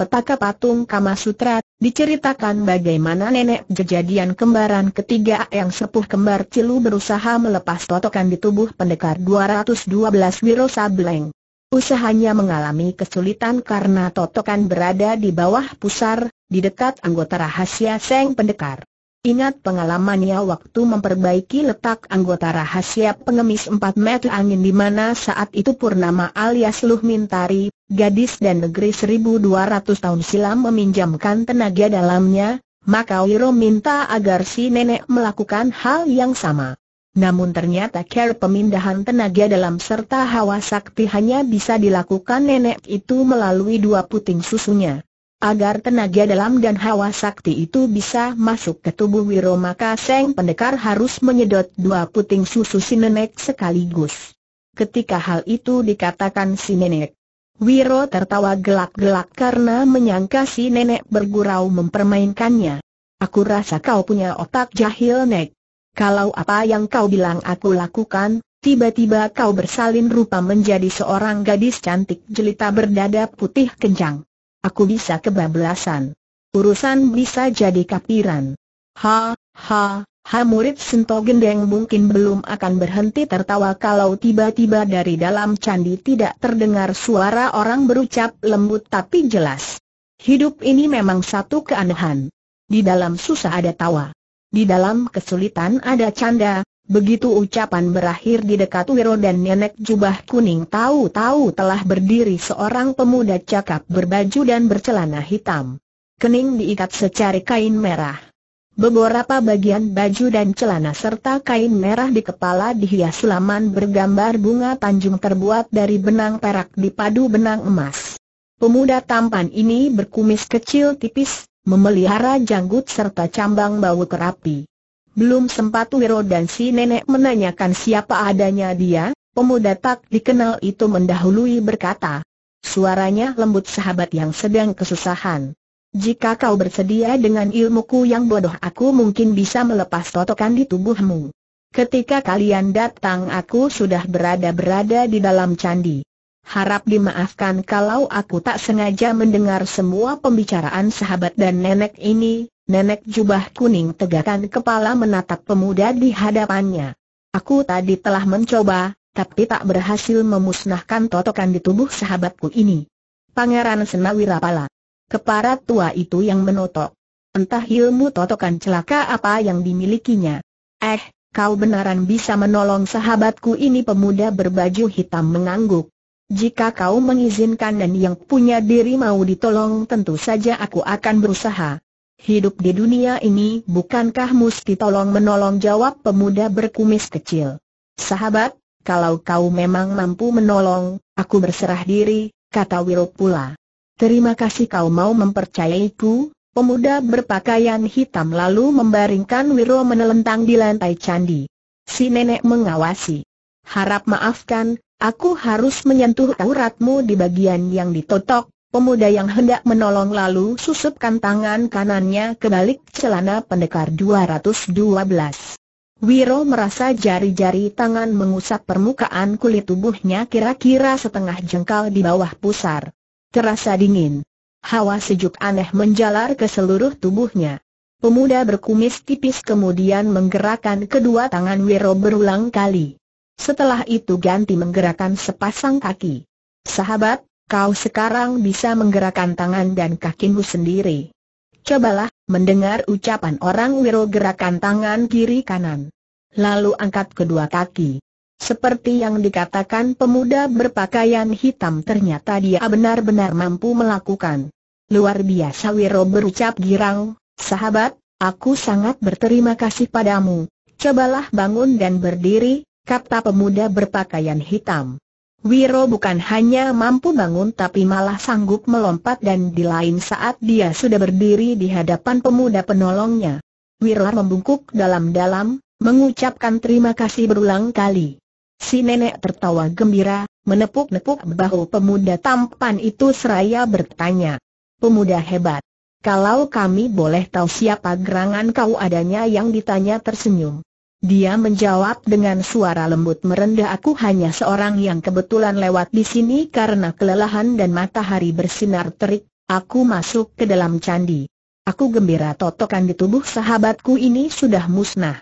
Petaka Patung Kamasutra, diceritakan bagaimana nenek kejadian kembaran ketiga yang sepuh kembar Cilu berusaha melepas totokan di tubuh pendekar 212 Wiro Sableng. Usahanya mengalami kesulitan karena totokan berada di bawah pusar, di dekat anggota rahasia Seng Pendekar. Ingat pengalamannya waktu memperbaiki letak anggota rahasia pengemis empat meter angin di mana saat itu Purnama alias Luh Mintari, gadis dan negeri 1200 tahun silam meminjamkan tenaga dalamnya, maka Wiro minta agar si nenek melakukan hal yang sama. Namun ternyata care pemindahan tenaga dalam serta hawa sakti hanya bisa dilakukan nenek itu melalui dua puting susunya. Agar tenaga dalam dan hawa sakti itu bisa masuk ke tubuh Wiro maka Seng Pendekar harus menyedot dua puting susu si nenek sekaligus. Ketika hal itu dikatakan si nenek, Wiro tertawa gelak-gelak karena menyangka si nenek bergurau mempermainkannya. Aku rasa kau punya otak jahil nek. Kalau apa yang kau bilang aku lakukan, tiba-tiba kau bersalin rupa menjadi seorang gadis cantik jelita berdada putih kencang aku bisa kebablasan. Urusan bisa jadi kapiran. Ha, ha, ha murid Sento Gendeng mungkin belum akan berhenti tertawa kalau tiba-tiba dari dalam candi tidak terdengar suara orang berucap lembut tapi jelas. Hidup ini memang satu keanehan. Di dalam susah ada tawa. Di dalam kesulitan ada canda, Begitu ucapan berakhir di dekat Wiro dan nenek jubah kuning tahu-tahu telah berdiri seorang pemuda cakap berbaju dan bercelana hitam. Kening diikat secari kain merah. Beberapa bagian baju dan celana serta kain merah di kepala dihias laman bergambar bunga tanjung terbuat dari benang perak dipadu benang emas. Pemuda tampan ini berkumis kecil tipis, memelihara janggut serta cambang bau kerapi. Belum sempat Wiro dan si nenek menanyakan siapa adanya dia, pemuda tak dikenal itu mendahului berkata. Suaranya lembut sahabat yang sedang kesusahan. Jika kau bersedia dengan ilmuku yang bodoh aku mungkin bisa melepas totokan di tubuhmu. Ketika kalian datang aku sudah berada-berada di dalam candi. Harap dimaafkan kalau aku tak sengaja mendengar semua pembicaraan sahabat dan nenek ini, Nenek jubah kuning tegakkan kepala menatap pemuda di hadapannya. Aku tadi telah mencoba, tapi tak berhasil memusnahkan totokan di tubuh sahabatku ini. Pangeran Senawirapala. Kepala tua itu yang menotok. Entah ilmu totokan celaka apa yang dimilikinya. Eh, kau benaran bisa menolong sahabatku ini pemuda berbaju hitam mengangguk. Jika kau mengizinkan dan yang punya diri mau ditolong tentu saja aku akan berusaha. Hidup di dunia ini bukankah mesti tolong-menolong jawab pemuda berkumis kecil. Sahabat, kalau kau memang mampu menolong, aku berserah diri, kata Wiro pula. Terima kasih kau mau mempercayaiku, pemuda berpakaian hitam lalu membaringkan Wiro menelentang di lantai candi. Si nenek mengawasi. Harap maafkan, aku harus menyentuh auratmu di bagian yang ditotok, Pemuda yang hendak menolong lalu susupkan tangan kanannya ke balik celana pendekar 212. Wiro merasa jari-jari tangan mengusap permukaan kulit tubuhnya kira-kira setengah jengkal di bawah pusar. Terasa dingin. Hawa sejuk aneh menjalar ke seluruh tubuhnya. Pemuda berkumis tipis kemudian menggerakkan kedua tangan Wiro berulang kali. Setelah itu ganti menggerakkan sepasang kaki. Sahabat, kau sekarang bisa menggerakkan tangan dan kakimu sendiri. Cobalah, mendengar ucapan orang Wiro gerakan tangan kiri kanan. Lalu angkat kedua kaki. Seperti yang dikatakan pemuda berpakaian hitam ternyata dia benar-benar mampu melakukan. Luar biasa Wiro berucap girang, sahabat, aku sangat berterima kasih padamu. Cobalah bangun dan berdiri, kata pemuda berpakaian hitam. Wiro bukan hanya mampu bangun tapi malah sanggup melompat dan di lain saat dia sudah berdiri di hadapan pemuda penolongnya. Wiro membungkuk dalam-dalam, mengucapkan terima kasih berulang kali. Si nenek tertawa gembira, menepuk-nepuk bahu pemuda tampan itu seraya bertanya. Pemuda hebat. Kalau kami boleh tahu siapa gerangan kau adanya yang ditanya tersenyum. Dia menjawab dengan suara lembut merendah aku hanya seorang yang kebetulan lewat di sini karena kelelahan dan matahari bersinar terik, aku masuk ke dalam candi. Aku gembira totokan di tubuh sahabatku ini sudah musnah.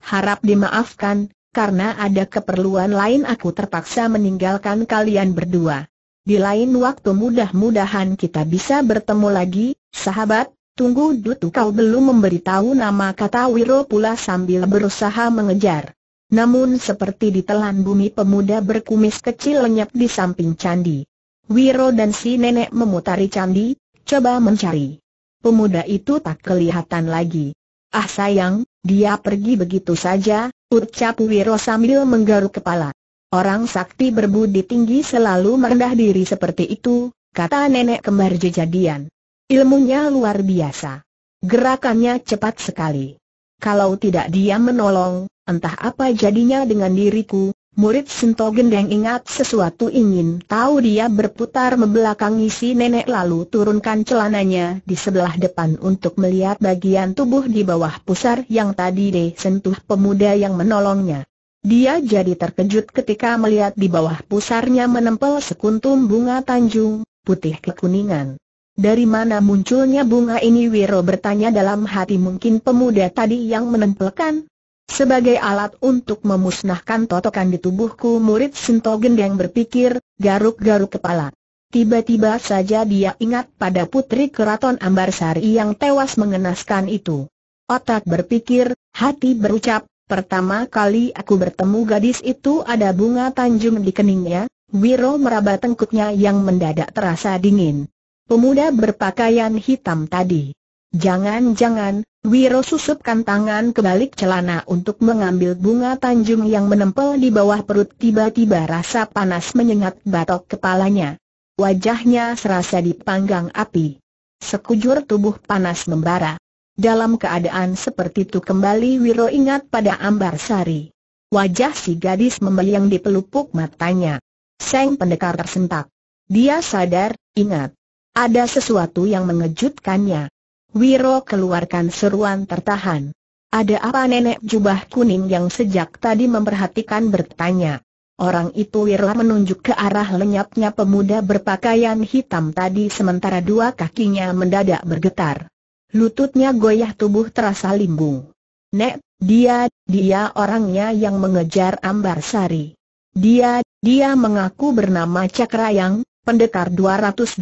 Harap dimaafkan, karena ada keperluan lain aku terpaksa meninggalkan kalian berdua. Di lain waktu mudah-mudahan kita bisa bertemu lagi, sahabat, Tunggu Dutu kau belum memberitahu nama kata Wiro pula sambil berusaha mengejar. Namun seperti ditelan bumi pemuda berkumis kecil lenyap di samping candi. Wiro dan si nenek memutari candi, coba mencari. Pemuda itu tak kelihatan lagi. Ah sayang, dia pergi begitu saja, ucap Wiro sambil menggaruk kepala. Orang sakti berbudi tinggi selalu merendah diri seperti itu, kata nenek kembar jejadian. Ilmunya luar biasa. Gerakannya cepat sekali. Kalau tidak dia menolong, entah apa jadinya dengan diriku, murid Sento Gendeng ingat sesuatu ingin tahu dia berputar membelakangi si nenek lalu turunkan celananya di sebelah depan untuk melihat bagian tubuh di bawah pusar yang tadi sentuh pemuda yang menolongnya. Dia jadi terkejut ketika melihat di bawah pusarnya menempel sekuntum bunga tanjung, putih kekuningan. Dari mana munculnya bunga ini Wiro bertanya dalam hati mungkin pemuda tadi yang menempelkan? Sebagai alat untuk memusnahkan totokan di tubuhku murid Sinto Gendeng berpikir, garuk-garuk kepala. Tiba-tiba saja dia ingat pada putri keraton Ambar Sari yang tewas mengenaskan itu. Otak berpikir, hati berucap, pertama kali aku bertemu gadis itu ada bunga tanjung di keningnya, Wiro meraba tengkuknya yang mendadak terasa dingin pemuda berpakaian hitam tadi. Jangan-jangan, Wiro susupkan tangan ke balik celana untuk mengambil bunga tanjung yang menempel di bawah perut tiba-tiba rasa panas menyengat batok kepalanya. Wajahnya serasa dipanggang api. Sekujur tubuh panas membara. Dalam keadaan seperti itu kembali Wiro ingat pada Ambar Sari. Wajah si gadis membayang di pelupuk matanya. Seng pendekar tersentak. Dia sadar, ingat. Ada sesuatu yang mengejutkannya. Wiro keluarkan seruan tertahan. Ada apa nenek jubah kuning yang sejak tadi memperhatikan bertanya. Orang itu Wiro menunjuk ke arah lenyapnya pemuda berpakaian hitam tadi sementara dua kakinya mendadak bergetar. Lututnya goyah tubuh terasa limbung. Nek, dia, dia orangnya yang mengejar Ambar Sari. Dia, dia mengaku bernama Cakrayang, Pendekar 212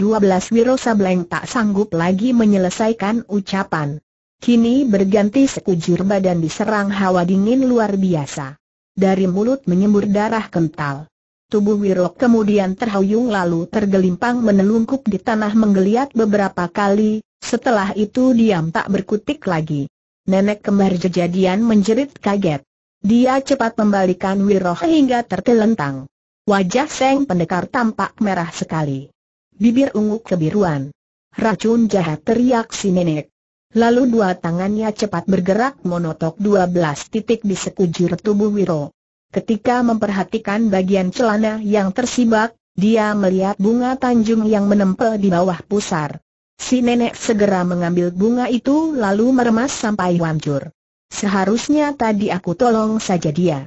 Wiro Sableng tak sanggup lagi menyelesaikan ucapan. Kini berganti sekujur badan diserang hawa dingin luar biasa. Dari mulut menyembur darah kental. Tubuh Wiro kemudian terhuyung lalu tergelimpang menelungkup di tanah menggeliat beberapa kali, setelah itu diam tak berkutik lagi. Nenek kembar jejadian menjerit kaget. Dia cepat membalikan Wiro hingga tertelentang. Wajah Seng Pendekar tampak merah sekali. Bibir ungu kebiruan. Racun jahat teriak si nenek. Lalu dua tangannya cepat bergerak monotok 12 titik di sekujur tubuh Wiro. Ketika memperhatikan bagian celana yang tersibak, dia melihat bunga tanjung yang menempel di bawah pusar. Si nenek segera mengambil bunga itu lalu meremas sampai hancur. Seharusnya tadi aku tolong saja dia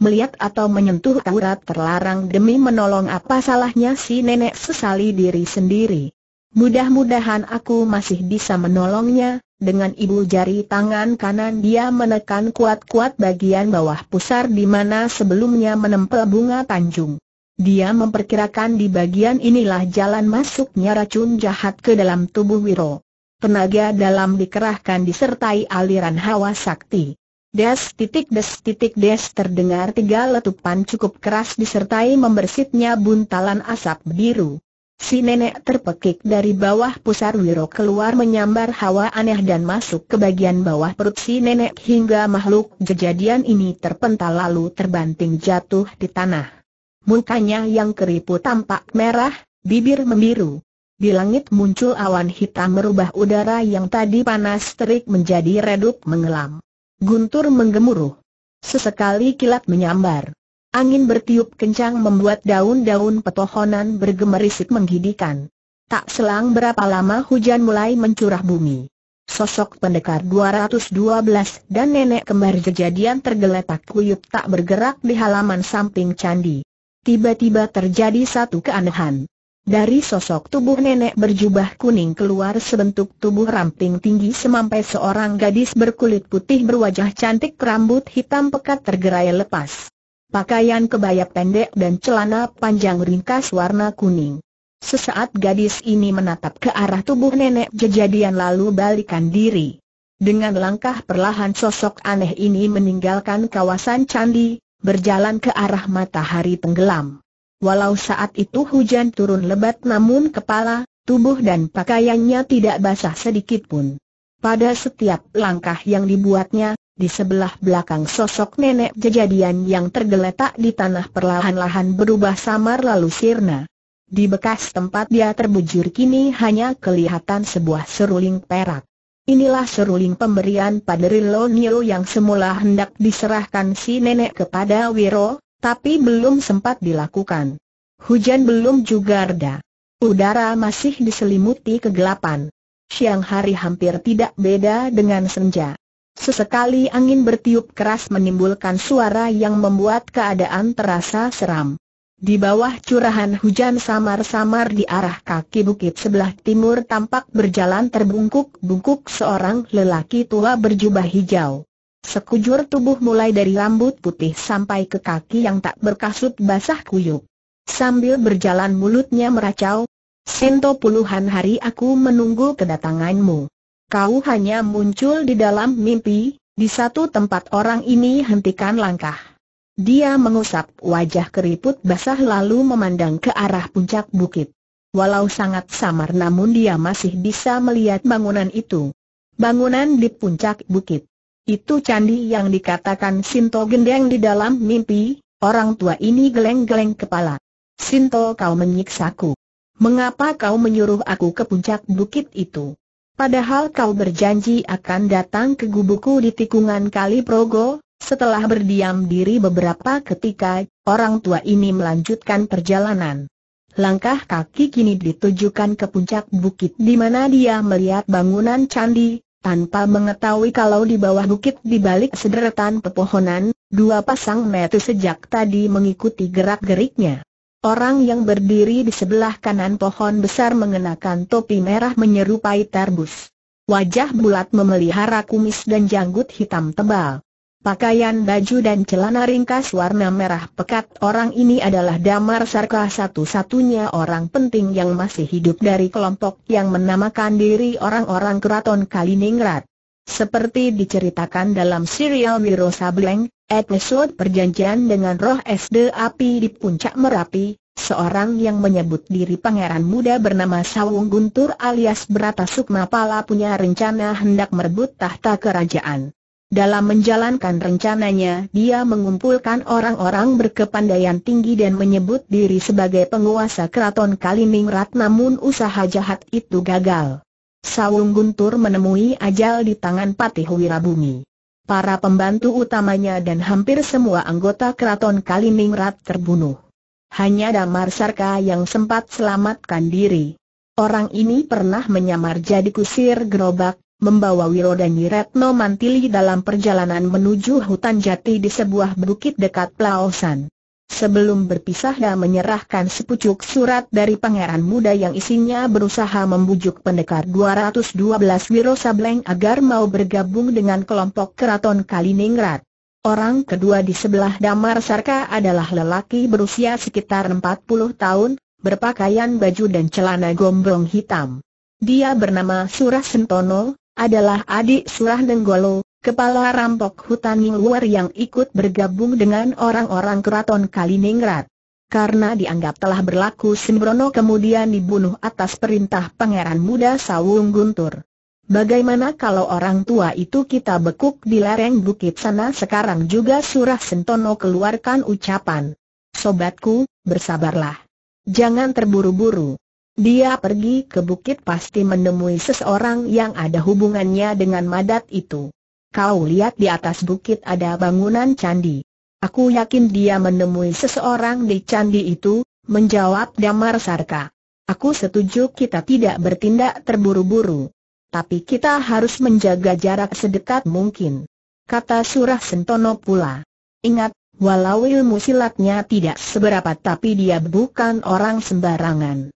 melihat atau menyentuh Taurat terlarang demi menolong apa salahnya si nenek sesali diri sendiri. Mudah-mudahan aku masih bisa menolongnya, dengan ibu jari tangan kanan dia menekan kuat-kuat bagian bawah pusar di mana sebelumnya menempel bunga tanjung. Dia memperkirakan di bagian inilah jalan masuknya racun jahat ke dalam tubuh Wiro. Tenaga dalam dikerahkan disertai aliran hawa sakti. Des titik des titik des terdengar tiga letupan cukup keras disertai membersitnya buntalan asap biru. Si nenek terpekik dari bawah pusar wiro keluar menyambar hawa aneh dan masuk ke bagian bawah perut si nenek hingga makhluk kejadian ini terpental lalu terbanting jatuh di tanah. Mukanya yang keriput tampak merah, bibir membiru. Di langit muncul awan hitam merubah udara yang tadi panas terik menjadi redup mengelam. Guntur menggemuruh. Sesekali kilat menyambar. Angin bertiup kencang membuat daun-daun petohonan bergemerisik menghidikan. Tak selang berapa lama hujan mulai mencurah bumi. Sosok pendekar 212 dan nenek kembar kejadian tergeletak kuyup tak bergerak di halaman samping candi. Tiba-tiba terjadi satu keanehan. Dari sosok tubuh nenek berjubah kuning keluar sebentuk tubuh ramping tinggi semampai seorang gadis berkulit putih berwajah cantik rambut hitam pekat tergerai lepas. Pakaian kebaya pendek dan celana panjang ringkas warna kuning. Sesaat gadis ini menatap ke arah tubuh nenek jejadian lalu balikan diri. Dengan langkah perlahan sosok aneh ini meninggalkan kawasan candi, berjalan ke arah matahari tenggelam. Walau saat itu hujan turun lebat namun kepala, tubuh dan pakaiannya tidak basah sedikit pun. Pada setiap langkah yang dibuatnya, di sebelah belakang sosok nenek kejadian yang tergeletak di tanah perlahan-lahan berubah samar lalu sirna. Di bekas tempat dia terbujur kini hanya kelihatan sebuah seruling perak. Inilah seruling pemberian Padre Lonio yang semula hendak diserahkan si nenek kepada Wiro, tapi belum sempat dilakukan. Hujan belum juga reda. Udara masih diselimuti kegelapan. Siang hari hampir tidak beda dengan senja. Sesekali angin bertiup keras menimbulkan suara yang membuat keadaan terasa seram. Di bawah curahan hujan samar-samar di arah kaki bukit sebelah timur tampak berjalan terbungkuk-bungkuk seorang lelaki tua berjubah hijau. Sekujur tubuh mulai dari rambut putih sampai ke kaki yang tak berkasut basah kuyup. Sambil berjalan mulutnya meracau, Sento puluhan hari aku menunggu kedatanganmu. Kau hanya muncul di dalam mimpi, di satu tempat orang ini hentikan langkah. Dia mengusap wajah keriput basah lalu memandang ke arah puncak bukit. Walau sangat samar namun dia masih bisa melihat bangunan itu. Bangunan di puncak bukit. Itu candi yang dikatakan Sinto Gendeng di dalam mimpi, orang tua ini geleng-geleng kepala. Sinto kau menyiksaku. Mengapa kau menyuruh aku ke puncak bukit itu? Padahal kau berjanji akan datang ke gubuku di tikungan Kali Progo, setelah berdiam diri beberapa ketika, orang tua ini melanjutkan perjalanan. Langkah kaki kini ditujukan ke puncak bukit di mana dia melihat bangunan candi, tanpa mengetahui kalau di bawah bukit di balik sederetan pepohonan, dua pasang mata sejak tadi mengikuti gerak-geriknya. Orang yang berdiri di sebelah kanan pohon besar mengenakan topi merah menyerupai tarbus. Wajah bulat memelihara kumis dan janggut hitam tebal. Pakaian baju dan celana ringkas warna merah pekat orang ini adalah Damar Sarka satu-satunya orang penting yang masih hidup dari kelompok yang menamakan diri orang-orang keraton Kaliningrad. Seperti diceritakan dalam serial Wiro Sableng, episode perjanjian dengan roh SD api di puncak Merapi, seorang yang menyebut diri pangeran muda bernama Sawung Guntur alias Brata Sukma Pala punya rencana hendak merebut tahta kerajaan. Dalam menjalankan rencananya dia mengumpulkan orang-orang berkepandaian tinggi dan menyebut diri sebagai penguasa keraton Kaliningrat namun usaha jahat itu gagal. Saung Guntur menemui ajal di tangan Patih Wirabumi. Para pembantu utamanya dan hampir semua anggota keraton Kaliningrat terbunuh. Hanya Damar Sarka yang sempat selamatkan diri. Orang ini pernah menyamar jadi kusir gerobak, membawa Wiro dan Retno Mantili dalam perjalanan menuju hutan jati di sebuah bukit dekat Plaosan. Sebelum berpisah dia menyerahkan sepucuk surat dari pangeran muda yang isinya berusaha membujuk pendekar 212 Wiro Sableng agar mau bergabung dengan kelompok keraton Kaliningrat. Orang kedua di sebelah Damar Sarka adalah lelaki berusia sekitar 40 tahun, berpakaian baju dan celana gombrong hitam. Dia bernama Surah Sentono, adalah adik Surah Nenggolo, kepala rampok hutan luar yang ikut bergabung dengan orang-orang keraton Kaliningrad. Karena dianggap telah berlaku sembrono kemudian dibunuh atas perintah Pangeran Muda Sawung Guntur. Bagaimana kalau orang tua itu kita bekuk di lereng bukit sana sekarang juga Surah Sentono keluarkan ucapan. Sobatku, bersabarlah. Jangan terburu-buru. Dia pergi ke bukit pasti menemui seseorang yang ada hubungannya dengan madat itu. Kau lihat di atas bukit ada bangunan candi. Aku yakin dia menemui seseorang di candi itu, menjawab Damar Sarka. Aku setuju kita tidak bertindak terburu-buru. Tapi kita harus menjaga jarak sedekat mungkin. Kata Surah Sentono pula. Ingat, Walau ilmu silatnya tidak seberapa tapi dia bukan orang sembarangan.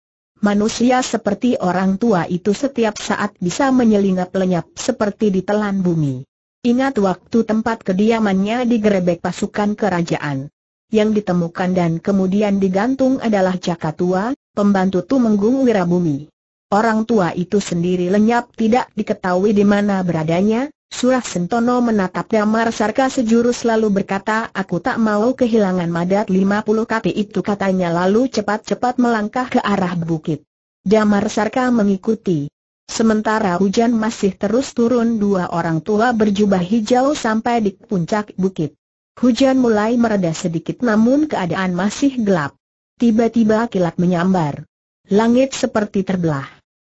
Manusia seperti orang tua itu setiap saat bisa menyelinap-lenyap seperti ditelan bumi. Ingat waktu tempat kediamannya digerebek pasukan kerajaan. Yang ditemukan dan kemudian digantung adalah Jaka Tua, pembantu Tumenggung Wirabumi. Orang tua itu sendiri lenyap tidak diketahui di mana beradanya, Surah Sentono menatapnya Sarka sejurus lalu berkata aku tak mau kehilangan madat 50 kati itu katanya lalu cepat-cepat melangkah ke arah bukit. Damar Sarka mengikuti. Sementara hujan masih terus turun dua orang tua berjubah hijau sampai di puncak bukit. Hujan mulai mereda sedikit namun keadaan masih gelap. Tiba-tiba kilat menyambar. Langit seperti terbelah.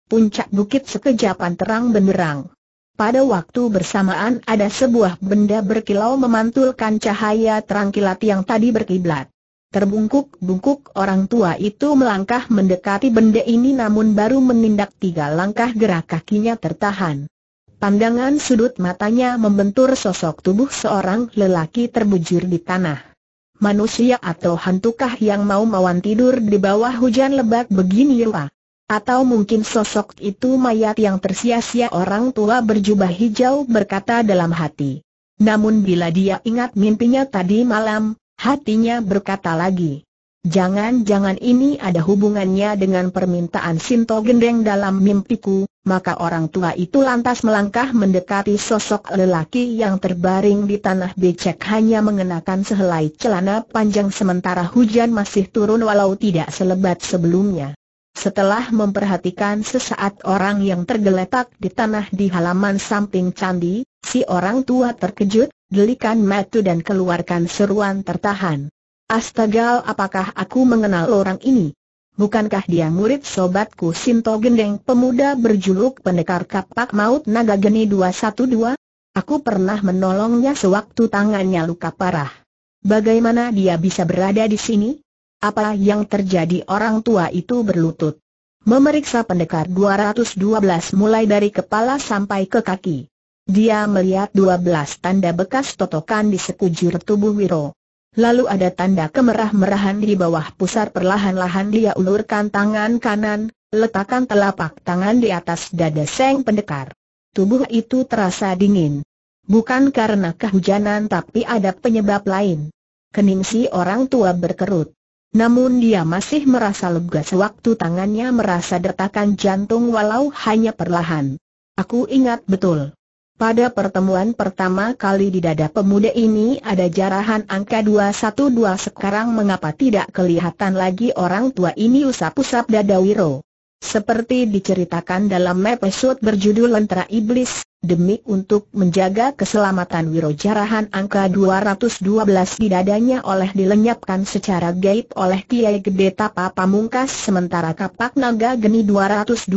Puncak bukit sekejapan terang benderang. Pada waktu bersamaan ada sebuah benda berkilau memantulkan cahaya terang kilat yang tadi berkiblat. Terbungkuk-bungkuk orang tua itu melangkah mendekati benda ini namun baru menindak tiga langkah gerak kakinya tertahan. Pandangan sudut matanya membentur sosok tubuh seorang lelaki terbujur di tanah. Manusia atau hantukah yang mau mawan tidur di bawah hujan lebat begini lah. Atau mungkin sosok itu mayat yang tersia-sia orang tua berjubah hijau berkata dalam hati. Namun bila dia ingat mimpinya tadi malam, hatinya berkata lagi. Jangan-jangan ini ada hubungannya dengan permintaan Sinto Gendeng dalam mimpiku, maka orang tua itu lantas melangkah mendekati sosok lelaki yang terbaring di tanah becek hanya mengenakan sehelai celana panjang sementara hujan masih turun walau tidak selebat sebelumnya. Setelah memperhatikan sesaat orang yang tergeletak di tanah di halaman samping candi, si orang tua terkejut, delikan matu dan keluarkan seruan tertahan. Astaga! apakah aku mengenal orang ini? Bukankah dia murid sobatku Sinto Gendeng pemuda berjuluk pendekar kapak maut naga geni 212? Aku pernah menolongnya sewaktu tangannya luka parah. Bagaimana dia bisa berada di sini? Apa yang terjadi orang tua itu berlutut. Memeriksa pendekar 212 mulai dari kepala sampai ke kaki. Dia melihat 12 tanda bekas totokan di sekujur tubuh Wiro. Lalu ada tanda kemerah-merahan di bawah pusar perlahan-lahan dia ulurkan tangan kanan, letakkan telapak tangan di atas dada seng pendekar. Tubuh itu terasa dingin. Bukan karena kehujanan tapi ada penyebab lain. Kening si orang tua berkerut. Namun dia masih merasa lega sewaktu tangannya merasa detakan jantung walau hanya perlahan. Aku ingat betul. Pada pertemuan pertama kali di dada pemuda ini ada jarahan angka 212 sekarang mengapa tidak kelihatan lagi orang tua ini usap-usap dada Wiro. Seperti diceritakan dalam episode berjudul Lentera Iblis, demi untuk menjaga keselamatan Wirojarahan angka 212 di dadanya oleh dilenyapkan secara gaib oleh Kiai Gede Tapa Pamungkas sementara kapak naga geni 212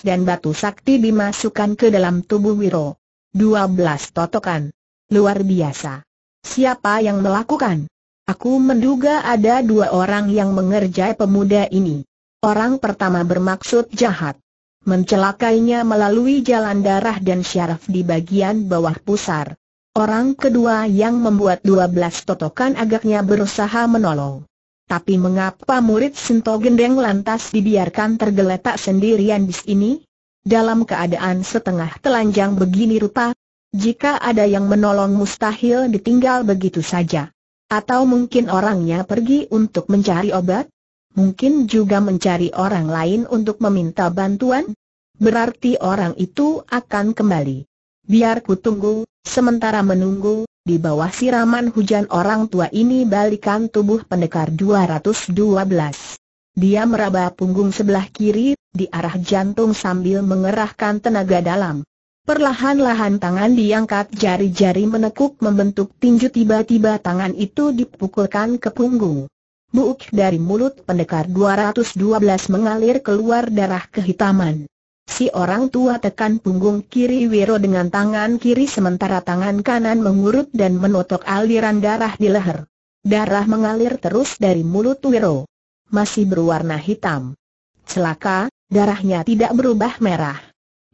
dan batu sakti dimasukkan ke dalam tubuh Wiro. 12 totokan. Luar biasa. Siapa yang melakukan? Aku menduga ada dua orang yang mengerjai pemuda ini. Orang pertama bermaksud jahat. Mencelakainya melalui jalan darah dan syaraf di bagian bawah pusar. Orang kedua yang membuat 12 totokan agaknya berusaha menolong. Tapi mengapa murid Sinto Gendeng lantas dibiarkan tergeletak sendirian di sini? Dalam keadaan setengah telanjang begini rupa, jika ada yang menolong mustahil ditinggal begitu saja. Atau mungkin orangnya pergi untuk mencari obat? mungkin juga mencari orang lain untuk meminta bantuan? Berarti orang itu akan kembali. Biar ku tunggu, sementara menunggu, di bawah siraman hujan orang tua ini balikan tubuh pendekar 212. Dia meraba punggung sebelah kiri, di arah jantung sambil mengerahkan tenaga dalam. Perlahan-lahan tangan diangkat jari-jari menekuk membentuk tinju tiba-tiba tangan itu dipukulkan ke punggung. Buuk dari mulut pendekar 212 mengalir keluar darah kehitaman. Si orang tua tekan punggung kiri Wiro dengan tangan kiri sementara tangan kanan mengurut dan menotok aliran darah di leher. Darah mengalir terus dari mulut Wiro. Masih berwarna hitam. Celaka, darahnya tidak berubah merah.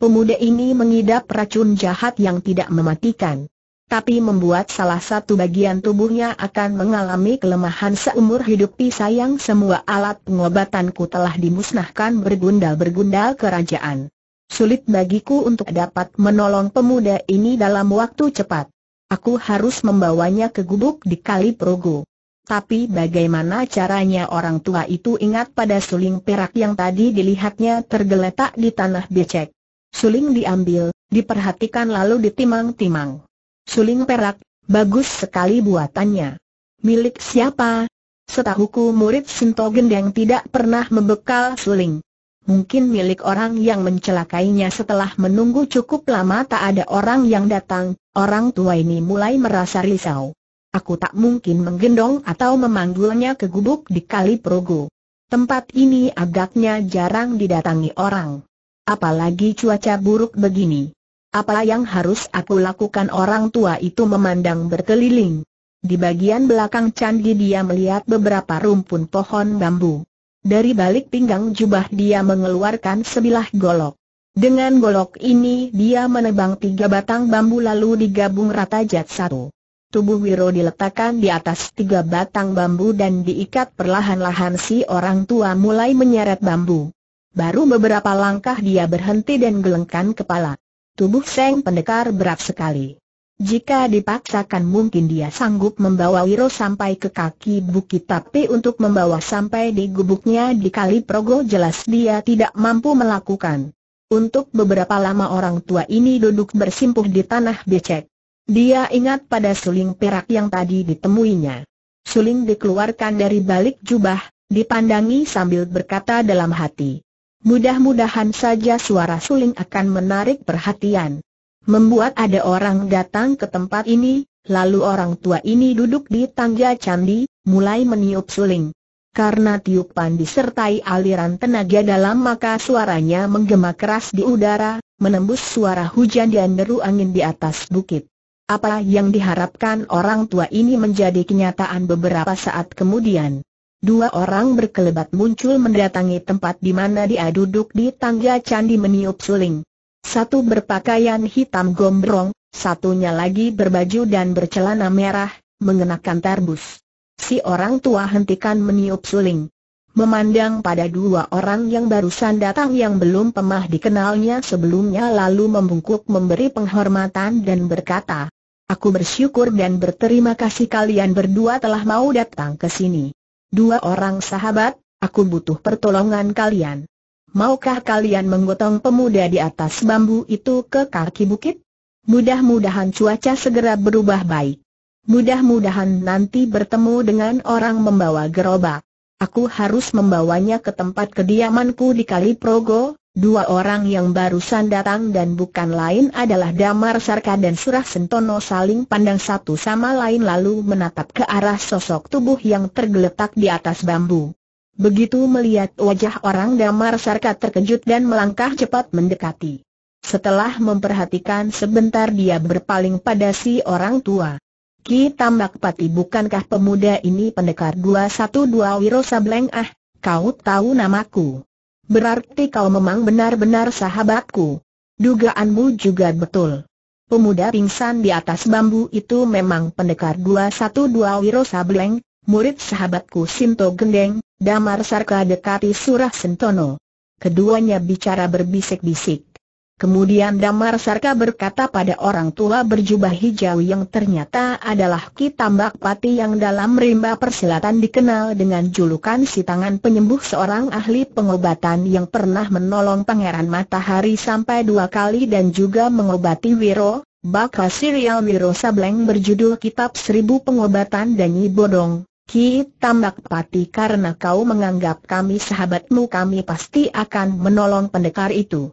Pemuda ini mengidap racun jahat yang tidak mematikan tapi membuat salah satu bagian tubuhnya akan mengalami kelemahan seumur hidup sayang semua alat pengobatanku telah dimusnahkan bergundal-bergundal kerajaan. Sulit bagiku untuk dapat menolong pemuda ini dalam waktu cepat. Aku harus membawanya ke gubuk di Kali Progo. Tapi bagaimana caranya orang tua itu ingat pada suling perak yang tadi dilihatnya tergeletak di tanah becek. Suling diambil, diperhatikan lalu ditimang-timang. Suling perak, bagus sekali buatannya. Milik siapa? Setahuku murid Sinto Gendeng tidak pernah membekal suling. Mungkin milik orang yang mencelakainya setelah menunggu cukup lama tak ada orang yang datang, orang tua ini mulai merasa risau. Aku tak mungkin menggendong atau memanggulnya ke gubuk di Kali Progo. Tempat ini agaknya jarang didatangi orang. Apalagi cuaca buruk begini. Apa yang harus aku lakukan orang tua itu memandang berkeliling. Di bagian belakang candi dia melihat beberapa rumpun pohon bambu. Dari balik pinggang jubah dia mengeluarkan sebilah golok. Dengan golok ini dia menebang tiga batang bambu lalu digabung rata jat satu. Tubuh Wiro diletakkan di atas tiga batang bambu dan diikat perlahan-lahan si orang tua mulai menyeret bambu. Baru beberapa langkah dia berhenti dan gelengkan kepala. Tubuh Seng Pendekar berat sekali. Jika dipaksakan mungkin dia sanggup membawa Wiro sampai ke kaki bukit tapi untuk membawa sampai di gubuknya di Kali Progo jelas dia tidak mampu melakukan. Untuk beberapa lama orang tua ini duduk bersimpuh di tanah becek. Dia ingat pada suling perak yang tadi ditemuinya. Suling dikeluarkan dari balik jubah, dipandangi sambil berkata dalam hati, Mudah-mudahan saja suara suling akan menarik perhatian. Membuat ada orang datang ke tempat ini, lalu orang tua ini duduk di tangga candi, mulai meniup suling. Karena tiupan disertai aliran tenaga dalam maka suaranya menggema keras di udara, menembus suara hujan dan deru angin di atas bukit. Apa yang diharapkan orang tua ini menjadi kenyataan beberapa saat kemudian. Dua orang berkelebat muncul mendatangi tempat di mana dia duduk di tangga candi meniup suling. Satu berpakaian hitam gombrong, satunya lagi berbaju dan bercelana merah, mengenakan tarbus. Si orang tua hentikan meniup suling. Memandang pada dua orang yang barusan datang yang belum pemah dikenalnya sebelumnya lalu membungkuk memberi penghormatan dan berkata, Aku bersyukur dan berterima kasih kalian berdua telah mau datang ke sini. Dua orang sahabat, aku butuh pertolongan kalian. Maukah kalian menggotong pemuda di atas bambu itu ke kaki bukit? Mudah-mudahan cuaca segera berubah baik. Mudah-mudahan nanti bertemu dengan orang membawa gerobak. Aku harus membawanya ke tempat kediamanku di Kali Progo, Dua orang yang barusan datang dan bukan lain adalah Damar Sarka dan Surah Sentono saling pandang satu sama lain lalu menatap ke arah sosok tubuh yang tergeletak di atas bambu. Begitu melihat wajah orang Damar Sarka terkejut dan melangkah cepat mendekati. Setelah memperhatikan sebentar dia berpaling pada si orang tua. Ki Tambak Pati bukankah pemuda ini pendekar 212 Wiro Sableng ah, kau tahu namaku. Berarti kau memang benar-benar sahabatku. Dugaanmu juga betul. Pemuda pingsan di atas bambu itu memang pendekar 212 Wiro Sableng, murid sahabatku Sinto Gendeng, Damar Sarka dekati Surah Sentono. Keduanya bicara berbisik-bisik. Kemudian Damar Sarka berkata pada orang tua berjubah hijau yang ternyata adalah Ki Tambak Pati yang dalam rimba persilatan dikenal dengan julukan si tangan penyembuh seorang ahli pengobatan yang pernah menolong Pangeran Matahari sampai dua kali dan juga mengobati Wiro, bakal serial Wiro Sableng berjudul Kitab Seribu Pengobatan dan Nyi Bodong. Ki Tambak Pati karena kau menganggap kami sahabatmu kami pasti akan menolong pendekar itu.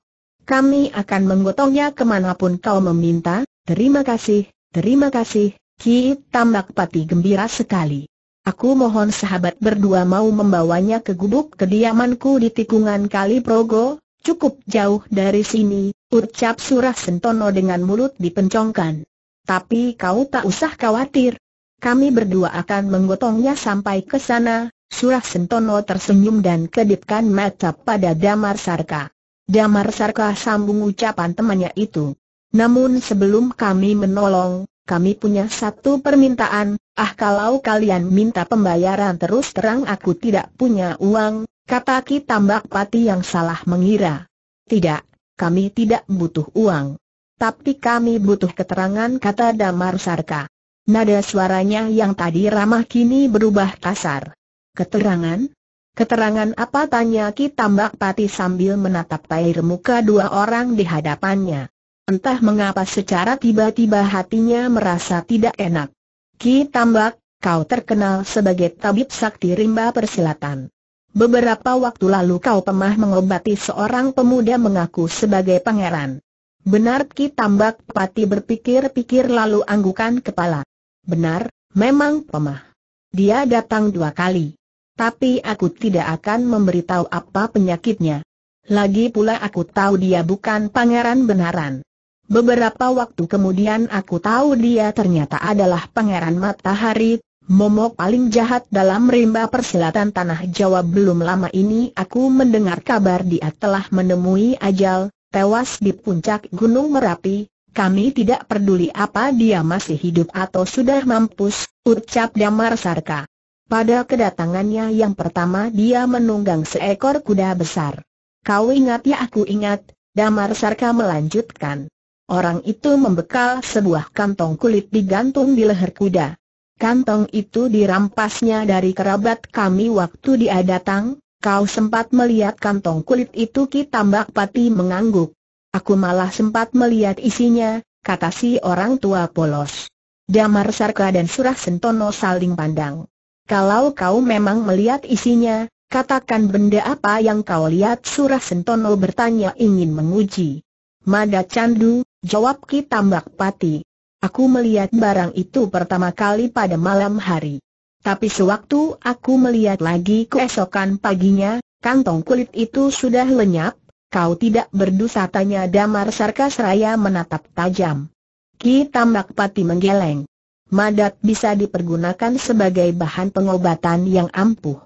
Kami akan menggotongnya kemanapun kau meminta, terima kasih, terima kasih, Ki Tambak Pati gembira sekali. Aku mohon sahabat berdua mau membawanya ke gubuk kediamanku di tikungan Kali Progo, cukup jauh dari sini, ucap Surah Sentono dengan mulut dipencongkan. Tapi kau tak usah khawatir. Kami berdua akan menggotongnya sampai ke sana, Surah Sentono tersenyum dan kedipkan mata pada Damar Sarka. Damar Sarka sambung ucapan temannya itu. Namun sebelum kami menolong, kami punya satu permintaan, ah kalau kalian minta pembayaran terus terang aku tidak punya uang, kata Ki Tambak Pati yang salah mengira. Tidak, kami tidak butuh uang. Tapi kami butuh keterangan kata Damar Sarka. Nada suaranya yang tadi ramah kini berubah kasar. Keterangan? Keterangan apa tanya Ki Tambak Pati sambil menatap air muka dua orang di hadapannya. Entah mengapa secara tiba-tiba hatinya merasa tidak enak. Ki Tambak, kau terkenal sebagai tabib sakti rimba persilatan. Beberapa waktu lalu kau pemah mengobati seorang pemuda mengaku sebagai pangeran. Benar Ki Tambak Pati berpikir-pikir lalu anggukan kepala. Benar, memang pemah. Dia datang dua kali. Tapi aku tidak akan memberitahu apa penyakitnya. Lagi pula aku tahu dia bukan pangeran benaran. Beberapa waktu kemudian aku tahu dia ternyata adalah pangeran matahari, momok paling jahat dalam rimba persilatan tanah Jawa belum lama ini aku mendengar kabar dia telah menemui ajal, tewas di puncak Gunung Merapi, kami tidak peduli apa dia masih hidup atau sudah mampus, ucap Damar Sarka. Pada kedatangannya yang pertama dia menunggang seekor kuda besar. Kau ingat ya aku ingat, Damar Sarka melanjutkan. Orang itu membekal sebuah kantong kulit digantung di leher kuda. Kantong itu dirampasnya dari kerabat kami waktu dia datang, kau sempat melihat kantong kulit itu Kitambak Pati mengangguk. Aku malah sempat melihat isinya, kata si orang tua polos. Damar Sarka dan Surah Sentono saling pandang. Kalau kau memang melihat isinya, katakan benda apa yang kau lihat Surah Sentono bertanya ingin menguji. Mada Candu, jawab Ki Tambak Pati. Aku melihat barang itu pertama kali pada malam hari. Tapi sewaktu aku melihat lagi keesokan paginya, kantong kulit itu sudah lenyap, kau tidak berdosa tanya Damar Sarkasraya menatap tajam. Ki Tambak Pati menggeleng madat bisa dipergunakan sebagai bahan pengobatan yang ampuh.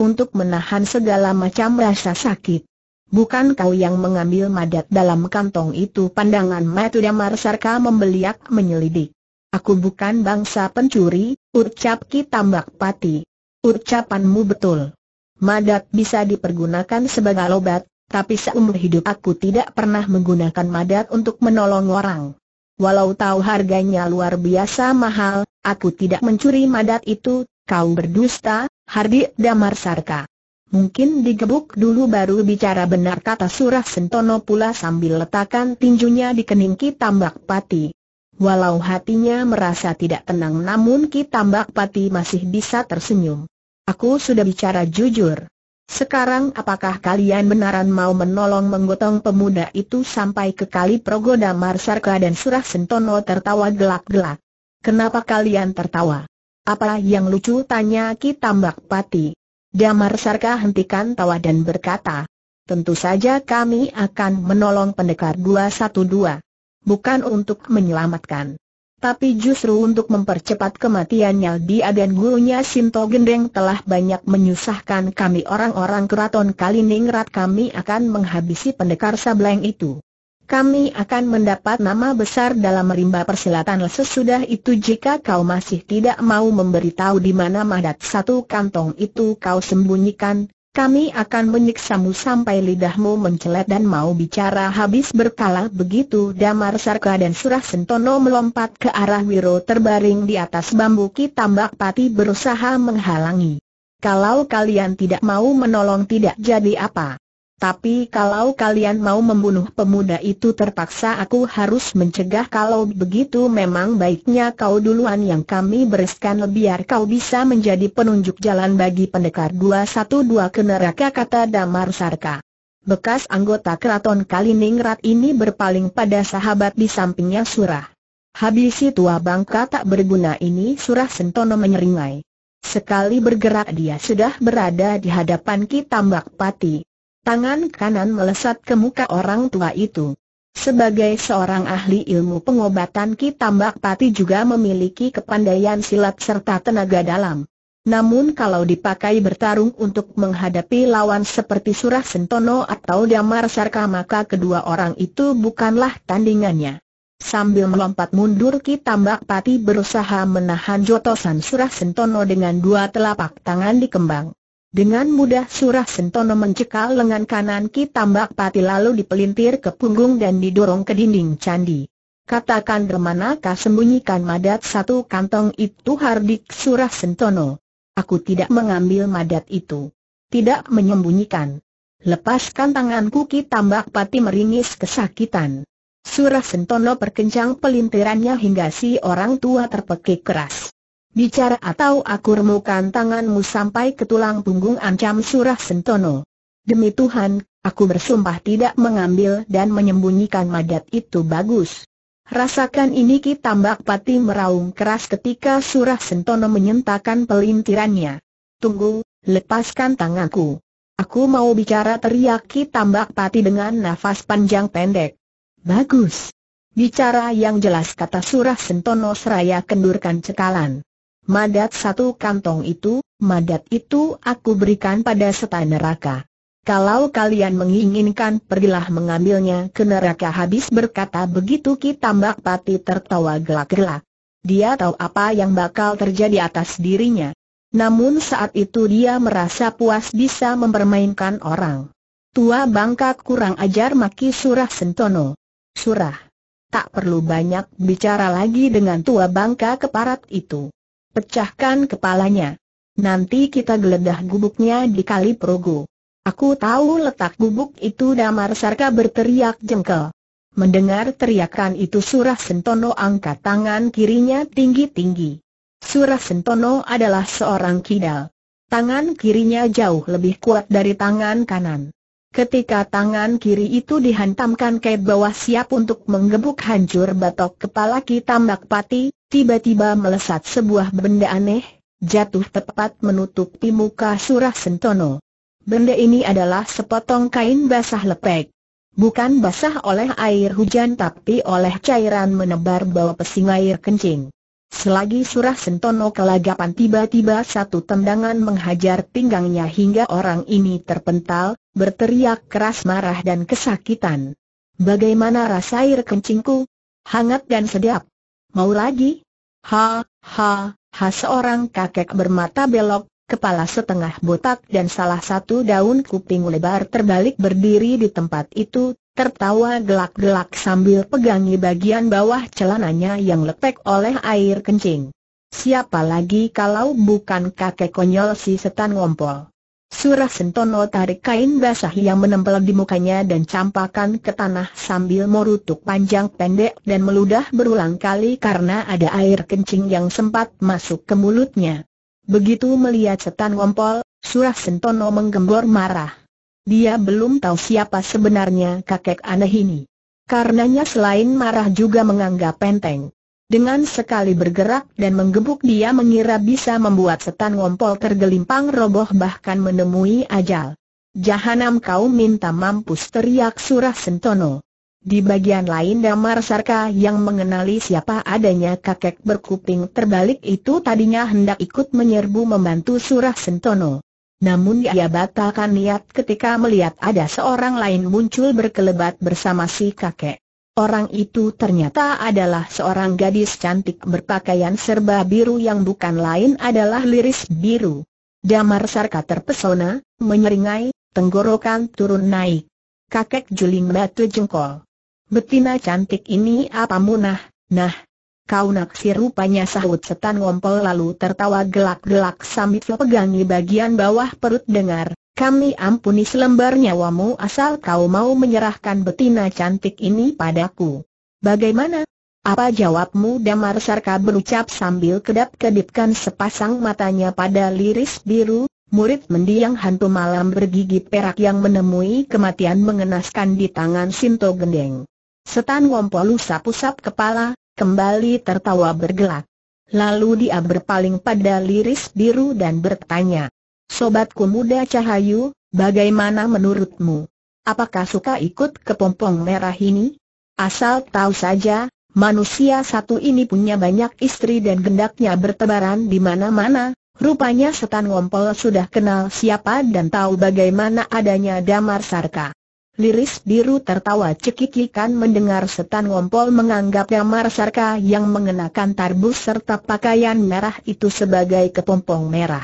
Untuk menahan segala macam rasa sakit. Bukan kau yang mengambil madat dalam kantong itu pandangan Matu Damar Sarka membeliak menyelidik. Aku bukan bangsa pencuri, ucap Ki Tambak Pati. Ucapanmu betul. Madat bisa dipergunakan sebagai obat, tapi seumur hidup aku tidak pernah menggunakan madat untuk menolong orang. Walau tahu harganya luar biasa mahal, aku tidak mencuri madat itu, kau berdusta, Hardik Damar Sarka. Mungkin digebuk dulu baru bicara benar kata Surah Sentono pula sambil letakkan tinjunya di kening Ki Tambak Pati. Walau hatinya merasa tidak tenang namun Ki Tambak Pati masih bisa tersenyum. Aku sudah bicara jujur. Sekarang apakah kalian benaran mau menolong menggotong pemuda itu sampai ke kali Progoda Sarka dan Surah Sentono tertawa gelak-gelak? Kenapa kalian tertawa? Apa yang lucu tanya Ki Tambak Pati. Damar Sarka hentikan tawa dan berkata, Tentu saja kami akan menolong pendekar 212. Bukan untuk menyelamatkan. Tapi justru untuk mempercepat kematiannya di dan gurunya Sinto Gendeng telah banyak menyusahkan kami orang-orang keraton Kaliningrat kami akan menghabisi pendekar sableng itu. Kami akan mendapat nama besar dalam rimba persilatan sesudah itu jika kau masih tidak mau memberitahu di mana madat satu kantong itu kau sembunyikan, kami akan menyiksamu sampai lidahmu mencelat dan mau bicara habis berkala begitu damar Sarka dan Surah Sentono melompat ke arah Wiro terbaring di atas bambu Kitambak Pati berusaha menghalangi. Kalau kalian tidak mau menolong tidak jadi apa. Tapi kalau kalian mau membunuh pemuda itu terpaksa aku harus mencegah kalau begitu memang baiknya kau duluan yang kami bereskan biar kau bisa menjadi penunjuk jalan bagi pendekar 212 ke neraka kata Damar Sarka. Bekas anggota keraton Kaliningrat ini berpaling pada sahabat di sampingnya Surah. Habisi tua bangka tak berguna ini Surah Sentono menyeringai. Sekali bergerak dia sudah berada di hadapan kita Mbak Pati. Tangan kanan melesat ke muka orang tua itu. Sebagai seorang ahli ilmu pengobatan Ki Tambak Pati juga memiliki kepandaian silat serta tenaga dalam. Namun kalau dipakai bertarung untuk menghadapi lawan seperti Surah Sentono atau Damar Sarka maka kedua orang itu bukanlah tandingannya. Sambil melompat mundur Ki Tambak Pati berusaha menahan jotosan Surah Sentono dengan dua telapak tangan dikembang. Dengan mudah Surah Sentono mencekal lengan kanan Ki Tambak Pati lalu dipelintir ke punggung dan didorong ke dinding candi. Katakan dermanakah sembunyikan madat satu kantong itu Hardik Surah Sentono. Aku tidak mengambil madat itu. Tidak menyembunyikan. Lepaskan tanganku Ki Tambak Pati meringis kesakitan. Surah Sentono perkencang pelintirannya hingga si orang tua terpekik keras. Bicara atau aku remukan tanganmu sampai ke tulang punggung ancam surah sentono. Demi Tuhan, aku bersumpah tidak mengambil dan menyembunyikan madat itu bagus. Rasakan ini Ki Tambak Pati meraung keras ketika Surah Sentono menyentakan pelintirannya. Tunggu, lepaskan tanganku. Aku mau bicara teriak Ki Tambak Pati dengan nafas panjang pendek. Bagus. Bicara yang jelas kata Surah Sentono seraya kendurkan cekalan. Madat satu kantong itu, madat itu aku berikan pada setan neraka. Kalau kalian menginginkan pergilah mengambilnya ke neraka habis berkata begitu mbak Pati tertawa gelak-gelak. Dia tahu apa yang bakal terjadi atas dirinya. Namun saat itu dia merasa puas bisa mempermainkan orang. Tua bangka kurang ajar maki Surah Sentono. Surah. Tak perlu banyak bicara lagi dengan tua bangka keparat itu. Pecahkan kepalanya. Nanti kita geledah gubuknya di kali Progo. Aku tahu letak gubuk itu damar Sarka berteriak jengkel. Mendengar teriakan itu Surah Sentono angkat tangan kirinya tinggi-tinggi. Surah Sentono adalah seorang kidal. Tangan kirinya jauh lebih kuat dari tangan kanan. Ketika tangan kiri itu dihantamkan ke bawah siap untuk menggebuk hancur batok kepala Ki Tambak Pati, tiba-tiba melesat sebuah benda aneh, jatuh tepat menutupi muka Surah Sentono. Benda ini adalah sepotong kain basah lepek. Bukan basah oleh air hujan tapi oleh cairan menebar bau pesing air kencing. Selagi Surah Sentono kelagapan tiba-tiba satu tendangan menghajar pinggangnya hingga orang ini terpental, berteriak keras marah dan kesakitan. Bagaimana rasa air kencingku? Hangat dan sedap. Mau lagi? Ha, ha, ha seorang kakek bermata belok, kepala setengah botak dan salah satu daun kuping lebar terbalik berdiri di tempat itu, tertawa gelak-gelak sambil pegangi bagian bawah celananya yang lepek oleh air kencing. Siapa lagi kalau bukan kakek konyol si setan ngompol. Surah Sentono tarik kain basah yang menempel di mukanya dan campakan ke tanah sambil merutuk panjang pendek dan meludah berulang kali karena ada air kencing yang sempat masuk ke mulutnya. Begitu melihat setan ngompol, Surah Sentono menggembor marah. Dia belum tahu siapa sebenarnya kakek aneh ini. Karenanya selain marah juga menganggap penting. Dengan sekali bergerak dan menggebuk dia mengira bisa membuat setan ngompol tergelimpang roboh bahkan menemui ajal. Jahanam kau minta mampus teriak surah sentono. Di bagian lain Damar Sarka yang mengenali siapa adanya kakek berkuping terbalik itu tadinya hendak ikut menyerbu membantu Surah Sentono. Namun ia batalkan niat ketika melihat ada seorang lain muncul berkelebat bersama si kakek. Orang itu ternyata adalah seorang gadis cantik berpakaian serba biru yang bukan lain adalah liris biru. Damar Sarka terpesona, menyeringai, tenggorokan turun naik. Kakek juling batu jengkol. Betina cantik ini apa munah, nah, Kau naksir rupanya sahut setan ngompol lalu tertawa gelak-gelak sambil pegangi bagian bawah perut dengar. Kami ampuni selembar nyawamu asal kau mau menyerahkan betina cantik ini padaku. Bagaimana? Apa jawabmu Damar Sarka berucap sambil kedap-kedipkan sepasang matanya pada liris biru, murid mendiang hantu malam bergigi perak yang menemui kematian mengenaskan di tangan Sinto Gendeng. Setan wompol usap-usap kepala, kembali tertawa bergelak. Lalu dia berpaling pada liris biru dan bertanya, Sobatku muda Cahayu, bagaimana menurutmu? Apakah suka ikut ke pompong merah ini? Asal tahu saja, manusia satu ini punya banyak istri dan gendaknya bertebaran di mana-mana, rupanya setan ngompol sudah kenal siapa dan tahu bagaimana adanya Damar Sarka. Liris biru tertawa cekikikan mendengar setan ngompol menganggap Damar Sarka yang mengenakan tarbus serta pakaian merah itu sebagai kepompong merah.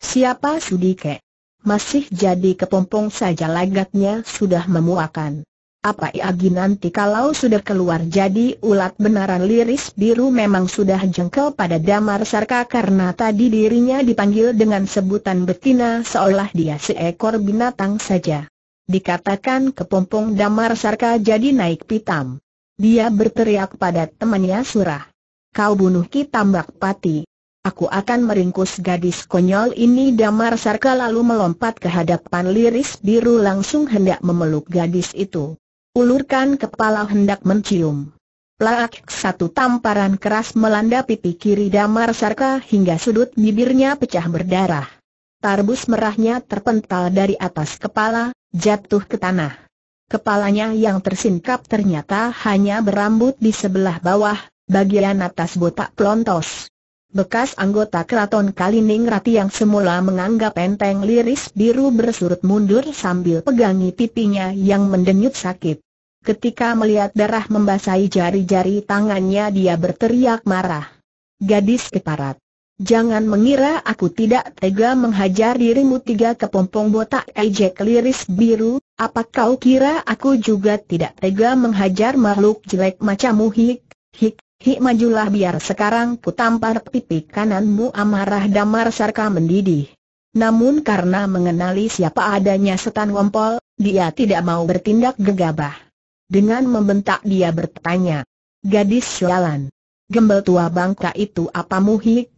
Siapa Sudike? Masih jadi kepompong saja lagatnya sudah memuakan. Apa Iagi nanti kalau sudah keluar jadi ulat benaran liris biru memang sudah jengkel pada Damar Sarka karena tadi dirinya dipanggil dengan sebutan betina seolah dia seekor binatang saja dikatakan kepompong Damar Sarka jadi naik pitam. Dia berteriak pada temannya Surah. Kau bunuh Ki Tambak Pati. Aku akan meringkus gadis konyol ini Damar Sarka lalu melompat ke hadapan liris biru langsung hendak memeluk gadis itu. Ulurkan kepala hendak mencium. Plak satu tamparan keras melanda pipi kiri Damar Sarka hingga sudut bibirnya pecah berdarah. Tarbus merahnya terpental dari atas kepala, jatuh ke tanah. Kepalanya yang tersingkap ternyata hanya berambut di sebelah bawah, bagian atas botak pelontos. Bekas anggota keraton Rati yang semula menganggap enteng liris biru bersurut mundur sambil pegangi pipinya yang mendenyut sakit. Ketika melihat darah membasahi jari-jari tangannya dia berteriak marah. Gadis keparat. Jangan mengira aku tidak tega menghajar dirimu tiga kepompong botak ejek liris biru, apa kau kira aku juga tidak tega menghajar makhluk jelek macammu hik, hik, hik majulah biar sekarang ku tampar pipi kananmu amarah damar sarka mendidih. Namun karena mengenali siapa adanya setan wompol, dia tidak mau bertindak gegabah. Dengan membentak dia bertanya, Gadis syualan, gembel tua bangka itu apa muhik?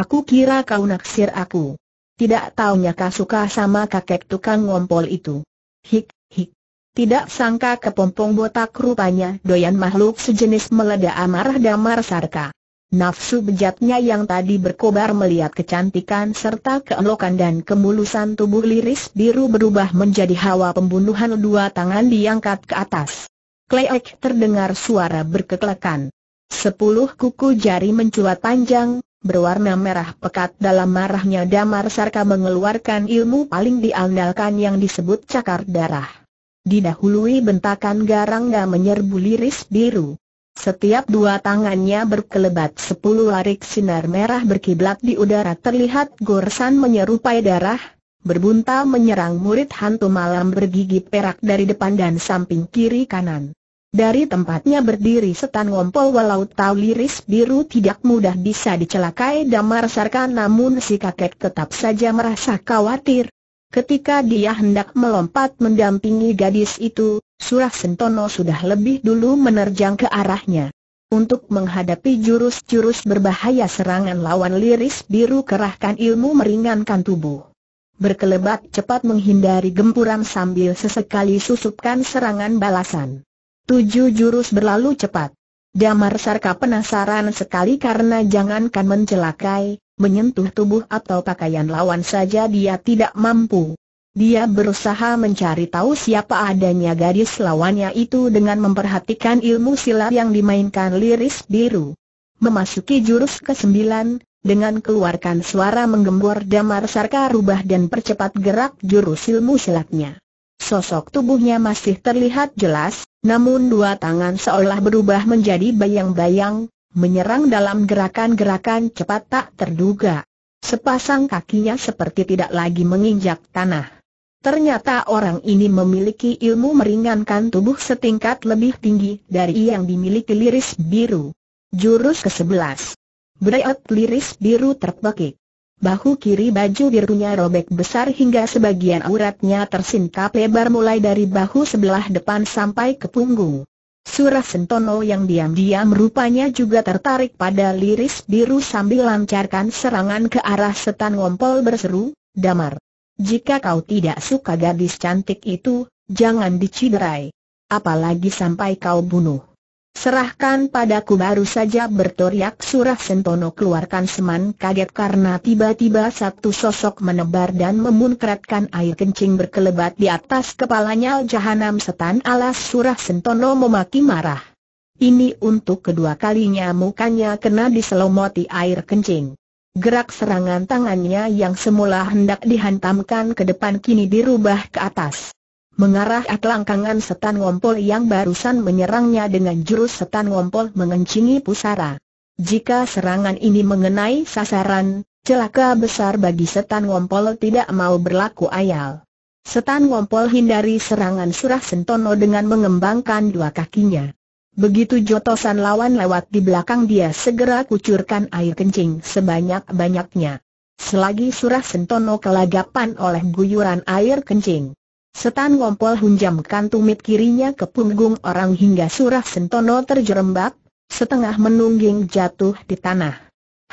Aku kira kau naksir aku. Tidak taunya kau suka sama kakek tukang ngompol itu. Hik, hik. Tidak sangka kepompong botak rupanya doyan makhluk sejenis meledak amarah damar sarka. Nafsu bejatnya yang tadi berkobar melihat kecantikan serta keelokan dan kemulusan tubuh liris biru berubah menjadi hawa pembunuhan dua tangan diangkat ke atas. Kleek terdengar suara berkekelekan. Sepuluh kuku jari mencuat panjang, berwarna merah pekat dalam marahnya Damar Sarka mengeluarkan ilmu paling diandalkan yang disebut cakar darah. Didahului bentakan Garangga menyerbu liris biru. Setiap dua tangannya berkelebat sepuluh larik sinar merah berkiblat di udara terlihat gorsan menyerupai darah, berbunta menyerang murid hantu malam bergigi perak dari depan dan samping kiri kanan. Dari tempatnya berdiri setan ngompol walau tahu liris biru tidak mudah bisa dicelakai damar sarka namun si kakek tetap saja merasa khawatir. Ketika dia hendak melompat mendampingi gadis itu, Surah Sentono sudah lebih dulu menerjang ke arahnya. Untuk menghadapi jurus-jurus berbahaya serangan lawan liris biru kerahkan ilmu meringankan tubuh berkelebat cepat menghindari gempuran sambil sesekali susupkan serangan balasan. Tujuh jurus berlalu cepat. Damar Sarka penasaran sekali karena jangankan mencelakai, menyentuh tubuh atau pakaian lawan saja dia tidak mampu. Dia berusaha mencari tahu siapa adanya gadis lawannya itu dengan memperhatikan ilmu silat yang dimainkan liris biru. Memasuki jurus ke-9, dengan keluarkan suara menggembor Damar Sarka rubah dan percepat gerak jurus ilmu silatnya sosok tubuhnya masih terlihat jelas, namun dua tangan seolah berubah menjadi bayang-bayang, menyerang dalam gerakan-gerakan cepat tak terduga. Sepasang kakinya seperti tidak lagi menginjak tanah. Ternyata orang ini memiliki ilmu meringankan tubuh setingkat lebih tinggi dari yang dimiliki liris biru. Jurus ke-11 Breot liris biru terpekik. Bahu kiri baju birunya robek besar hingga sebagian auratnya tersingkap lebar mulai dari bahu sebelah depan sampai ke punggung. Surah Sentono yang diam-diam rupanya juga tertarik pada liris biru sambil lancarkan serangan ke arah setan ngompol berseru, Damar. Jika kau tidak suka gadis cantik itu, jangan diciderai. Apalagi sampai kau bunuh. Serahkan padaku baru saja berteriak Surah Sentono keluarkan seman kaget karena tiba-tiba satu sosok menebar dan memunkratkan air kencing berkelebat di atas kepalanya jahanam setan alas Surah Sentono memaki marah. Ini untuk kedua kalinya mukanya kena diselomoti air kencing. Gerak serangan tangannya yang semula hendak dihantamkan ke depan kini dirubah ke atas mengarah langkangan setan ngompol yang barusan menyerangnya dengan jurus setan ngompol mengencingi pusara. Jika serangan ini mengenai sasaran, celaka besar bagi setan ngompol tidak mau berlaku ayal. Setan ngompol hindari serangan surah sentono dengan mengembangkan dua kakinya. Begitu jotosan lawan lewat di belakang dia segera kucurkan air kencing sebanyak-banyaknya. Selagi surah sentono kelagapan oleh guyuran air kencing. Setan ngompol hunjamkan tumit kirinya ke punggung orang hingga surah sentono terjerembab, setengah menungging jatuh di tanah.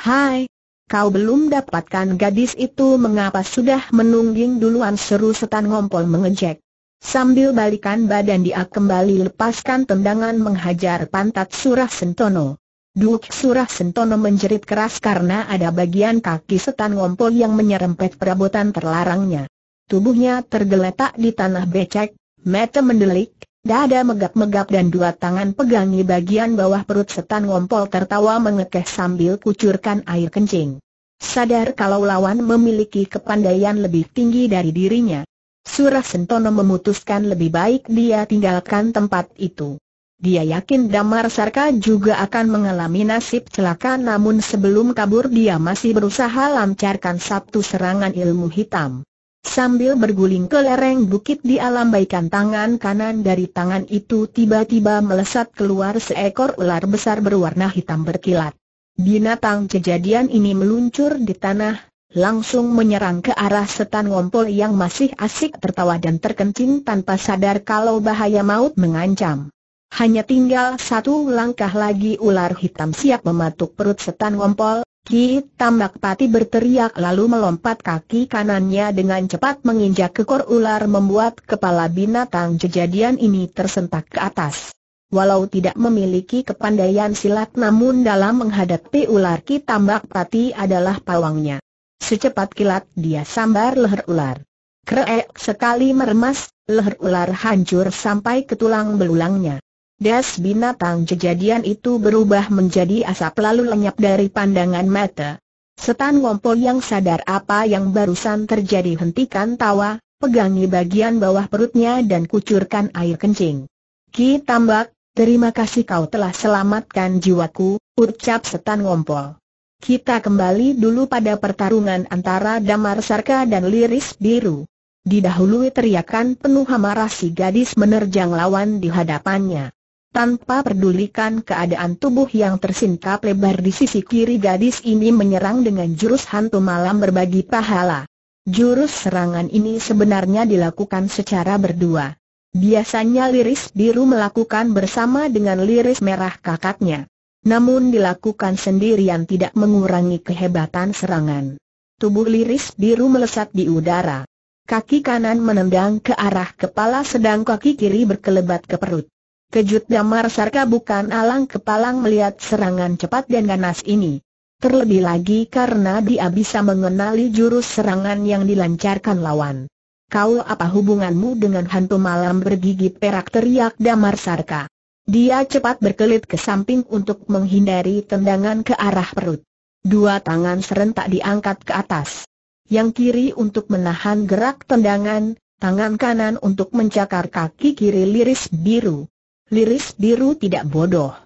Hai, kau belum dapatkan gadis itu mengapa sudah menungging duluan seru setan ngompol mengejek. Sambil balikan badan dia kembali lepaskan tendangan menghajar pantat surah sentono. Duk surah sentono menjerit keras karena ada bagian kaki setan ngompol yang menyerempet perabotan terlarangnya. Tubuhnya tergeletak di tanah becek, mata mendelik, dada megap-megap dan dua tangan pegangi bagian bawah perut setan ngompol tertawa mengekeh sambil kucurkan air kencing. Sadar kalau lawan memiliki kepandaian lebih tinggi dari dirinya. Surah Sentono memutuskan lebih baik dia tinggalkan tempat itu. Dia yakin Damar Sarka juga akan mengalami nasib celaka namun sebelum kabur dia masih berusaha lancarkan satu serangan ilmu hitam. Sambil berguling ke lereng bukit di alam baikan tangan kanan dari tangan itu tiba-tiba melesat keluar seekor ular besar berwarna hitam berkilat. Binatang kejadian ini meluncur di tanah, langsung menyerang ke arah setan ngompol yang masih asik tertawa dan terkencing tanpa sadar kalau bahaya maut mengancam. Hanya tinggal satu langkah lagi ular hitam siap mematuk perut setan ngompol, Ki Tambak Pati berteriak lalu melompat kaki kanannya dengan cepat menginjak ekor ular membuat kepala binatang kejadian ini tersentak ke atas. Walau tidak memiliki kepandaian silat namun dalam menghadapi ular Ki Tambak Pati adalah pawangnya. Secepat kilat dia sambar leher ular. Kreek sekali meremas, leher ular hancur sampai ke tulang belulangnya. Des binatang kejadian itu berubah menjadi asap lalu lenyap dari pandangan mata. Setan Ngompol yang sadar apa yang barusan terjadi hentikan tawa, pegangi bagian bawah perutnya dan kucurkan air kencing. Ki Tambak, terima kasih kau telah selamatkan jiwaku, ucap setan Ngompol. Kita kembali dulu pada pertarungan antara Damar Sarka dan Liris Biru. Didahului teriakan penuh amarah si gadis menerjang lawan di hadapannya. Tanpa pedulikan keadaan tubuh yang tersingkap lebar di sisi kiri gadis ini menyerang dengan jurus hantu malam berbagi pahala. Jurus serangan ini sebenarnya dilakukan secara berdua. Biasanya liris biru melakukan bersama dengan liris merah kakaknya. Namun dilakukan sendirian tidak mengurangi kehebatan serangan. Tubuh liris biru melesat di udara. Kaki kanan menendang ke arah kepala sedang kaki kiri berkelebat ke perut. Kejut Damar Sarka bukan alang kepalang melihat serangan cepat dan ganas ini. Terlebih lagi karena dia bisa mengenali jurus serangan yang dilancarkan lawan. Kau apa hubunganmu dengan hantu malam bergigi perak teriak Damar Sarka. Dia cepat berkelit ke samping untuk menghindari tendangan ke arah perut. Dua tangan serentak diangkat ke atas. Yang kiri untuk menahan gerak tendangan, tangan kanan untuk mencakar kaki kiri liris biru. Liris biru tidak bodoh.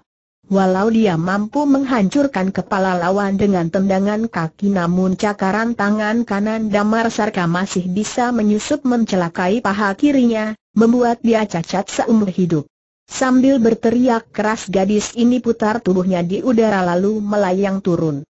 Walau dia mampu menghancurkan kepala lawan dengan tendangan kaki namun cakaran tangan kanan Damar Sarka masih bisa menyusup mencelakai paha kirinya, membuat dia cacat seumur hidup. Sambil berteriak keras gadis ini putar tubuhnya di udara lalu melayang turun.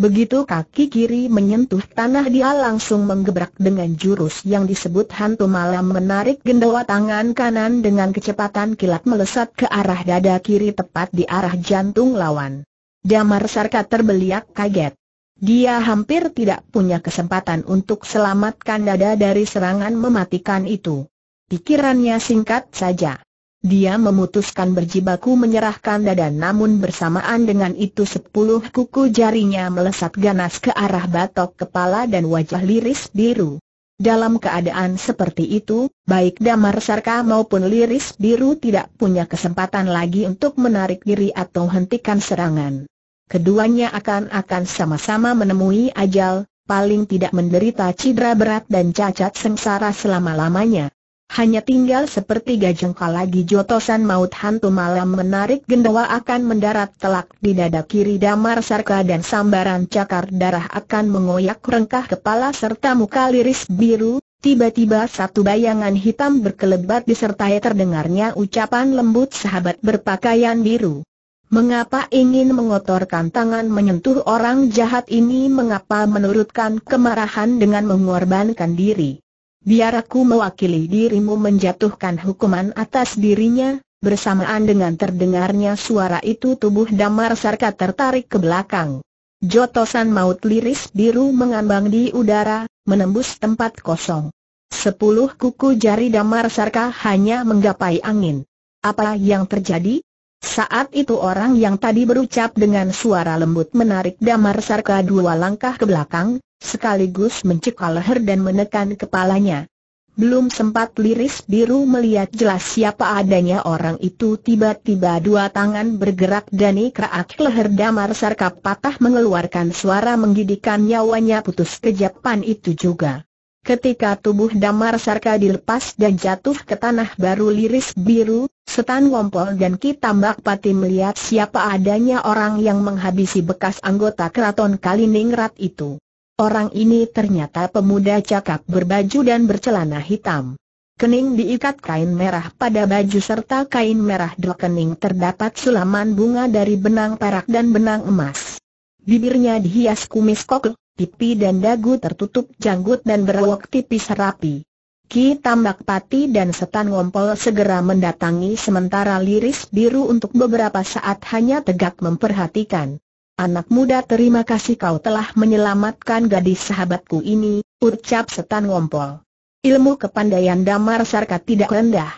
Begitu kaki kiri menyentuh tanah dia langsung menggebrak dengan jurus yang disebut hantu malam menarik gendawa tangan kanan dengan kecepatan kilat melesat ke arah dada kiri tepat di arah jantung lawan. Damar Sarka terbeliak kaget. Dia hampir tidak punya kesempatan untuk selamatkan dada dari serangan mematikan itu. Pikirannya singkat saja. Dia memutuskan berjibaku menyerahkan dada namun bersamaan dengan itu sepuluh kuku jarinya melesat ganas ke arah batok kepala dan wajah liris biru. Dalam keadaan seperti itu, baik Damar Sarka maupun Liris Biru tidak punya kesempatan lagi untuk menarik diri atau hentikan serangan. Keduanya akan-akan sama-sama menemui ajal, paling tidak menderita cedera berat dan cacat sengsara selama-lamanya. Hanya tinggal sepertiga jengkal lagi jotosan maut hantu malam menarik gendawa akan mendarat telak di dada kiri damar sarka dan sambaran cakar darah akan mengoyak rengkah kepala serta muka liris biru. Tiba-tiba satu bayangan hitam berkelebat disertai terdengarnya ucapan lembut sahabat berpakaian biru. Mengapa ingin mengotorkan tangan menyentuh orang jahat ini mengapa menurutkan kemarahan dengan mengorbankan diri? biar aku mewakili dirimu menjatuhkan hukuman atas dirinya, bersamaan dengan terdengarnya suara itu tubuh Damar Sarka tertarik ke belakang. Jotosan maut liris biru mengambang di udara, menembus tempat kosong. Sepuluh kuku jari Damar Sarka hanya menggapai angin. Apa yang terjadi? Saat itu orang yang tadi berucap dengan suara lembut menarik damar sarka dua langkah ke belakang, sekaligus mencekal leher dan menekan kepalanya. Belum sempat liris biru melihat jelas siapa adanya orang itu tiba-tiba dua tangan bergerak dan ikraak leher damar sarka patah mengeluarkan suara menggidikan nyawanya putus kejapan itu juga. Ketika tubuh Damar Sarka dilepas dan jatuh ke tanah baru liris biru, Setan Wompol dan Kitambak Pati melihat siapa adanya orang yang menghabisi bekas anggota keraton Kaliningrat itu. Orang ini ternyata pemuda cakap berbaju dan bercelana hitam. Kening diikat kain merah pada baju serta kain merah di kening terdapat sulaman bunga dari benang perak dan benang emas. Bibirnya dihias kumis kokel, pipi dan dagu tertutup janggut dan berwok tipis rapi. Ki Tambak Pati dan Setan Ngompol segera mendatangi sementara Liris Biru untuk beberapa saat hanya tegak memperhatikan. Anak muda terima kasih kau telah menyelamatkan gadis sahabatku ini, ucap Setan Ngompol. Ilmu kepandaian Damar Sarka tidak rendah.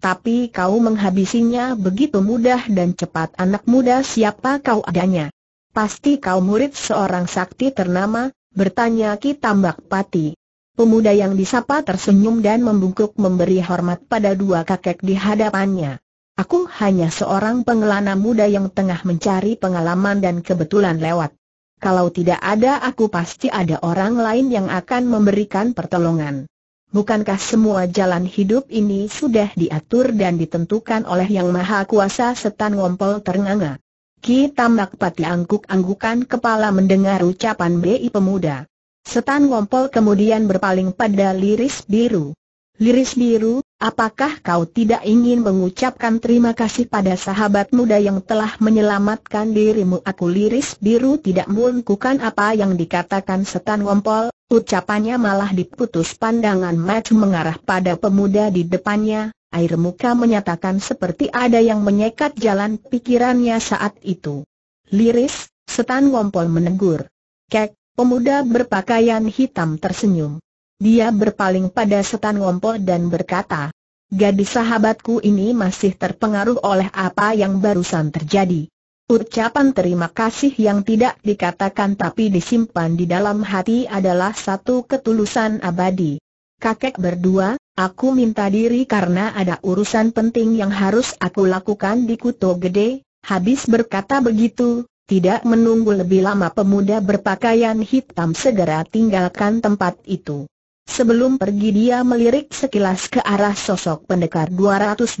Tapi kau menghabisinya begitu mudah dan cepat anak muda siapa kau adanya. Pasti kau murid seorang sakti ternama, bertanya Ki Tambak Pati. Pemuda yang disapa tersenyum dan membungkuk memberi hormat pada dua kakek di hadapannya. Aku hanya seorang pengelana muda yang tengah mencari pengalaman dan kebetulan lewat. Kalau tidak ada aku pasti ada orang lain yang akan memberikan pertolongan. Bukankah semua jalan hidup ini sudah diatur dan ditentukan oleh Yang Maha Kuasa setan ngompol ternganga? Ki Tambak Pati angguk-anggukan kepala mendengar ucapan BI pemuda. Setan Wompol kemudian berpaling pada Liris Biru. Liris Biru, apakah kau tidak ingin mengucapkan terima kasih pada sahabat muda yang telah menyelamatkan dirimu? Aku Liris Biru tidak melakukan apa yang dikatakan Setan Wompol, ucapannya malah diputus pandangan Mac mengarah pada pemuda di depannya, air muka menyatakan seperti ada yang menyekat jalan pikirannya saat itu. Liris, setan ngompol menegur. Kek, pemuda berpakaian hitam tersenyum. Dia berpaling pada setan ngompol dan berkata, Gadis sahabatku ini masih terpengaruh oleh apa yang barusan terjadi. Ucapan terima kasih yang tidak dikatakan tapi disimpan di dalam hati adalah satu ketulusan abadi kakek berdua, aku minta diri karena ada urusan penting yang harus aku lakukan di Kuto Gede, habis berkata begitu, tidak menunggu lebih lama pemuda berpakaian hitam segera tinggalkan tempat itu. Sebelum pergi dia melirik sekilas ke arah sosok pendekar 212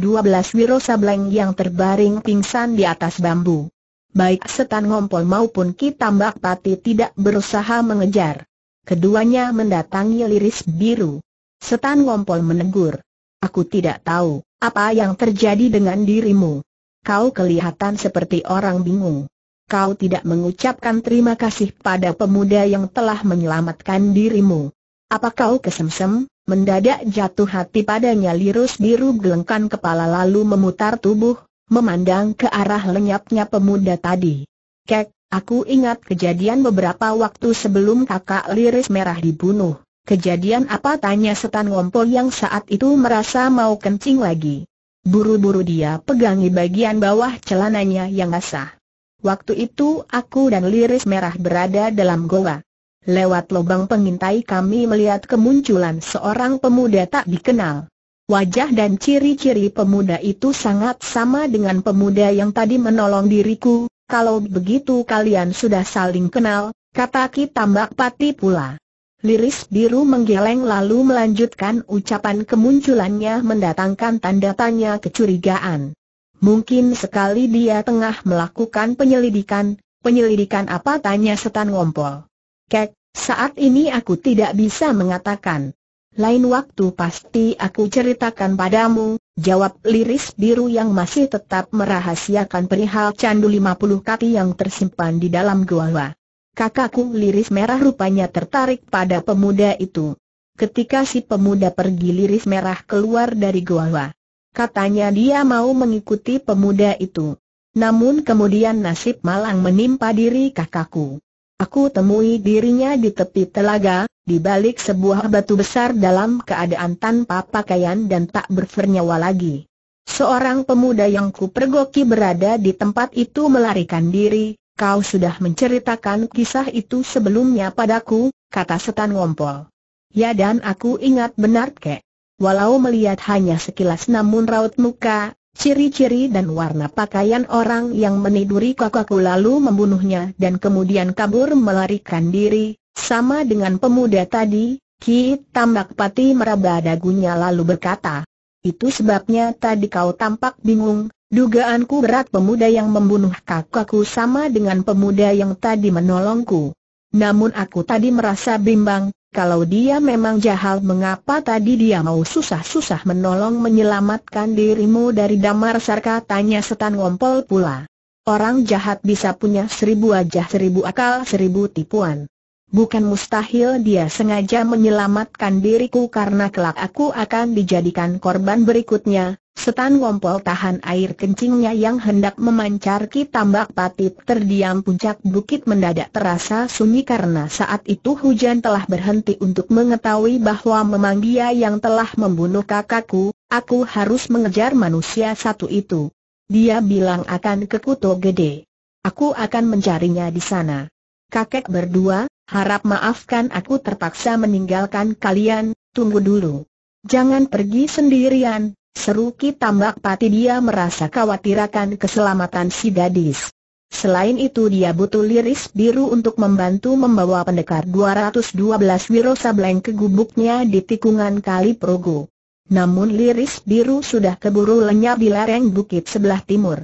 Wiro Sableng yang terbaring pingsan di atas bambu. Baik Setan Ngompol maupun Ki Tambak Pati tidak berusaha mengejar. Keduanya mendatangi liris biru. Setan Ngompol menegur. Aku tidak tahu, apa yang terjadi dengan dirimu. Kau kelihatan seperti orang bingung. Kau tidak mengucapkan terima kasih pada pemuda yang telah menyelamatkan dirimu. Apa kau kesemsem? Mendadak jatuh hati padanya lirus biru gelengkan kepala lalu memutar tubuh, memandang ke arah lenyapnya pemuda tadi. Kek, aku ingat kejadian beberapa waktu sebelum kakak liris merah dibunuh. Kejadian apa tanya setan ngompol yang saat itu merasa mau kencing lagi. Buru-buru dia pegangi bagian bawah celananya yang basah. Waktu itu aku dan Liris Merah berada dalam goa. Lewat lubang pengintai kami melihat kemunculan seorang pemuda tak dikenal. Wajah dan ciri-ciri pemuda itu sangat sama dengan pemuda yang tadi menolong diriku, kalau begitu kalian sudah saling kenal, kata Ki Tambak Pati pula. Liris biru menggeleng lalu melanjutkan ucapan kemunculannya mendatangkan tanda tanya kecurigaan. Mungkin sekali dia tengah melakukan penyelidikan, penyelidikan apa tanya setan ngompol. Kek, saat ini aku tidak bisa mengatakan. Lain waktu pasti aku ceritakan padamu, jawab liris biru yang masih tetap merahasiakan perihal candu 50 kaki yang tersimpan di dalam gua. Kakakku Liris Merah rupanya tertarik pada pemuda itu. Ketika si pemuda pergi Liris Merah keluar dari gua. Katanya dia mau mengikuti pemuda itu. Namun kemudian nasib malang menimpa diri kakakku. Aku temui dirinya di tepi telaga, di balik sebuah batu besar dalam keadaan tanpa pakaian dan tak bernyawa lagi. Seorang pemuda yang kupergoki berada di tempat itu melarikan diri, Kau sudah menceritakan kisah itu sebelumnya padaku, kata setan ngompol. Ya dan aku ingat benar kek. Walau melihat hanya sekilas namun raut muka, ciri-ciri dan warna pakaian orang yang meniduri kakakku lalu membunuhnya dan kemudian kabur melarikan diri, sama dengan pemuda tadi, Ki Tambak Pati meraba dagunya lalu berkata, itu sebabnya tadi kau tampak bingung, Dugaanku berat pemuda yang membunuh kakakku sama dengan pemuda yang tadi menolongku. Namun aku tadi merasa bimbang, kalau dia memang jahal mengapa tadi dia mau susah-susah menolong menyelamatkan dirimu dari damar sarka tanya setan ngompol pula. Orang jahat bisa punya seribu wajah seribu akal seribu tipuan. Bukan mustahil dia sengaja menyelamatkan diriku karena kelak aku akan dijadikan korban berikutnya, Setan ngompol tahan air kencingnya yang hendak memancar ki tambak patit terdiam puncak bukit mendadak terasa sunyi karena saat itu hujan telah berhenti untuk mengetahui bahwa memang dia yang telah membunuh kakakku, aku harus mengejar manusia satu itu. Dia bilang akan ke Kuto Gede. Aku akan mencarinya di sana. Kakek berdua, harap maafkan aku terpaksa meninggalkan kalian, tunggu dulu. Jangan pergi sendirian, Seru tambak pati dia merasa khawatir akan keselamatan si gadis. Selain itu dia butuh liris biru untuk membantu membawa pendekar 212 Wiro Sableng ke gubuknya di tikungan Kali Progo. Namun liris biru sudah keburu lenyap di lereng bukit sebelah timur.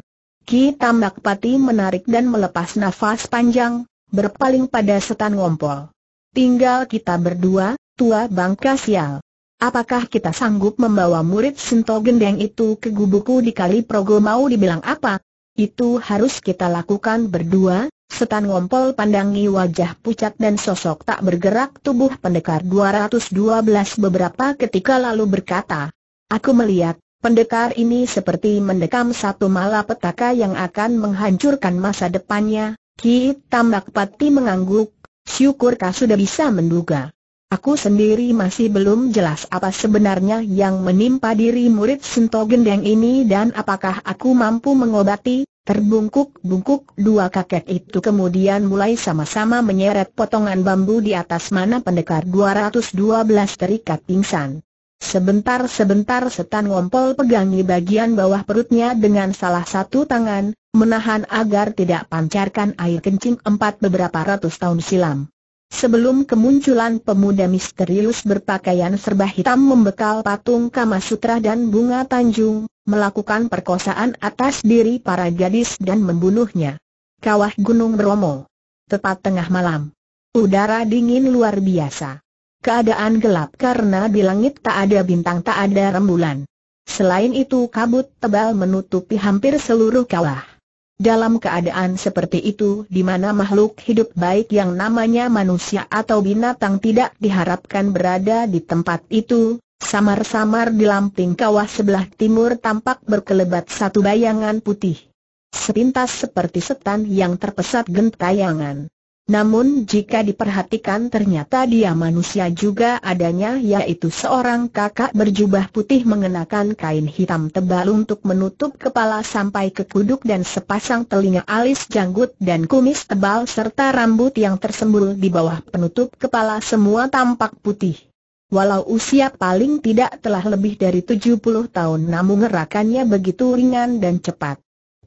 Ki Tambak Pati menarik dan melepas nafas panjang, berpaling pada setan ngompol. Tinggal kita berdua, tua bangka sial. Apakah kita sanggup membawa murid Sento Gendeng itu ke gubuku di kali Progo mau dibilang apa? Itu harus kita lakukan berdua, setan ngompol pandangi wajah pucat dan sosok tak bergerak tubuh pendekar 212 beberapa ketika lalu berkata. Aku melihat, pendekar ini seperti mendekam satu malapetaka yang akan menghancurkan masa depannya, Ki Tambak Pati mengangguk, syukur kau sudah bisa menduga. Aku sendiri masih belum jelas apa sebenarnya yang menimpa diri murid Sento Gendeng ini dan apakah aku mampu mengobati, terbungkuk-bungkuk dua kakek itu kemudian mulai sama-sama menyeret potongan bambu di atas mana pendekar 212 terikat pingsan. Sebentar-sebentar setan ngompol pegangi bagian bawah perutnya dengan salah satu tangan, menahan agar tidak pancarkan air kencing empat beberapa ratus tahun silam. Sebelum kemunculan pemuda misterius berpakaian serba hitam membekal patung kamasutra dan bunga tanjung, melakukan perkosaan atas diri para gadis dan membunuhnya. Kawah Gunung Bromo. Tepat tengah malam. Udara dingin luar biasa. Keadaan gelap karena di langit tak ada bintang tak ada rembulan. Selain itu kabut tebal menutupi hampir seluruh kawah. Dalam keadaan seperti itu di mana makhluk hidup baik yang namanya manusia atau binatang tidak diharapkan berada di tempat itu, samar-samar di lamping kawah sebelah timur tampak berkelebat satu bayangan putih. Sepintas seperti setan yang terpesat gentayangan. Namun jika diperhatikan ternyata dia manusia juga adanya yaitu seorang kakak berjubah putih mengenakan kain hitam tebal untuk menutup kepala sampai ke kuduk dan sepasang telinga alis janggut dan kumis tebal serta rambut yang tersembul di bawah penutup kepala semua tampak putih. Walau usia paling tidak telah lebih dari 70 tahun namun gerakannya begitu ringan dan cepat.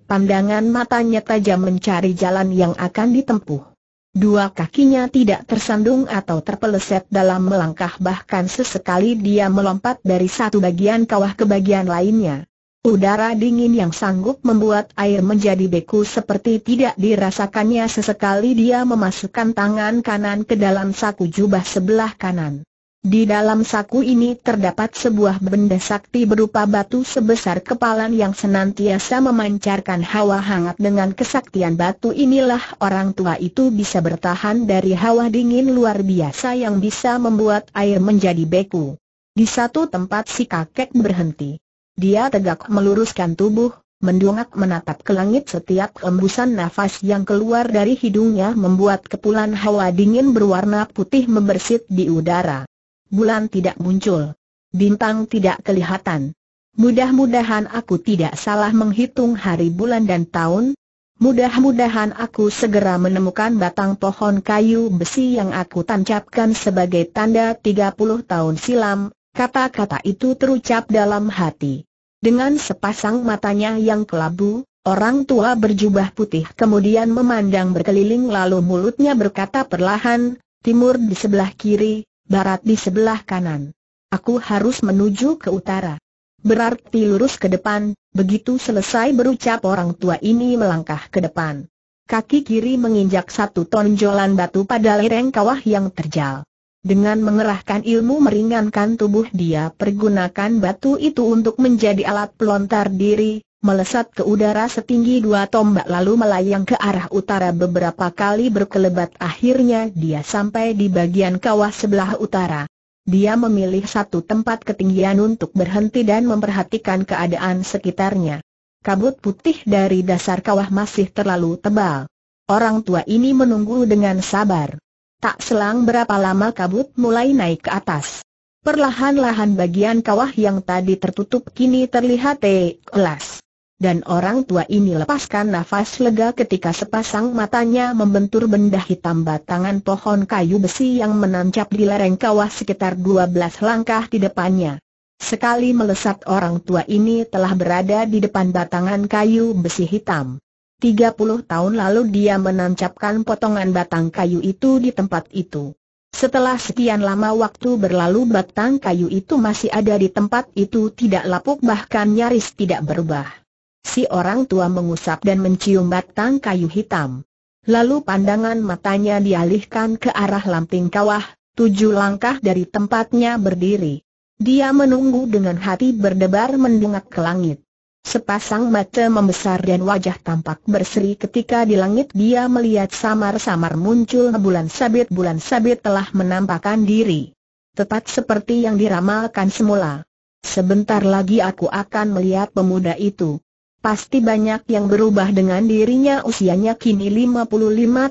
Pandangan matanya tajam mencari jalan yang akan ditempuh. Dua kakinya tidak tersandung atau terpeleset dalam melangkah bahkan sesekali dia melompat dari satu bagian kawah ke bagian lainnya. Udara dingin yang sanggup membuat air menjadi beku seperti tidak dirasakannya sesekali dia memasukkan tangan kanan ke dalam saku jubah sebelah kanan. Di dalam saku ini terdapat sebuah benda sakti berupa batu sebesar kepalan yang senantiasa memancarkan hawa hangat dengan kesaktian batu inilah orang tua itu bisa bertahan dari hawa dingin luar biasa yang bisa membuat air menjadi beku. Di satu tempat si kakek berhenti. Dia tegak meluruskan tubuh, mendongak menatap ke langit setiap hembusan nafas yang keluar dari hidungnya membuat kepulan hawa dingin berwarna putih membersit di udara bulan tidak muncul. Bintang tidak kelihatan. Mudah-mudahan aku tidak salah menghitung hari bulan dan tahun. Mudah-mudahan aku segera menemukan batang pohon kayu besi yang aku tancapkan sebagai tanda 30 tahun silam, kata-kata itu terucap dalam hati. Dengan sepasang matanya yang kelabu, Orang tua berjubah putih kemudian memandang berkeliling lalu mulutnya berkata perlahan, timur di sebelah kiri, barat di sebelah kanan. Aku harus menuju ke utara. Berarti lurus ke depan, begitu selesai berucap orang tua ini melangkah ke depan. Kaki kiri menginjak satu tonjolan batu pada lereng kawah yang terjal. Dengan mengerahkan ilmu meringankan tubuh dia pergunakan batu itu untuk menjadi alat pelontar diri, melesat ke udara setinggi dua tombak lalu melayang ke arah utara beberapa kali berkelebat akhirnya dia sampai di bagian kawah sebelah utara. Dia memilih satu tempat ketinggian untuk berhenti dan memperhatikan keadaan sekitarnya. Kabut putih dari dasar kawah masih terlalu tebal. Orang tua ini menunggu dengan sabar. Tak selang berapa lama kabut mulai naik ke atas. Perlahan-lahan bagian kawah yang tadi tertutup kini terlihat telas dan orang tua ini lepaskan nafas lega ketika sepasang matanya membentur benda hitam batangan pohon kayu besi yang menancap di lereng kawah sekitar 12 langkah di depannya. Sekali melesat orang tua ini telah berada di depan batangan kayu besi hitam. 30 tahun lalu dia menancapkan potongan batang kayu itu di tempat itu. Setelah sekian lama waktu berlalu batang kayu itu masih ada di tempat itu tidak lapuk bahkan nyaris tidak berubah. Si orang tua mengusap dan mencium batang kayu hitam. Lalu pandangan matanya dialihkan ke arah lamping kawah, tujuh langkah dari tempatnya berdiri. Dia menunggu dengan hati berdebar mendengar ke langit. Sepasang mata membesar dan wajah tampak berseri ketika di langit dia melihat samar-samar muncul bulan sabit bulan sabit telah menampakkan diri. Tepat seperti yang diramalkan semula. Sebentar lagi aku akan melihat pemuda itu. Pasti banyak yang berubah dengan dirinya usianya kini 55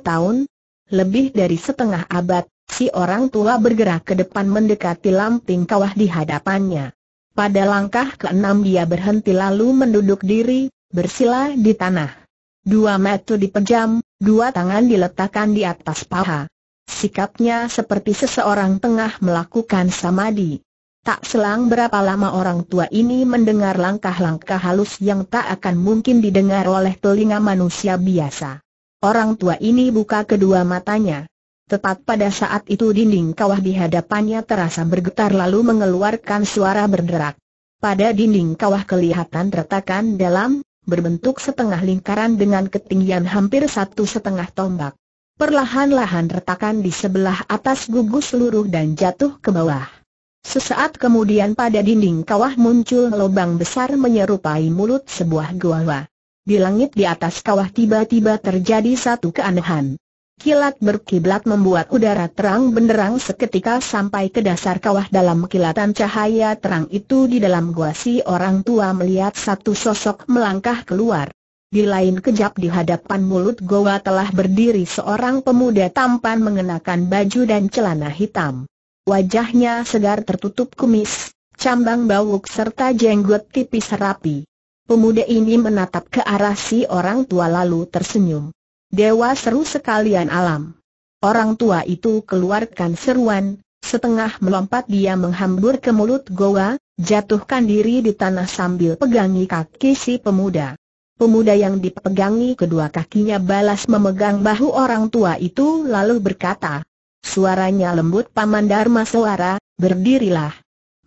tahun, lebih dari setengah abad, si orang tua bergerak ke depan mendekati lamping kawah di hadapannya. Pada langkah keenam dia berhenti lalu menduduk diri, bersila di tanah. Dua mata dipejam, dua tangan diletakkan di atas paha. Sikapnya seperti seseorang tengah melakukan samadhi. Tak selang berapa lama orang tua ini mendengar langkah-langkah halus yang tak akan mungkin didengar oleh telinga manusia biasa. Orang tua ini buka kedua matanya. Tepat pada saat itu dinding kawah di hadapannya terasa bergetar lalu mengeluarkan suara berderak. Pada dinding kawah kelihatan retakan dalam, berbentuk setengah lingkaran dengan ketinggian hampir satu setengah tombak. Perlahan-lahan retakan di sebelah atas gugus seluruh dan jatuh ke bawah. Sesaat kemudian pada dinding kawah muncul lubang besar menyerupai mulut sebuah gua. Di langit di atas kawah tiba-tiba terjadi satu keanehan. Kilat berkiblat membuat udara terang benderang seketika sampai ke dasar kawah dalam kilatan cahaya terang itu di dalam gua si orang tua melihat satu sosok melangkah keluar. Di lain kejap di hadapan mulut goa telah berdiri seorang pemuda tampan mengenakan baju dan celana hitam wajahnya segar tertutup kumis, cambang bawuk serta jenggot tipis rapi. Pemuda ini menatap ke arah si orang tua lalu tersenyum. Dewa seru sekalian alam. Orang tua itu keluarkan seruan, setengah melompat dia menghambur ke mulut goa, jatuhkan diri di tanah sambil pegangi kaki si pemuda. Pemuda yang dipegangi kedua kakinya balas memegang bahu orang tua itu lalu berkata, Suaranya lembut Paman Dharma suara, berdirilah.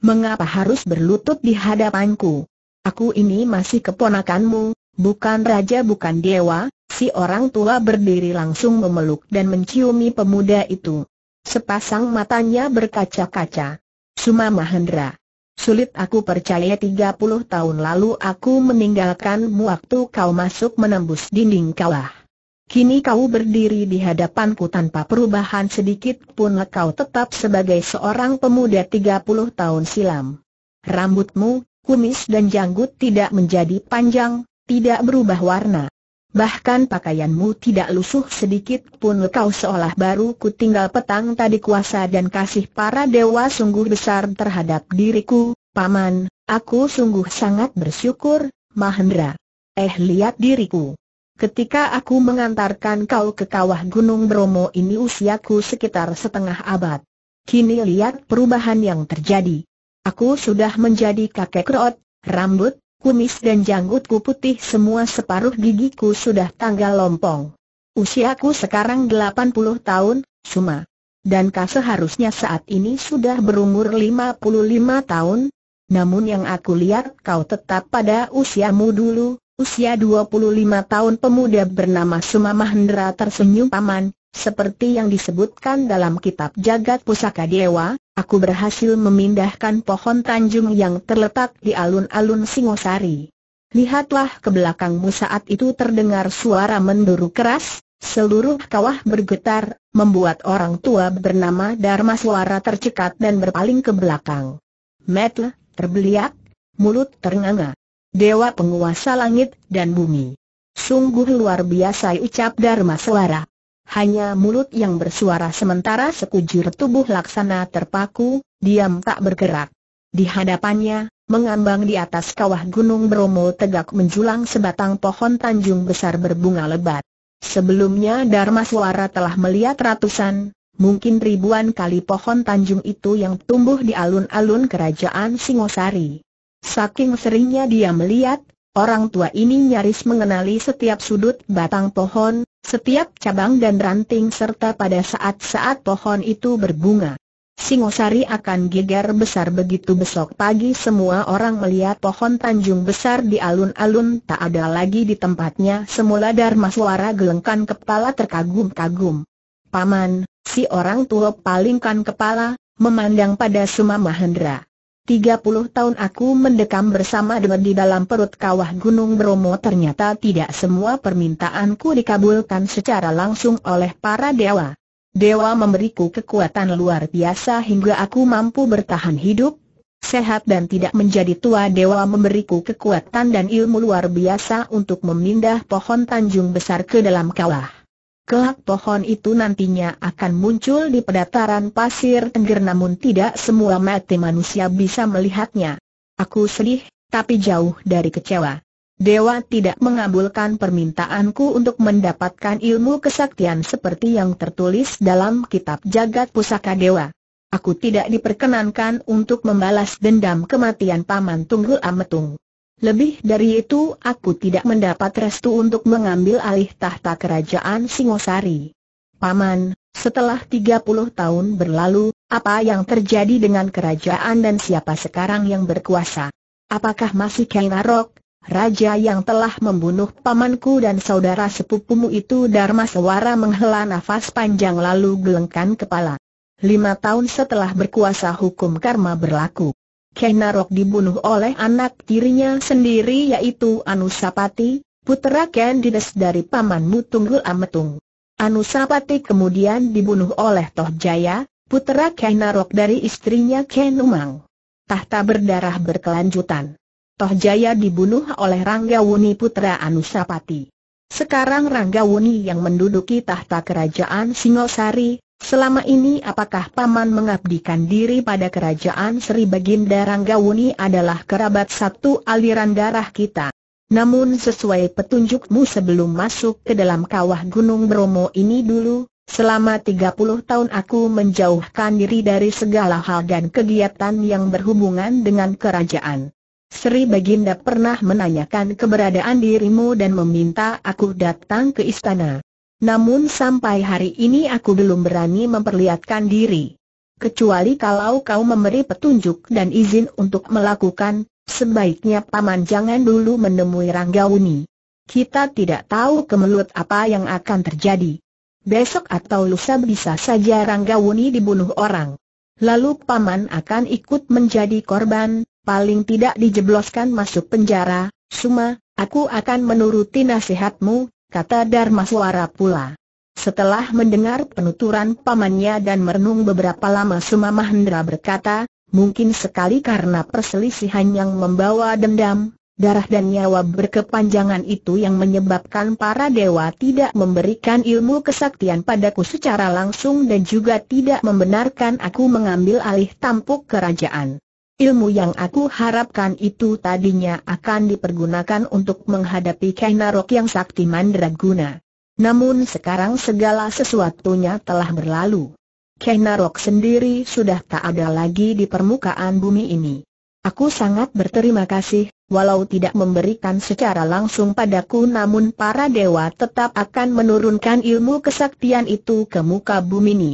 Mengapa harus berlutut di hadapanku? Aku ini masih keponakanmu, bukan raja bukan dewa, si orang tua berdiri langsung memeluk dan menciumi pemuda itu. Sepasang matanya berkaca-kaca. Suma Mahendra. Sulit aku percaya 30 tahun lalu aku meninggalkanmu waktu kau masuk menembus dinding kawah. Kini kau berdiri di hadapanku tanpa perubahan sedikit pun kau tetap sebagai seorang pemuda 30 tahun silam. Rambutmu, kumis dan janggut tidak menjadi panjang, tidak berubah warna. Bahkan pakaianmu tidak lusuh sedikit pun kau seolah baru ku tinggal petang tadi kuasa dan kasih para dewa sungguh besar terhadap diriku, paman, aku sungguh sangat bersyukur, Mahendra. Eh lihat diriku. Ketika aku mengantarkan kau ke kawah Gunung Bromo ini usiaku sekitar setengah abad. Kini lihat perubahan yang terjadi. Aku sudah menjadi kakek kerot, rambut, kumis dan janggutku putih semua separuh gigiku sudah tanggal lompong. Usiaku sekarang 80 tahun, Suma. Dan kau seharusnya saat ini sudah berumur 55 tahun. Namun yang aku lihat kau tetap pada usiamu dulu, usia 25 tahun pemuda bernama Sumamahendra tersenyum paman, seperti yang disebutkan dalam kitab Jagat Pusaka Dewa, aku berhasil memindahkan pohon tanjung yang terletak di alun-alun Singosari. Lihatlah ke belakangmu saat itu terdengar suara menduru keras, seluruh kawah bergetar, membuat orang tua bernama Dharma suara tercekat dan berpaling ke belakang. Metle, terbeliak, mulut ternganga. Dewa penguasa langit dan bumi. Sungguh luar biasa ucap Dharma Suara. Hanya mulut yang bersuara sementara sekujur tubuh laksana terpaku, diam tak bergerak. Di hadapannya, mengambang di atas kawah Gunung Bromo tegak menjulang sebatang pohon tanjung besar berbunga lebat. Sebelumnya Dharma Suara telah melihat ratusan, mungkin ribuan kali pohon tanjung itu yang tumbuh di alun-alun kerajaan Singosari. Saking seringnya dia melihat, orang tua ini nyaris mengenali setiap sudut batang pohon, setiap cabang dan ranting serta pada saat-saat pohon itu berbunga. Singosari akan geger besar begitu besok pagi semua orang melihat pohon Tanjung Besar di alun-alun tak ada lagi di tempatnya semula Dharma suara gelengkan kepala terkagum-kagum. Paman, si orang tua palingkan kepala, memandang pada Suma Mahendra. 30 tahun aku mendekam bersama dengan di dalam perut kawah Gunung Bromo ternyata tidak semua permintaanku dikabulkan secara langsung oleh para dewa. Dewa memberiku kekuatan luar biasa hingga aku mampu bertahan hidup, sehat dan tidak menjadi tua dewa memberiku kekuatan dan ilmu luar biasa untuk memindah pohon Tanjung Besar ke dalam kawah. Kelak pohon itu nantinya akan muncul di pedataran pasir tengger namun tidak semua mati manusia bisa melihatnya. Aku sedih, tapi jauh dari kecewa. Dewa tidak mengabulkan permintaanku untuk mendapatkan ilmu kesaktian seperti yang tertulis dalam kitab jagat pusaka dewa. Aku tidak diperkenankan untuk membalas dendam kematian Paman Tunggul Ametung. Lebih dari itu aku tidak mendapat restu untuk mengambil alih tahta kerajaan Singosari. Paman, setelah 30 tahun berlalu, apa yang terjadi dengan kerajaan dan siapa sekarang yang berkuasa? Apakah masih Kainarok, raja yang telah membunuh pamanku dan saudara sepupumu itu Dharma Sewara menghela nafas panjang lalu gelengkan kepala. Lima tahun setelah berkuasa hukum karma berlaku. Kenarok dibunuh oleh anak tirinya sendiri yaitu Anusapati, putera Ken Dines dari paman Mutunggul Ametung. Anusapati kemudian dibunuh oleh Toh Jaya, putera Kenarok dari istrinya Ken Umang. Tahta berdarah berkelanjutan. Toh Jaya dibunuh oleh Ranggawuni putera Anusapati. Sekarang Ranggawuni yang menduduki tahta kerajaan Singosari, Selama ini apakah Paman mengabdikan diri pada kerajaan Sri Baginda Ranggawuni adalah kerabat satu aliran darah kita. Namun sesuai petunjukmu sebelum masuk ke dalam kawah Gunung Bromo ini dulu, selama 30 tahun aku menjauhkan diri dari segala hal dan kegiatan yang berhubungan dengan kerajaan. Sri Baginda pernah menanyakan keberadaan dirimu dan meminta aku datang ke istana. Namun sampai hari ini aku belum berani memperlihatkan diri. Kecuali kalau kau memberi petunjuk dan izin untuk melakukan, sebaiknya paman jangan dulu menemui Ranggauni. Kita tidak tahu kemelut apa yang akan terjadi. Besok atau lusa bisa saja Ranggauni dibunuh orang. Lalu paman akan ikut menjadi korban, paling tidak dijebloskan masuk penjara, Suma, aku akan menuruti nasihatmu, kata Dharma suara pula. Setelah mendengar penuturan pamannya dan merenung beberapa lama Sumamah Hendra berkata, mungkin sekali karena perselisihan yang membawa dendam, darah dan nyawa berkepanjangan itu yang menyebabkan para dewa tidak memberikan ilmu kesaktian padaku secara langsung dan juga tidak membenarkan aku mengambil alih tampuk kerajaan. Ilmu yang aku harapkan itu tadinya akan dipergunakan untuk menghadapi Kainarok yang sakti mandraguna. Namun sekarang segala sesuatunya telah berlalu. Kainarok sendiri sudah tak ada lagi di permukaan bumi ini. Aku sangat berterima kasih, walau tidak memberikan secara langsung padaku namun para dewa tetap akan menurunkan ilmu kesaktian itu ke muka bumi ini.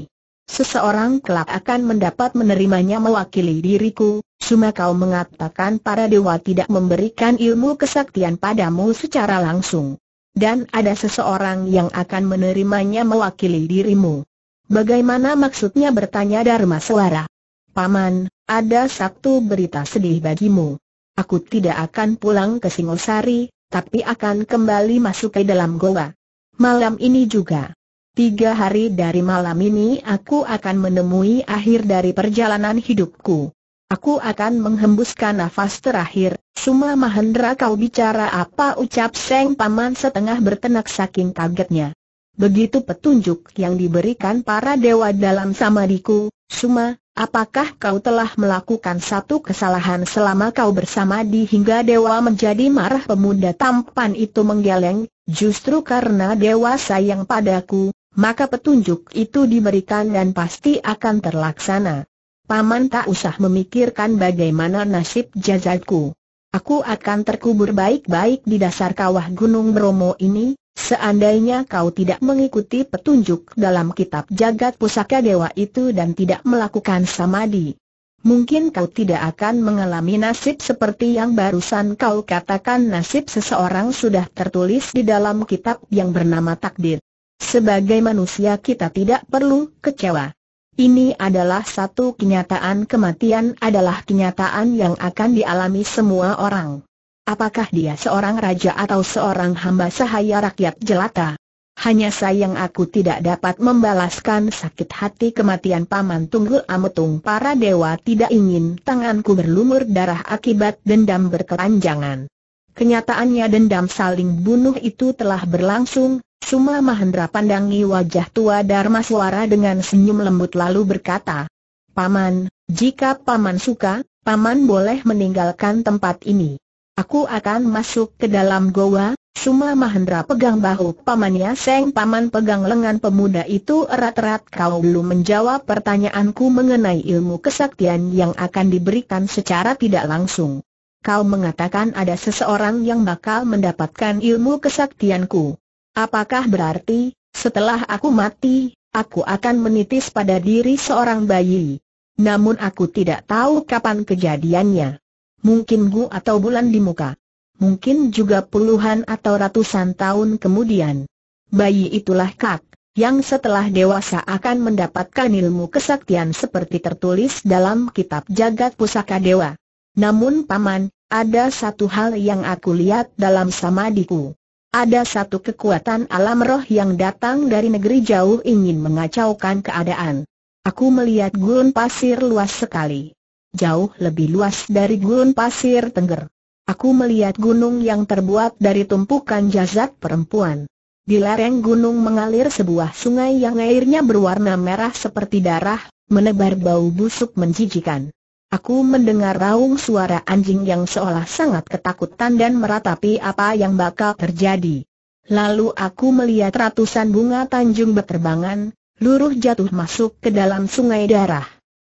Seseorang kelak akan mendapat menerimanya mewakili diriku, Suma kau mengatakan para dewa tidak memberikan ilmu kesaktian padamu secara langsung. Dan ada seseorang yang akan menerimanya mewakili dirimu. Bagaimana maksudnya bertanya Dharma Suara? Paman, ada satu berita sedih bagimu. Aku tidak akan pulang ke Singosari, tapi akan kembali masuk ke dalam goa. Malam ini juga. Tiga hari dari malam ini aku akan menemui akhir dari perjalanan hidupku. Aku akan menghembuskan nafas terakhir. Suma Mahendra kau bicara apa ucap Seng Paman setengah bertenak saking kagetnya. Begitu petunjuk yang diberikan para dewa dalam samadiku, Suma, apakah kau telah melakukan satu kesalahan selama kau bersamadi hingga dewa menjadi marah pemuda tampan itu menggeleng, justru karena dewa sayang padaku, maka petunjuk itu diberikan dan pasti akan terlaksana. Paman tak usah memikirkan bagaimana nasib jasadku. Aku akan terkubur baik-baik di dasar kawah Gunung Bromo ini, Seandainya kau tidak mengikuti petunjuk dalam kitab jagat pusaka dewa itu dan tidak melakukan samadhi, mungkin kau tidak akan mengalami nasib seperti yang barusan kau katakan nasib seseorang sudah tertulis di dalam kitab yang bernama takdir. Sebagai manusia kita tidak perlu kecewa. Ini adalah satu kenyataan kematian adalah kenyataan yang akan dialami semua orang. Apakah dia seorang raja atau seorang hamba sahaya rakyat jelata? Hanya sayang aku tidak dapat membalaskan sakit hati kematian Paman Tunggul Ametung para dewa tidak ingin tanganku berlumur darah akibat dendam berkepanjangan. Kenyataannya dendam saling bunuh itu telah berlangsung, Suma Mahendra pandangi wajah tua Dharma Suara dengan senyum lembut lalu berkata, Paman, jika Paman suka, Paman boleh meninggalkan tempat ini. Aku akan masuk ke dalam goa, Suma Mahendra pegang bahu pamannya Seng Paman pegang lengan pemuda itu erat-erat kau belum menjawab pertanyaanku mengenai ilmu kesaktian yang akan diberikan secara tidak langsung. Kau mengatakan ada seseorang yang bakal mendapatkan ilmu kesaktianku. Apakah berarti, setelah aku mati, aku akan menitis pada diri seorang bayi? Namun aku tidak tahu kapan kejadiannya. Mungkin gu atau bulan di muka. Mungkin juga puluhan atau ratusan tahun kemudian. Bayi itulah kak, yang setelah dewasa akan mendapatkan ilmu kesaktian seperti tertulis dalam kitab jagat pusaka dewa. Namun paman, ada satu hal yang aku lihat dalam samadiku. Ada satu kekuatan alam roh yang datang dari negeri jauh ingin mengacaukan keadaan. Aku melihat gurun pasir luas sekali. Jauh lebih luas dari gurun pasir Tengger. Aku melihat gunung yang terbuat dari tumpukan jasad perempuan. Di lereng gunung mengalir sebuah sungai yang airnya berwarna merah seperti darah, menebar bau busuk menjijikan. Aku mendengar raung suara anjing yang seolah sangat ketakutan dan meratapi apa yang bakal terjadi. Lalu aku melihat ratusan bunga tanjung berterbangan, luruh jatuh masuk ke dalam sungai darah.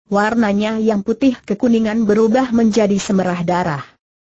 Warnanya yang putih kekuningan berubah menjadi semerah darah.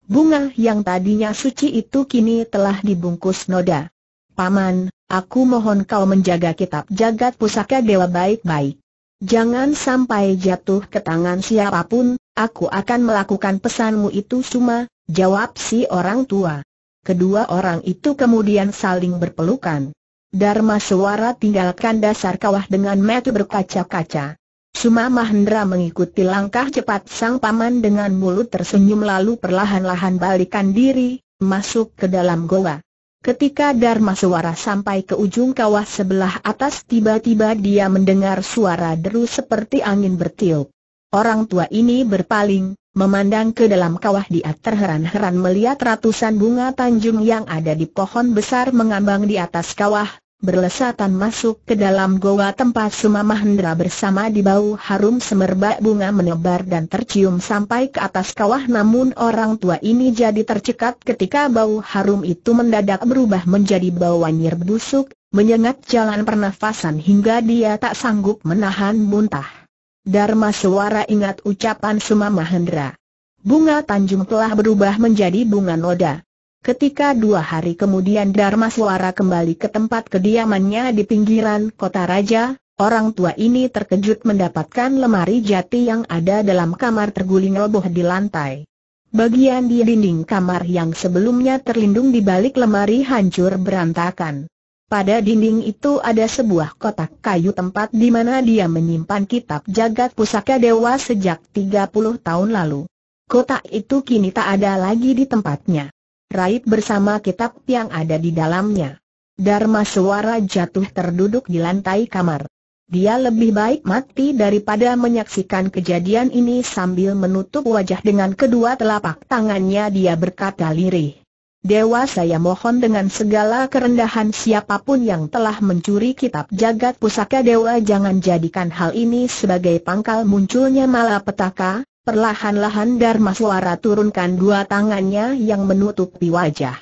Bunga yang tadinya suci itu kini telah dibungkus noda. Paman, aku mohon kau menjaga kitab jagat pusaka dewa baik-baik. Jangan sampai jatuh ke tangan siapapun, aku akan melakukan pesanmu itu Suma, jawab si orang tua. Kedua orang itu kemudian saling berpelukan. Dharma Suara tinggalkan dasar kawah dengan metu berkaca-kaca. Suma Mahendra mengikuti langkah cepat sang paman dengan mulut tersenyum lalu perlahan-lahan balikan diri, masuk ke dalam goa. Ketika Dharma suara sampai ke ujung kawah sebelah atas tiba-tiba dia mendengar suara deru seperti angin bertiup. Orang tua ini berpaling, memandang ke dalam kawah dia terheran-heran melihat ratusan bunga tanjung yang ada di pohon besar mengambang di atas kawah, berlesatan masuk ke dalam goa tempat Suma Mahendra bersama di bau harum semerbak bunga menebar dan tercium sampai ke atas kawah namun orang tua ini jadi tercekat ketika bau harum itu mendadak berubah menjadi bau anyir busuk, menyengat jalan pernafasan hingga dia tak sanggup menahan muntah. Dharma suara ingat ucapan Suma Mahendra. Bunga Tanjung telah berubah menjadi bunga noda. Ketika dua hari kemudian Dharma Suara kembali ke tempat kediamannya di pinggiran kota raja, orang tua ini terkejut mendapatkan lemari jati yang ada dalam kamar terguling roboh di lantai. Bagian di dinding kamar yang sebelumnya terlindung di balik lemari hancur berantakan. Pada dinding itu ada sebuah kotak kayu tempat di mana dia menyimpan kitab jagat pusaka dewa sejak 30 tahun lalu. Kotak itu kini tak ada lagi di tempatnya raib bersama kitab yang ada di dalamnya. Dharma suara jatuh terduduk di lantai kamar. Dia lebih baik mati daripada menyaksikan kejadian ini sambil menutup wajah dengan kedua telapak tangannya dia berkata lirih. Dewa saya mohon dengan segala kerendahan siapapun yang telah mencuri kitab jagat pusaka dewa jangan jadikan hal ini sebagai pangkal munculnya malapetaka, Perlahan-lahan Dharma Suara turunkan dua tangannya yang menutupi wajah.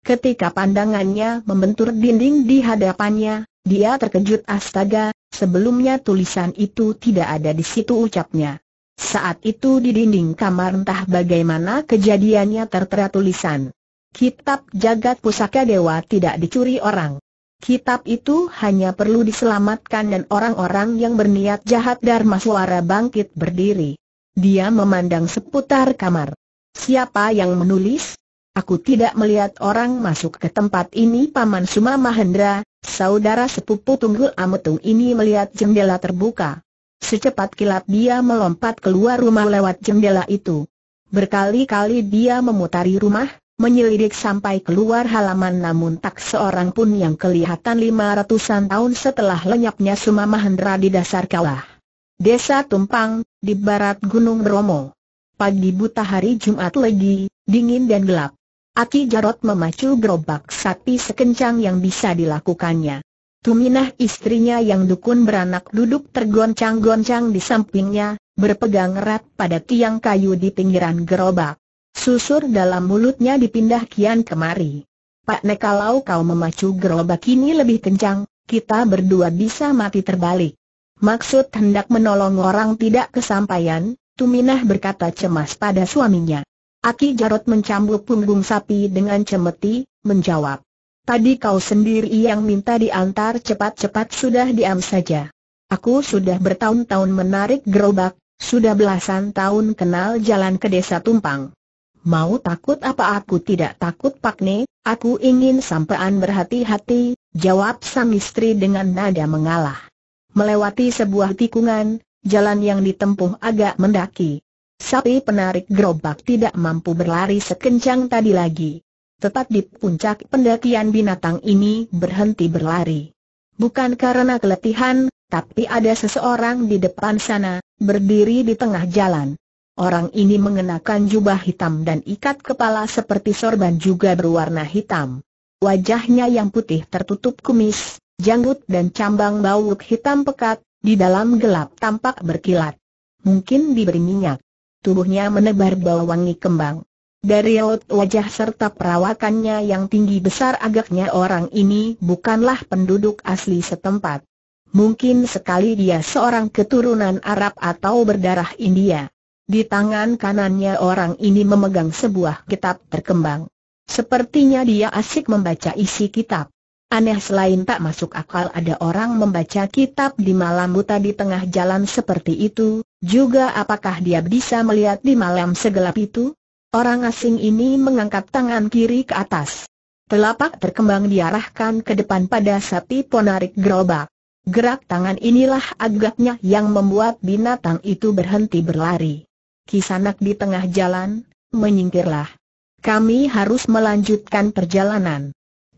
Ketika pandangannya membentur dinding di hadapannya, dia terkejut astaga, sebelumnya tulisan itu tidak ada di situ ucapnya. Saat itu di dinding kamar entah bagaimana kejadiannya tertera tulisan. Kitab jagat pusaka dewa tidak dicuri orang. Kitab itu hanya perlu diselamatkan dan orang-orang yang berniat jahat Dharma Suara bangkit berdiri. Dia memandang seputar kamar. Siapa yang menulis? Aku tidak melihat orang masuk ke tempat ini Paman Suma Mahendra, saudara sepupu Tunggul Ametung ini melihat jendela terbuka. Secepat kilat dia melompat keluar rumah lewat jendela itu. Berkali-kali dia memutari rumah, menyelidik sampai keluar halaman namun tak seorang pun yang kelihatan lima ratusan tahun setelah lenyapnya Suma Mahendra di dasar kawah. Desa Tumpang, di barat Gunung Bromo. Pagi buta hari Jumat lagi, dingin dan gelap. Aki Jarot memacu gerobak sapi sekencang yang bisa dilakukannya. Tuminah istrinya yang dukun beranak duduk tergoncang-goncang di sampingnya, berpegang erat pada tiang kayu di pinggiran gerobak. Susur dalam mulutnya dipindah kian kemari. Pak Nek kau memacu gerobak ini lebih kencang, kita berdua bisa mati terbalik. Maksud hendak menolong orang tidak kesampaian, Tuminah berkata cemas pada suaminya. Aki Jarot mencambuk punggung sapi dengan cemeti, menjawab. Tadi kau sendiri yang minta diantar cepat-cepat sudah diam saja. Aku sudah bertahun-tahun menarik gerobak, sudah belasan tahun kenal jalan ke desa Tumpang. Mau takut apa aku tidak takut pak? Ne, aku ingin sampean berhati-hati, jawab sang istri dengan nada mengalah. Melewati sebuah tikungan, jalan yang ditempuh agak mendaki. Sapi penarik gerobak tidak mampu berlari sekencang tadi lagi. Tetap di puncak pendakian binatang ini berhenti berlari. Bukan karena keletihan, tapi ada seseorang di depan sana, berdiri di tengah jalan. Orang ini mengenakan jubah hitam dan ikat kepala seperti sorban juga berwarna hitam. Wajahnya yang putih tertutup kumis, janggut dan cambang bau hitam pekat, di dalam gelap tampak berkilat. Mungkin diberi minyak. Tubuhnya menebar bau wangi kembang. Dari raut wajah serta perawakannya yang tinggi besar agaknya orang ini bukanlah penduduk asli setempat. Mungkin sekali dia seorang keturunan Arab atau berdarah India. Di tangan kanannya orang ini memegang sebuah kitab terkembang. Sepertinya dia asik membaca isi kitab. Aneh selain tak masuk akal ada orang membaca kitab di malam buta di tengah jalan seperti itu, juga apakah dia bisa melihat di malam segelap itu? Orang asing ini mengangkat tangan kiri ke atas. Telapak terkembang diarahkan ke depan pada sapi ponarik gerobak. Gerak tangan inilah agaknya yang membuat binatang itu berhenti berlari. Kisanak di tengah jalan, menyingkirlah. Kami harus melanjutkan perjalanan.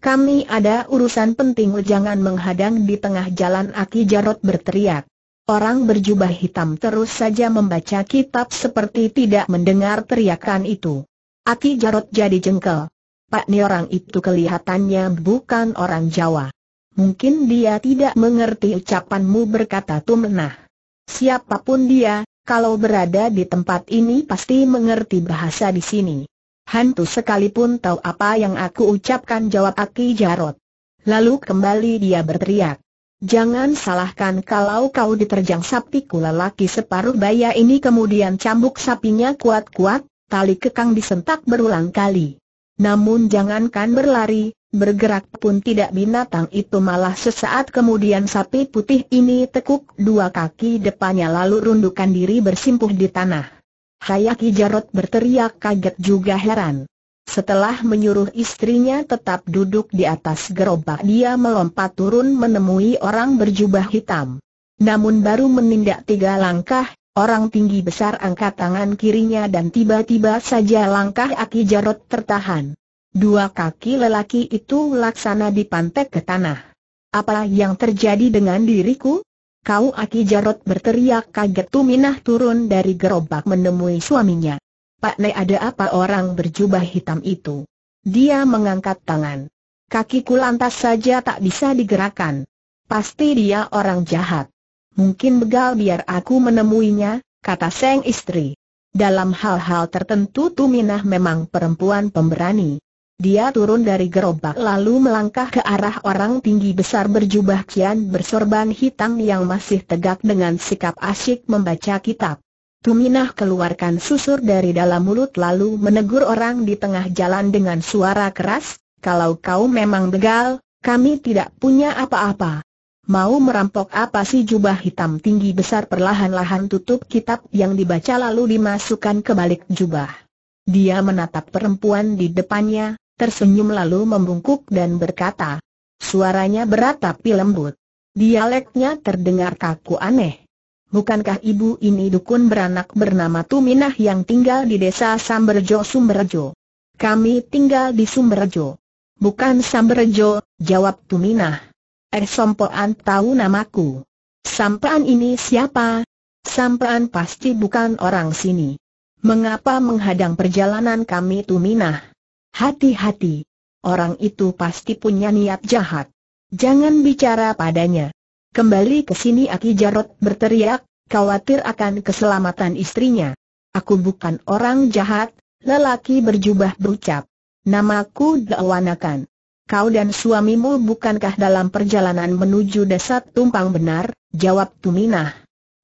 Kami ada urusan penting jangan menghadang di tengah jalan Aki Jarot berteriak. Orang berjubah hitam terus saja membaca kitab seperti tidak mendengar teriakan itu. Aki Jarot jadi jengkel. Pak ni orang itu kelihatannya bukan orang Jawa. Mungkin dia tidak mengerti ucapanmu berkata Tumnah. Siapapun dia, kalau berada di tempat ini pasti mengerti bahasa di sini hantu sekalipun tahu apa yang aku ucapkan jawab Aki Jarot. Lalu kembali dia berteriak. Jangan salahkan kalau kau diterjang sapi kula laki separuh baya ini kemudian cambuk sapinya kuat-kuat, tali kekang disentak berulang kali. Namun jangankan berlari, bergerak pun tidak binatang itu malah sesaat kemudian sapi putih ini tekuk dua kaki depannya lalu rundukan diri bersimpuh di tanah. Hayaki Jarot berteriak kaget juga heran. Setelah menyuruh istrinya tetap duduk di atas gerobak dia melompat turun menemui orang berjubah hitam. Namun baru menindak tiga langkah, orang tinggi besar angkat tangan kirinya dan tiba-tiba saja langkah Aki Jarot tertahan. Dua kaki lelaki itu laksana dipantek ke tanah. Apa yang terjadi dengan diriku? Kau Aki Jarot berteriak kaget Tuminah turun dari gerobak menemui suaminya. Pak ada apa orang berjubah hitam itu? Dia mengangkat tangan. Kakiku lantas saja tak bisa digerakkan. Pasti dia orang jahat. Mungkin begal biar aku menemuinya, kata Seng istri. Dalam hal-hal tertentu Tuminah memang perempuan pemberani. Dia turun dari gerobak lalu melangkah ke arah orang tinggi besar berjubah kian bersorban hitam yang masih tegak dengan sikap asyik membaca kitab. Tuminah keluarkan susur dari dalam mulut lalu menegur orang di tengah jalan dengan suara keras, kalau kau memang begal, kami tidak punya apa-apa. Mau merampok apa sih jubah hitam tinggi besar perlahan-lahan tutup kitab yang dibaca lalu dimasukkan ke balik jubah. Dia menatap perempuan di depannya, tersenyum lalu membungkuk dan berkata. Suaranya berat tapi lembut. Dialeknya terdengar kaku aneh. Bukankah ibu ini dukun beranak bernama Tuminah yang tinggal di desa Samberjo Sumberjo? Kami tinggal di Sumberjo. Bukan Sumberjo, jawab Tuminah. Eh Sompoan tahu namaku. Sampaan ini siapa? Sampaan pasti bukan orang sini. Mengapa menghadang perjalanan kami Tuminah? Hati-hati. Orang itu pasti punya niat jahat. Jangan bicara padanya. Kembali ke sini Aki Jarot berteriak, khawatir akan keselamatan istrinya. Aku bukan orang jahat, lelaki berjubah berucap. Namaku Dawanakan. Kau dan suamimu bukankah dalam perjalanan menuju desa Tumpang benar? Jawab Tuminah.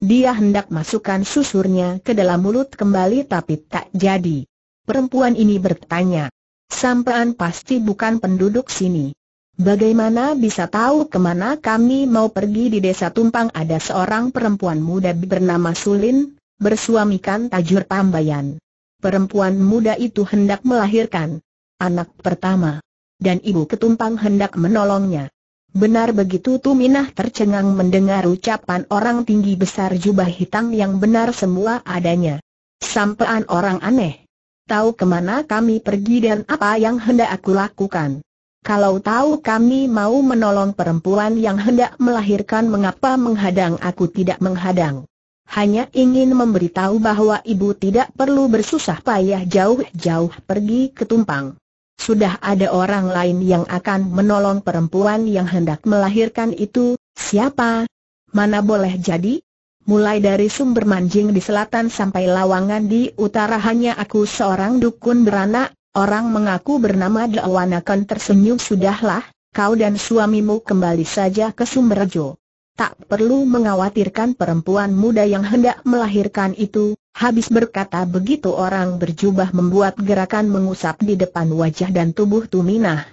Dia hendak masukkan susurnya ke dalam mulut kembali tapi tak jadi. Perempuan ini bertanya, Sampean pasti bukan penduduk sini. Bagaimana bisa tahu kemana kami mau pergi di desa Tumpang ada seorang perempuan muda bernama Sulin, bersuamikan Tajur Pambayan. Perempuan muda itu hendak melahirkan anak pertama. Dan ibu ketumpang hendak menolongnya. Benar begitu Tuminah tercengang mendengar ucapan orang tinggi besar jubah hitam yang benar semua adanya. Sampaan orang aneh tahu kemana kami pergi dan apa yang hendak aku lakukan. Kalau tahu kami mau menolong perempuan yang hendak melahirkan mengapa menghadang aku tidak menghadang. Hanya ingin memberitahu bahwa ibu tidak perlu bersusah payah jauh-jauh pergi ke Tumpang. Sudah ada orang lain yang akan menolong perempuan yang hendak melahirkan itu, siapa? Mana boleh jadi? mulai dari sumber manjing di selatan sampai lawangan di utara hanya aku seorang dukun beranak, orang mengaku bernama Dawanakan tersenyum sudahlah, kau dan suamimu kembali saja ke Sumberjo. Tak perlu mengkhawatirkan perempuan muda yang hendak melahirkan itu, habis berkata begitu orang berjubah membuat gerakan mengusap di depan wajah dan tubuh Tuminah.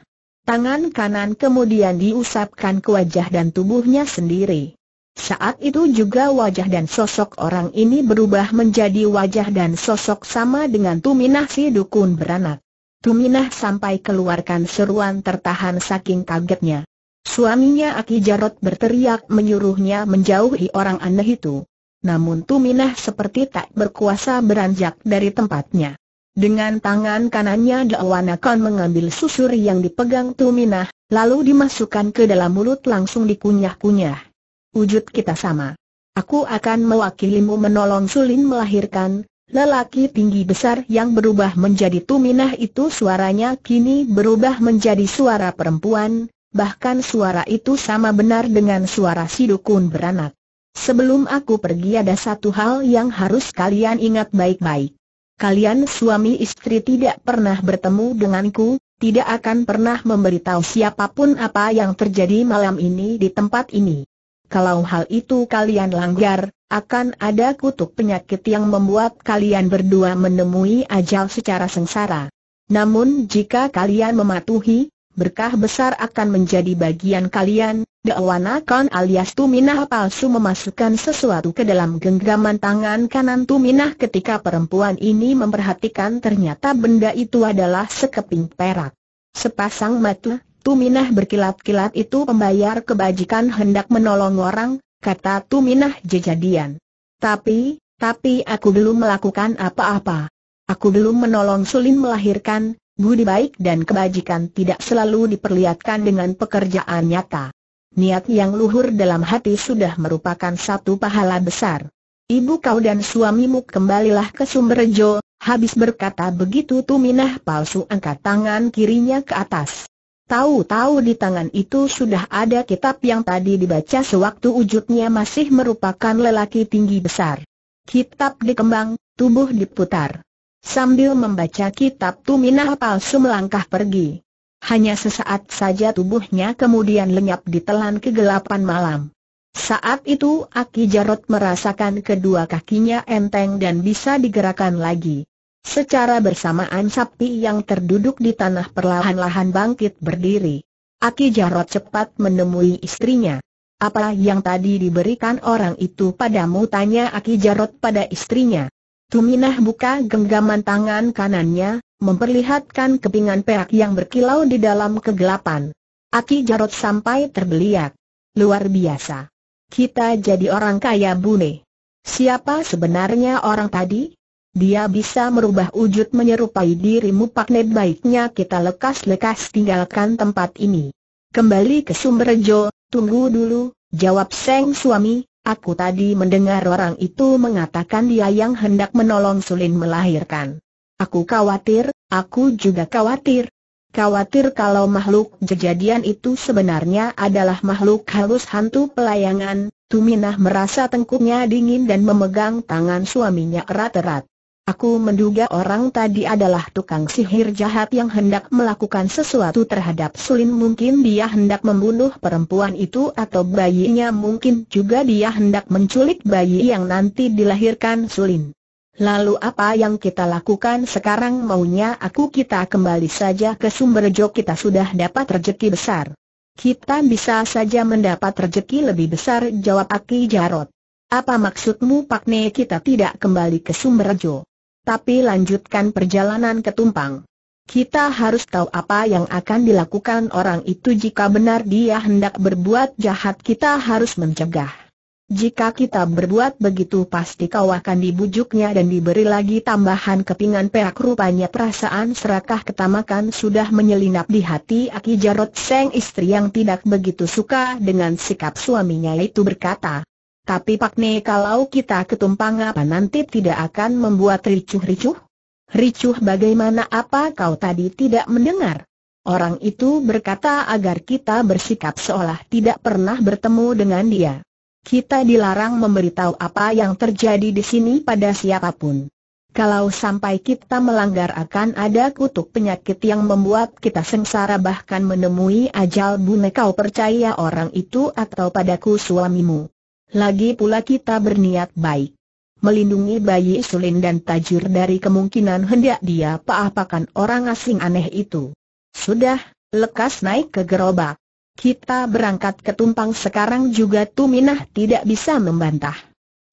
Tangan kanan kemudian diusapkan ke wajah dan tubuhnya sendiri. Saat itu juga wajah dan sosok orang ini berubah menjadi wajah dan sosok sama dengan Tuminah si dukun beranak. Tuminah sampai keluarkan seruan tertahan saking kagetnya. Suaminya Aki Jarot berteriak menyuruhnya menjauhi orang aneh itu. Namun Tuminah seperti tak berkuasa beranjak dari tempatnya. Dengan tangan kanannya Dawana akan mengambil susur yang dipegang Tuminah, lalu dimasukkan ke dalam mulut langsung dikunyah-kunyah wujud kita sama. Aku akan mewakilimu menolong Sulin melahirkan, lelaki tinggi besar yang berubah menjadi Tuminah itu suaranya kini berubah menjadi suara perempuan, bahkan suara itu sama benar dengan suara si dukun beranak. Sebelum aku pergi ada satu hal yang harus kalian ingat baik-baik. Kalian suami istri tidak pernah bertemu denganku, tidak akan pernah memberitahu siapapun apa yang terjadi malam ini di tempat ini kalau hal itu kalian langgar, akan ada kutuk penyakit yang membuat kalian berdua menemui ajal secara sengsara. Namun jika kalian mematuhi, berkah besar akan menjadi bagian kalian, Dewanakon alias Tuminah palsu memasukkan sesuatu ke dalam genggaman tangan kanan Tuminah ketika perempuan ini memperhatikan ternyata benda itu adalah sekeping perak. Sepasang mata, Tuminah berkilat-kilat itu pembayar kebajikan hendak menolong orang, kata Tuminah jejadian. Tapi, tapi aku belum melakukan apa-apa. Aku belum menolong Sulin melahirkan, budi baik dan kebajikan tidak selalu diperlihatkan dengan pekerjaan nyata. Niat yang luhur dalam hati sudah merupakan satu pahala besar. Ibu kau dan suamimu kembalilah ke Sumberjo, habis berkata begitu Tuminah palsu angkat tangan kirinya ke atas. Tahu-tahu di tangan itu sudah ada kitab yang tadi dibaca sewaktu wujudnya masih merupakan lelaki tinggi besar. Kitab dikembang, tubuh diputar. Sambil membaca kitab Tuminah palsu melangkah pergi. Hanya sesaat saja tubuhnya kemudian lenyap di telan kegelapan malam. Saat itu Aki Jarot merasakan kedua kakinya enteng dan bisa digerakkan lagi. Secara bersamaan sapi yang terduduk di tanah perlahan-lahan bangkit berdiri. Aki Jarot cepat menemui istrinya. Apa yang tadi diberikan orang itu padamu tanya Aki Jarot pada istrinya. Tuminah buka genggaman tangan kanannya, memperlihatkan kepingan perak yang berkilau di dalam kegelapan. Aki Jarot sampai terbeliak. Luar biasa. Kita jadi orang kaya Bune. Siapa sebenarnya orang tadi? Dia bisa merubah wujud menyerupai dirimu Pak Ned baiknya kita lekas-lekas tinggalkan tempat ini. Kembali ke Sumberjo, tunggu dulu, jawab Seng suami, aku tadi mendengar orang itu mengatakan dia yang hendak menolong Sulin melahirkan. Aku khawatir, aku juga khawatir. Khawatir kalau makhluk kejadian itu sebenarnya adalah makhluk halus hantu pelayangan, Tuminah merasa tengkuknya dingin dan memegang tangan suaminya erat-erat. Aku menduga orang tadi adalah tukang sihir jahat yang hendak melakukan sesuatu terhadap Sulin Mungkin dia hendak membunuh perempuan itu atau bayinya mungkin juga dia hendak menculik bayi yang nanti dilahirkan Sulin Lalu apa yang kita lakukan sekarang maunya aku kita kembali saja ke Sumberjo kita sudah dapat rejeki besar Kita bisa saja mendapat rejeki lebih besar jawab Aki Jarot Apa maksudmu Pak? kita tidak kembali ke Sumberjo tapi lanjutkan perjalanan ke Tumpang. Kita harus tahu apa yang akan dilakukan orang itu jika benar dia hendak berbuat jahat kita harus mencegah. Jika kita berbuat begitu pasti kau akan dibujuknya dan diberi lagi tambahan kepingan perak rupanya perasaan serakah ketamakan sudah menyelinap di hati Aki Jarot Seng istri yang tidak begitu suka dengan sikap suaminya itu berkata, tapi Pakne kalau kita ketumpang apa nanti tidak akan membuat ricuh-ricuh? Ricuh bagaimana apa kau tadi tidak mendengar? Orang itu berkata agar kita bersikap seolah tidak pernah bertemu dengan dia. Kita dilarang memberitahu apa yang terjadi di sini pada siapapun. Kalau sampai kita melanggar akan ada kutuk penyakit yang membuat kita sengsara bahkan menemui ajal bune kau percaya orang itu atau padaku suamimu. Lagi pula kita berniat baik. Melindungi bayi Sulin dan Tajur dari kemungkinan hendak dia paapakan orang asing aneh itu. Sudah, lekas naik ke gerobak. Kita berangkat ke Tumpang sekarang juga Tuminah tidak bisa membantah.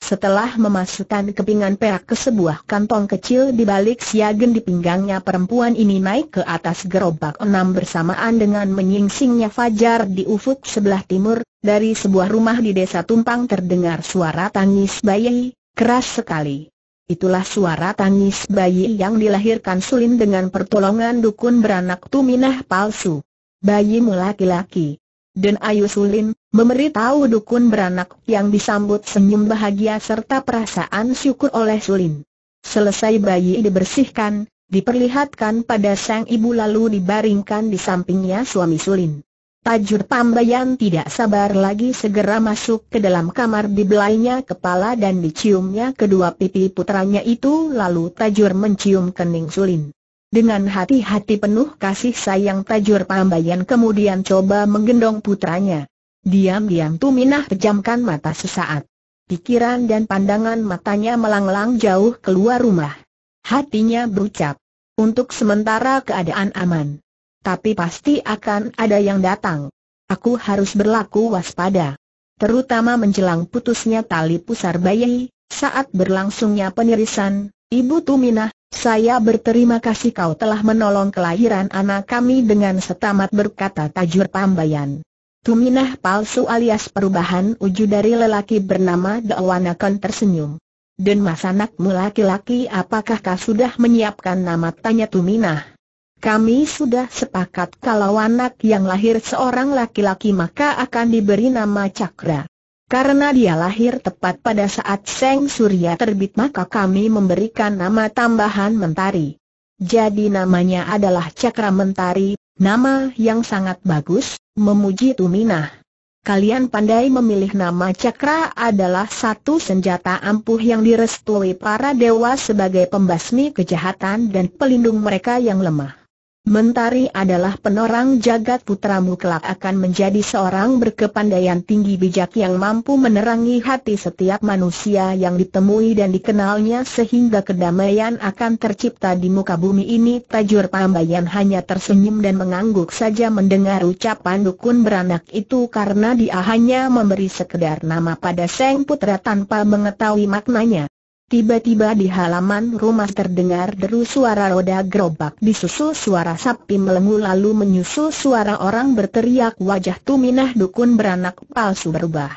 Setelah memasukkan kepingan perak ke sebuah kantong kecil di balik siagen di pinggangnya perempuan ini naik ke atas gerobak enam bersamaan dengan menyingsingnya fajar di ufuk sebelah timur, dari sebuah rumah di desa Tumpang terdengar suara tangis bayi, keras sekali. Itulah suara tangis bayi yang dilahirkan Sulin dengan pertolongan dukun beranak tuminah palsu. Bayi laki-laki. Dan Ayu Sulin, memberitahu dukun beranak yang disambut senyum bahagia serta perasaan syukur oleh Sulin. Selesai bayi dibersihkan, diperlihatkan pada sang ibu lalu dibaringkan di sampingnya suami Sulin. Tajur Pambayan tidak sabar lagi segera masuk ke dalam kamar dibelainya kepala dan diciumnya kedua pipi putranya itu lalu Tajur mencium kening Sulin. Dengan hati-hati penuh kasih sayang Tajur Pambayan kemudian coba menggendong putranya. Diam-diam Tuminah pejamkan mata sesaat. Pikiran dan pandangan matanya melanglang jauh keluar rumah. Hatinya berucap, untuk sementara keadaan aman. Tapi pasti akan ada yang datang. Aku harus berlaku waspada. Terutama menjelang putusnya tali pusar bayi, saat berlangsungnya penirisan, Ibu Tuminah, saya berterima kasih kau telah menolong kelahiran anak kami dengan setamat berkata Tajur Pambayan. Tuminah palsu alias perubahan uju dari lelaki bernama Dawanakon tersenyum. Dan mas anakmu laki-laki apakah kau sudah menyiapkan nama tanya Tuminah? Kami sudah sepakat kalau anak yang lahir seorang laki-laki maka akan diberi nama Cakra. Karena dia lahir tepat pada saat Seng Surya terbit maka kami memberikan nama tambahan Mentari. Jadi namanya adalah Cakra Mentari, nama yang sangat bagus, memuji Tuminah. Kalian pandai memilih nama Cakra adalah satu senjata ampuh yang direstui para dewa sebagai pembasmi kejahatan dan pelindung mereka yang lemah. Mentari adalah penorang jagat putramu kelak akan menjadi seorang berkepandaian tinggi bijak yang mampu menerangi hati setiap manusia yang ditemui dan dikenalnya sehingga kedamaian akan tercipta di muka bumi ini Tajur Pambayan hanya tersenyum dan mengangguk saja mendengar ucapan dukun beranak itu karena dia hanya memberi sekedar nama pada Seng Putra tanpa mengetahui maknanya Tiba-tiba di halaman rumah terdengar deru suara roda gerobak disusul suara sapi melengu lalu menyusul suara orang berteriak wajah Tuminah dukun beranak palsu berubah.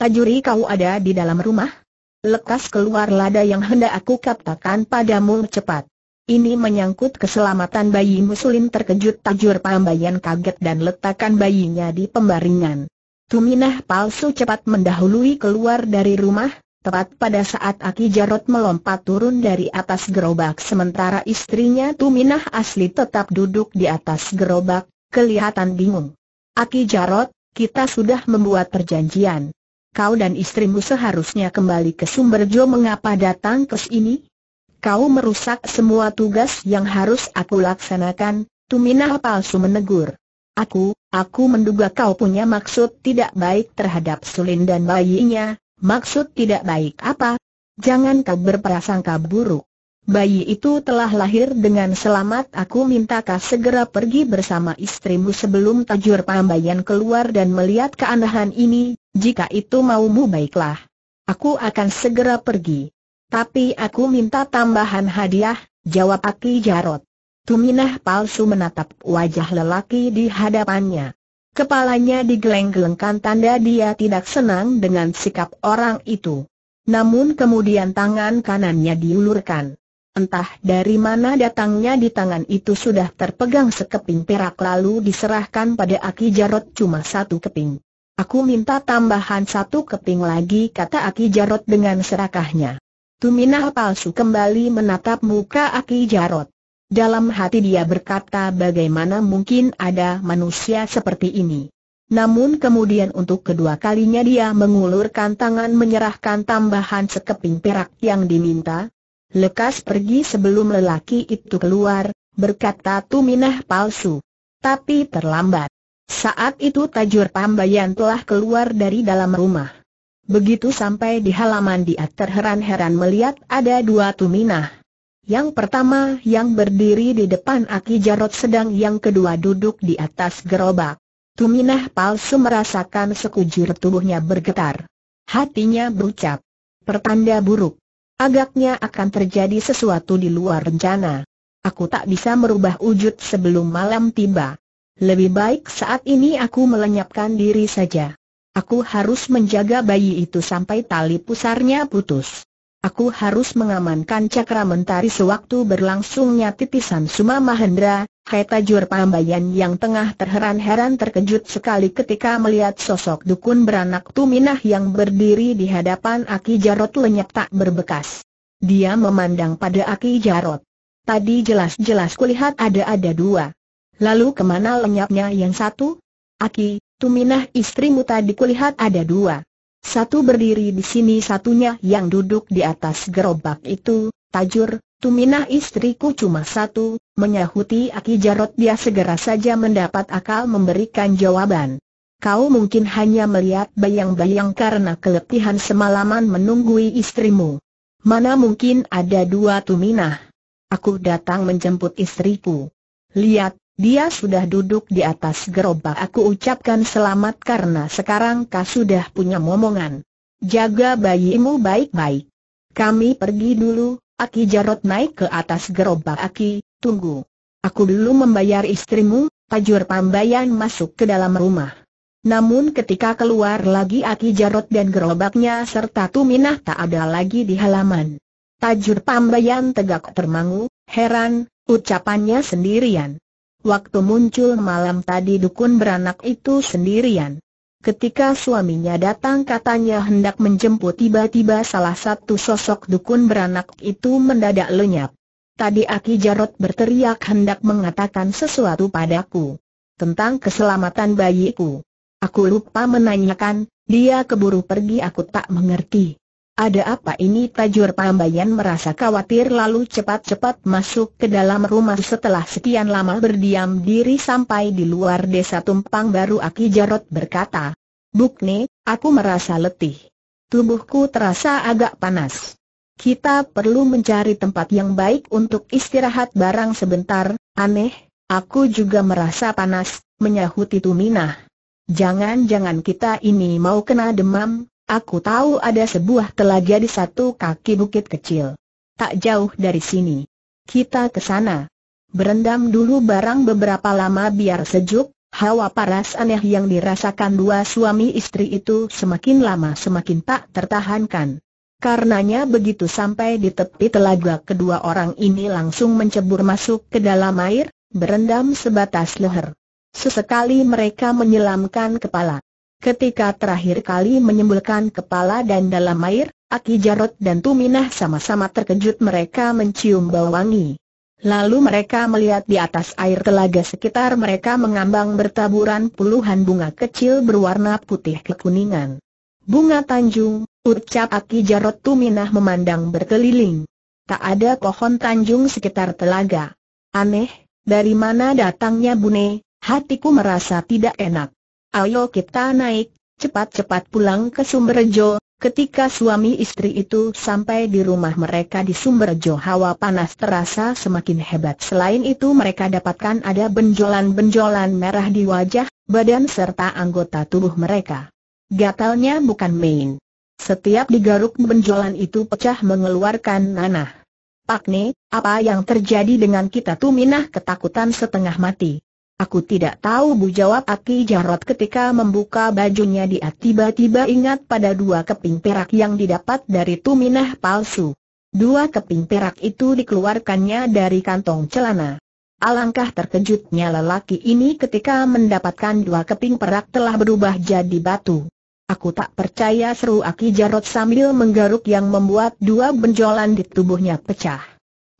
Tajuri kau ada di dalam rumah? Lekas keluar lada yang hendak aku katakan padamu cepat. Ini menyangkut keselamatan bayi muslim terkejut tajur pambayan kaget dan letakkan bayinya di pembaringan. Tuminah palsu cepat mendahului keluar dari rumah, Tepat pada saat Aki Jarot melompat turun dari atas gerobak sementara istrinya Tuminah Asli tetap duduk di atas gerobak, kelihatan bingung. Aki Jarot, kita sudah membuat perjanjian. Kau dan istrimu seharusnya kembali ke Sumberjo mengapa datang ke sini? Kau merusak semua tugas yang harus aku laksanakan, Tuminah palsu menegur. Aku, aku menduga kau punya maksud tidak baik terhadap Sulin dan bayinya, Maksud tidak baik apa? Jangan kau berprasangka buruk. Bayi itu telah lahir dengan selamat aku minta kau segera pergi bersama istrimu sebelum tajur pambayan keluar dan melihat keanehan ini, jika itu maumu baiklah. Aku akan segera pergi. Tapi aku minta tambahan hadiah, jawab Aki Jarot. Tuminah palsu menatap wajah lelaki di hadapannya. Kepalanya digeleng-gelengkan tanda dia tidak senang dengan sikap orang itu. Namun kemudian tangan kanannya diulurkan. Entah dari mana datangnya di tangan itu sudah terpegang sekeping perak lalu diserahkan pada Aki Jarot cuma satu keping. Aku minta tambahan satu keping lagi kata Aki Jarot dengan serakahnya. Tuminah palsu kembali menatap muka Aki Jarot. Dalam hati dia berkata bagaimana mungkin ada manusia seperti ini. Namun kemudian untuk kedua kalinya dia mengulurkan tangan menyerahkan tambahan sekeping perak yang diminta. Lekas pergi sebelum lelaki itu keluar, berkata Tuminah palsu. Tapi terlambat. Saat itu Tajur Pambayan telah keluar dari dalam rumah. Begitu sampai di halaman dia terheran-heran melihat ada dua Tuminah. Yang pertama yang berdiri di depan Aki Jarot sedang yang kedua duduk di atas gerobak. Tuminah palsu merasakan sekujur tubuhnya bergetar. Hatinya berucap. Pertanda buruk. Agaknya akan terjadi sesuatu di luar rencana. Aku tak bisa merubah wujud sebelum malam tiba. Lebih baik saat ini aku melenyapkan diri saja. Aku harus menjaga bayi itu sampai tali pusarnya putus. Aku harus mengamankan cakra mentari sewaktu berlangsungnya titisan Suma Mahendra, kata Jur Pambayan yang tengah terheran-heran terkejut sekali ketika melihat sosok dukun beranak Tuminah yang berdiri di hadapan Aki Jarot lenyap tak berbekas. Dia memandang pada Aki Jarot. Tadi jelas-jelas kulihat ada-ada dua. Lalu kemana lenyapnya yang satu? Aki, Tuminah istrimu tadi kulihat ada dua. Satu berdiri di sini satunya yang duduk di atas gerobak itu, tajur, Tuminah istriku cuma satu, menyahuti Aki Jarot dia segera saja mendapat akal memberikan jawaban. Kau mungkin hanya melihat bayang-bayang karena keletihan semalaman menunggui istrimu. Mana mungkin ada dua Tuminah? Aku datang menjemput istriku. Lihat, dia sudah duduk di atas gerobak aku ucapkan selamat karena sekarang kau sudah punya momongan. Jaga bayimu baik-baik. Kami pergi dulu, Aki Jarot naik ke atas gerobak Aki, tunggu. Aku dulu membayar istrimu, Tajur Pambayan masuk ke dalam rumah. Namun ketika keluar lagi Aki Jarot dan gerobaknya serta Tuminah tak ada lagi di halaman. Tajur Pambayan tegak termangu, heran, ucapannya sendirian. Waktu muncul malam tadi dukun beranak itu sendirian. Ketika suaminya datang katanya hendak menjemput tiba-tiba salah satu sosok dukun beranak itu mendadak lenyap. Tadi Aki Jarot berteriak hendak mengatakan sesuatu padaku. Tentang keselamatan bayiku. Aku lupa menanyakan, dia keburu pergi aku tak mengerti. Ada apa ini tajur Pambayan merasa khawatir lalu cepat-cepat masuk ke dalam rumah setelah sekian lama berdiam diri sampai di luar desa Tumpang baru Aki Jarot berkata, Bukne, aku merasa letih. Tubuhku terasa agak panas. Kita perlu mencari tempat yang baik untuk istirahat barang sebentar, aneh, aku juga merasa panas, menyahuti Tuminah. Jangan-jangan kita ini mau kena demam, Aku tahu ada sebuah telaga di satu kaki bukit kecil. Tak jauh dari sini. Kita ke sana. Berendam dulu barang beberapa lama biar sejuk, hawa paras aneh yang dirasakan dua suami istri itu semakin lama semakin tak tertahankan. Karenanya begitu sampai di tepi telaga kedua orang ini langsung mencebur masuk ke dalam air, berendam sebatas leher. Sesekali mereka menyelamkan kepala. Ketika terakhir kali menyembulkan kepala dan dalam air, Aki Jarot dan Tuminah sama-sama terkejut mereka mencium bau wangi. Lalu mereka melihat di atas air telaga sekitar mereka mengambang bertaburan puluhan bunga kecil berwarna putih kekuningan. Bunga Tanjung, ucap Aki Jarot Tuminah memandang berkeliling. Tak ada pohon Tanjung sekitar telaga. Aneh, dari mana datangnya Bune, hatiku merasa tidak enak. Ayo kita naik, cepat-cepat pulang ke Sumberjo. Ketika suami istri itu sampai di rumah mereka di Sumberjo hawa panas terasa semakin hebat Selain itu mereka dapatkan ada benjolan-benjolan merah di wajah, badan serta anggota tubuh mereka Gatalnya bukan main Setiap digaruk benjolan itu pecah mengeluarkan nanah Pakne, apa yang terjadi dengan kita Minah ketakutan setengah mati Aku tidak tahu bu jawab Aki Jarot ketika membuka bajunya dia tiba-tiba ingat pada dua keping perak yang didapat dari tuminah palsu. Dua keping perak itu dikeluarkannya dari kantong celana. Alangkah terkejutnya lelaki ini ketika mendapatkan dua keping perak telah berubah jadi batu. Aku tak percaya seru Aki Jarot sambil menggaruk yang membuat dua benjolan di tubuhnya pecah.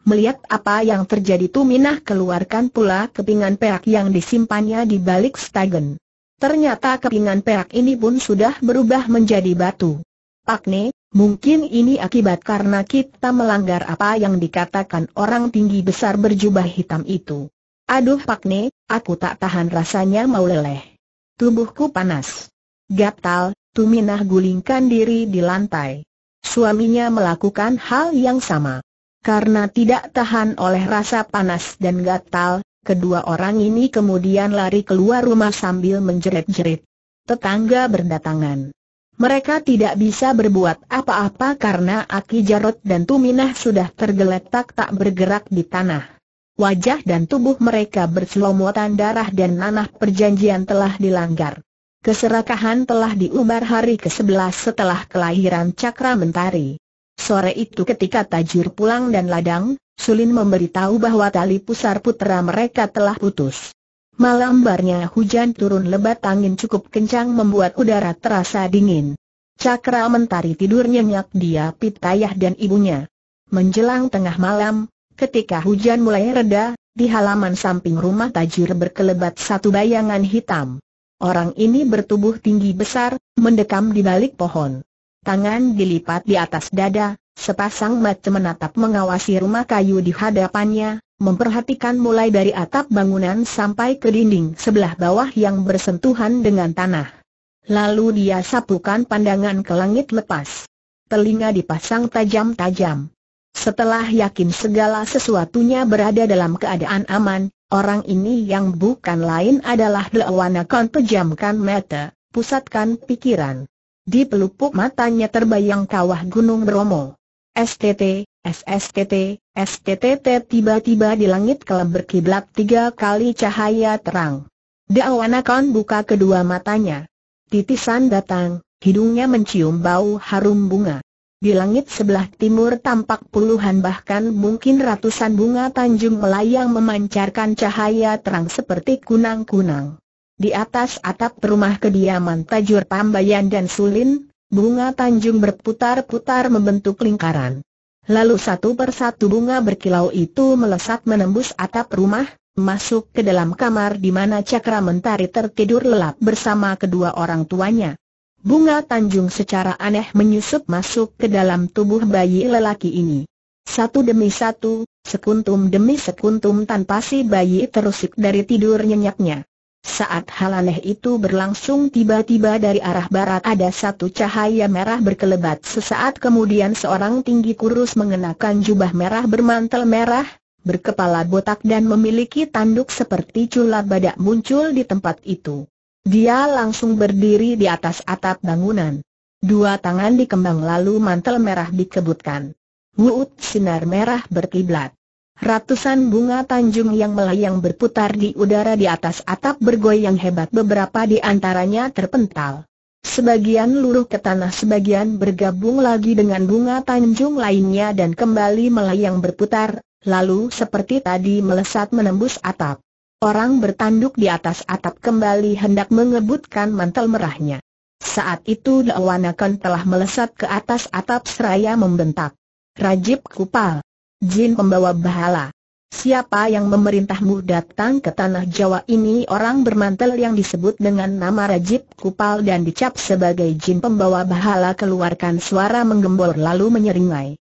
Melihat apa yang terjadi Tuminah keluarkan pula kepingan perak yang disimpannya di balik stagen. Ternyata kepingan perak ini pun sudah berubah menjadi batu. Pakne, mungkin ini akibat karena kita melanggar apa yang dikatakan orang tinggi besar berjubah hitam itu. Aduh Pakne, aku tak tahan rasanya mau leleh. Tubuhku panas. Gatal, Tuminah gulingkan diri di lantai. Suaminya melakukan hal yang sama. Karena tidak tahan oleh rasa panas dan gatal, kedua orang ini kemudian lari keluar rumah sambil menjerit-jerit. Tetangga berdatangan. Mereka tidak bisa berbuat apa-apa karena Aki Jarot dan Tuminah sudah tergeletak tak bergerak di tanah. Wajah dan tubuh mereka berselomotan darah dan nanah perjanjian telah dilanggar. Keserakahan telah diumbar hari ke-11 setelah kelahiran cakra mentari. Sore itu ketika Tajir pulang dan ladang, Sulin memberitahu bahwa tali pusar putera mereka telah putus. Malam barnya hujan turun lebat angin cukup kencang membuat udara terasa dingin. Cakra mentari tidur nyenyak dia pitayah dan ibunya. Menjelang tengah malam, ketika hujan mulai reda, di halaman samping rumah Tajir berkelebat satu bayangan hitam. Orang ini bertubuh tinggi besar, mendekam di balik pohon tangan dilipat di atas dada, sepasang mata menatap mengawasi rumah kayu di hadapannya, memperhatikan mulai dari atap bangunan sampai ke dinding sebelah bawah yang bersentuhan dengan tanah. Lalu dia sapukan pandangan ke langit lepas. Telinga dipasang tajam-tajam. Setelah yakin segala sesuatunya berada dalam keadaan aman, orang ini yang bukan lain adalah lewana Kon pejamkan mata, pusatkan pikiran. Di pelupuk matanya terbayang kawah Gunung Bromo. STT, SSTT, STTT tiba-tiba di langit kelam berkiblat tiga kali cahaya terang. Dakwanakan buka kedua matanya. Titisan datang, hidungnya mencium bau harum bunga. Di langit sebelah timur tampak puluhan bahkan mungkin ratusan bunga tanjung melayang memancarkan cahaya terang seperti kunang-kunang. Di atas atap rumah kediaman Tajur Pambayan dan Sulin, bunga tanjung berputar-putar membentuk lingkaran. Lalu satu persatu bunga berkilau itu melesat menembus atap rumah, masuk ke dalam kamar di mana Cakra Mentari tertidur lelap bersama kedua orang tuanya. Bunga Tanjung secara aneh menyusup masuk ke dalam tubuh bayi lelaki ini. Satu demi satu, sekuntum demi sekuntum tanpa si bayi terusik dari tidur nyenyaknya. Saat hal itu berlangsung tiba-tiba dari arah barat ada satu cahaya merah berkelebat sesaat kemudian seorang tinggi kurus mengenakan jubah merah bermantel merah, berkepala botak dan memiliki tanduk seperti culat badak muncul di tempat itu. Dia langsung berdiri di atas atap bangunan. Dua tangan dikembang lalu mantel merah dikebutkan. Wuut sinar merah berkiblat. Ratusan bunga tanjung yang melayang berputar di udara di atas atap bergoyang hebat beberapa di antaranya terpental. Sebagian luruh ke tanah sebagian bergabung lagi dengan bunga tanjung lainnya dan kembali melayang berputar, lalu seperti tadi melesat menembus atap. Orang bertanduk di atas atap kembali hendak mengebutkan mantel merahnya. Saat itu Dawanakon telah melesat ke atas atap seraya membentak. Rajib Kupal. Jin pembawa bahala. Siapa yang memerintahmu datang ke tanah Jawa ini orang bermantel yang disebut dengan nama Rajib Kupal dan dicap sebagai jin pembawa bahala keluarkan suara menggembor lalu menyeringai.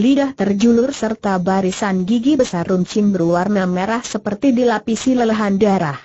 Lidah terjulur serta barisan gigi besar runcing berwarna merah seperti dilapisi lelehan darah.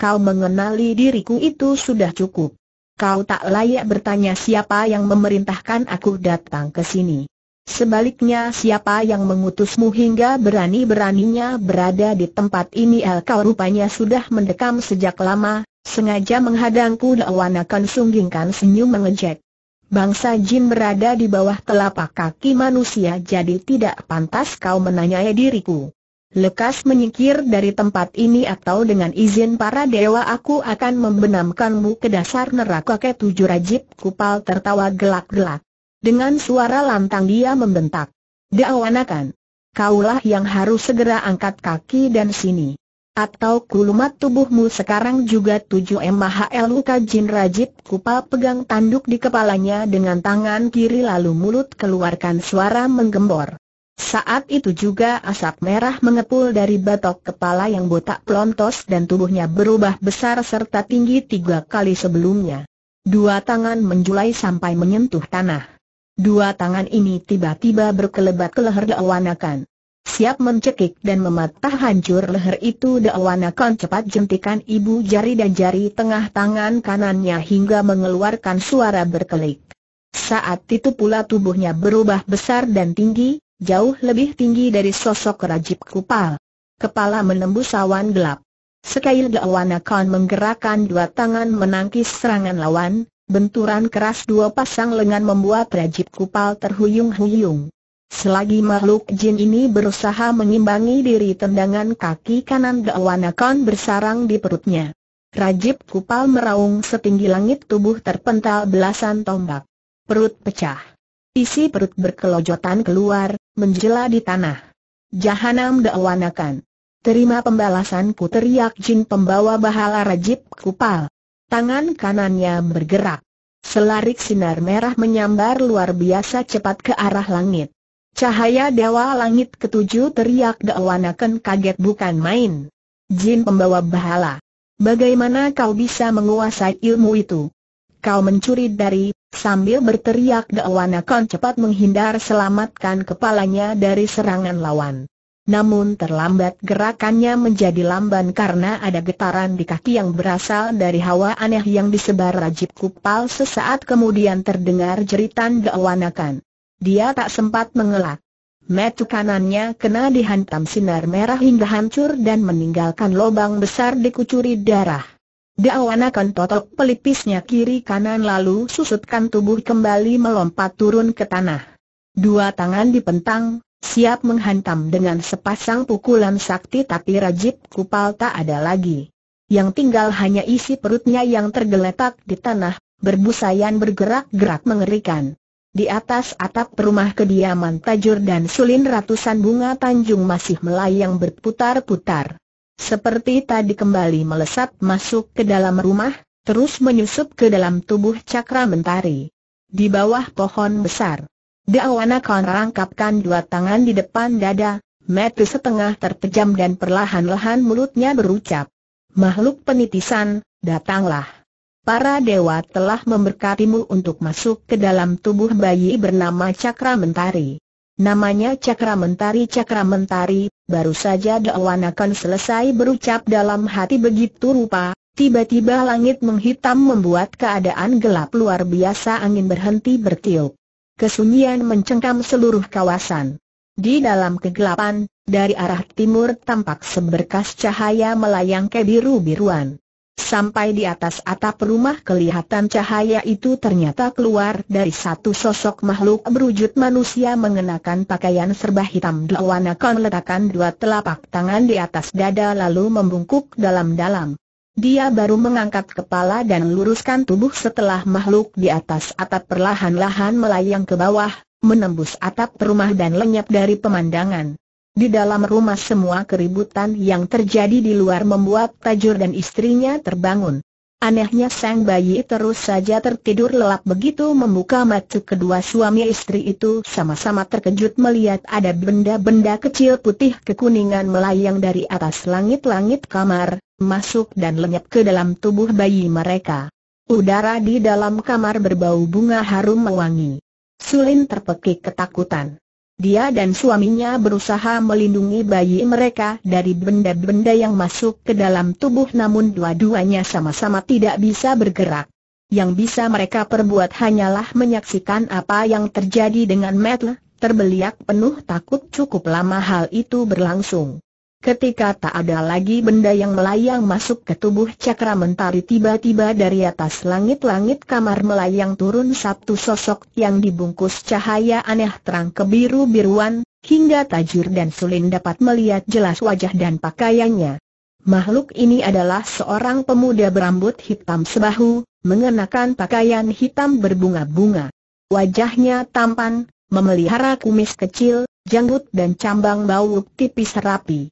Kau mengenali diriku itu sudah cukup. Kau tak layak bertanya siapa yang memerintahkan aku datang ke sini. Sebaliknya siapa yang mengutusmu hingga berani-beraninya berada di tempat ini El eh, kau rupanya sudah mendekam sejak lama, sengaja menghadangku Lawan akan sunggingkan senyum mengejek. Bangsa jin berada di bawah telapak kaki manusia jadi tidak pantas kau menanyai diriku. Lekas menyingkir dari tempat ini atau dengan izin para dewa aku akan membenamkanmu ke dasar neraka ke tujuh rajib kupal tertawa gelak-gelak. Dengan suara lantang dia membentak. Dawanakan. Kaulah yang harus segera angkat kaki dan sini. Atau kulumat tubuhmu sekarang juga tujuh MHL Jin Rajit Kupal pegang tanduk di kepalanya dengan tangan kiri lalu mulut keluarkan suara menggembor. Saat itu juga asap merah mengepul dari batok kepala yang botak pelontos dan tubuhnya berubah besar serta tinggi tiga kali sebelumnya. Dua tangan menjulai sampai menyentuh tanah. Dua tangan ini tiba-tiba berkelebat ke leher Dawanakan, Siap mencekik dan mematah hancur leher itu Dawanakan cepat jentikan ibu jari dan jari tengah tangan kanannya hingga mengeluarkan suara berkelik. Saat itu pula tubuhnya berubah besar dan tinggi, jauh lebih tinggi dari sosok Rajib kupal. Kepala menembus awan gelap. Sekali Dawanakan menggerakkan dua tangan menangkis serangan lawan, Benturan keras dua pasang lengan membuat Rajib Kupal terhuyung-huyung. Selagi makhluk jin ini berusaha mengimbangi diri tendangan kaki kanan Gawanakon bersarang di perutnya. Rajib Kupal meraung setinggi langit tubuh terpental belasan tombak. Perut pecah. Isi perut berkelojotan keluar, menjela di tanah. Jahanam Gawanakon. Terima pembalasanku teriak jin pembawa bahala Rajib Kupal. Tangan kanannya bergerak. Selarik sinar merah menyambar luar biasa cepat ke arah langit. Cahaya Dewa Langit ketujuh teriak Ken kaget bukan main. Jin pembawa bahala. Bagaimana kau bisa menguasai ilmu itu? Kau mencuri dari, sambil berteriak Ken cepat menghindar selamatkan kepalanya dari serangan lawan. Namun terlambat gerakannya menjadi lamban karena ada getaran di kaki yang berasal dari hawa aneh yang disebar Rajib Kupal sesaat kemudian terdengar jeritan Dawanakan. Dia tak sempat mengelak. Metu kanannya kena dihantam sinar merah hingga hancur dan meninggalkan lubang besar dikucuri darah. Dawanakan totok pelipisnya kiri kanan lalu susutkan tubuh kembali melompat turun ke tanah. Dua tangan dipentang, siap menghantam dengan sepasang pukulan sakti tapi Rajib Kupal tak ada lagi. Yang tinggal hanya isi perutnya yang tergeletak di tanah, berbusayan bergerak-gerak mengerikan. Di atas atap rumah kediaman Tajur dan Sulin ratusan bunga tanjung masih melayang berputar-putar. Seperti tadi kembali melesat masuk ke dalam rumah, terus menyusup ke dalam tubuh cakra mentari. Di bawah pohon besar, Dawana Khan rangkapkan dua tangan di depan dada, mata setengah terpejam dan perlahan-lahan mulutnya berucap. Makhluk penitisan, datanglah. Para dewa telah memberkatimu untuk masuk ke dalam tubuh bayi bernama Cakra Mentari. Namanya Cakra Mentari Cakra Mentari, baru saja akan selesai berucap dalam hati begitu rupa, tiba-tiba langit menghitam membuat keadaan gelap luar biasa angin berhenti bertiup kesunyian mencengkam seluruh kawasan. Di dalam kegelapan, dari arah timur tampak seberkas cahaya melayang ke biru-biruan. Sampai di atas atap rumah kelihatan cahaya itu ternyata keluar dari satu sosok makhluk berwujud manusia mengenakan pakaian serba hitam Dua akan letakkan dua telapak tangan di atas dada lalu membungkuk dalam-dalam dia baru mengangkat kepala dan luruskan tubuh setelah makhluk di atas atap perlahan-lahan melayang ke bawah, menembus atap rumah dan lenyap dari pemandangan. Di dalam rumah semua keributan yang terjadi di luar membuat Tajur dan istrinya terbangun. Anehnya sang bayi terus saja tertidur lelap begitu membuka mata kedua suami istri itu sama-sama terkejut melihat ada benda-benda kecil putih kekuningan melayang dari atas langit-langit kamar, masuk dan lenyap ke dalam tubuh bayi mereka. Udara di dalam kamar berbau bunga harum mewangi. Sulin terpekik ketakutan. Dia dan suaminya berusaha melindungi bayi mereka dari benda-benda yang masuk ke dalam tubuh namun dua-duanya sama-sama tidak bisa bergerak. Yang bisa mereka perbuat hanyalah menyaksikan apa yang terjadi dengan Matt, terbeliak penuh takut cukup lama hal itu berlangsung. Ketika tak ada lagi benda yang melayang masuk ke tubuh cakra mentari tiba-tiba dari atas langit-langit kamar melayang turun satu sosok yang dibungkus cahaya aneh terang kebiru-biruan, hingga Tajur dan Sulin dapat melihat jelas wajah dan pakaiannya. Makhluk ini adalah seorang pemuda berambut hitam sebahu, mengenakan pakaian hitam berbunga-bunga. Wajahnya tampan, memelihara kumis kecil, janggut dan cambang bau tipis rapi.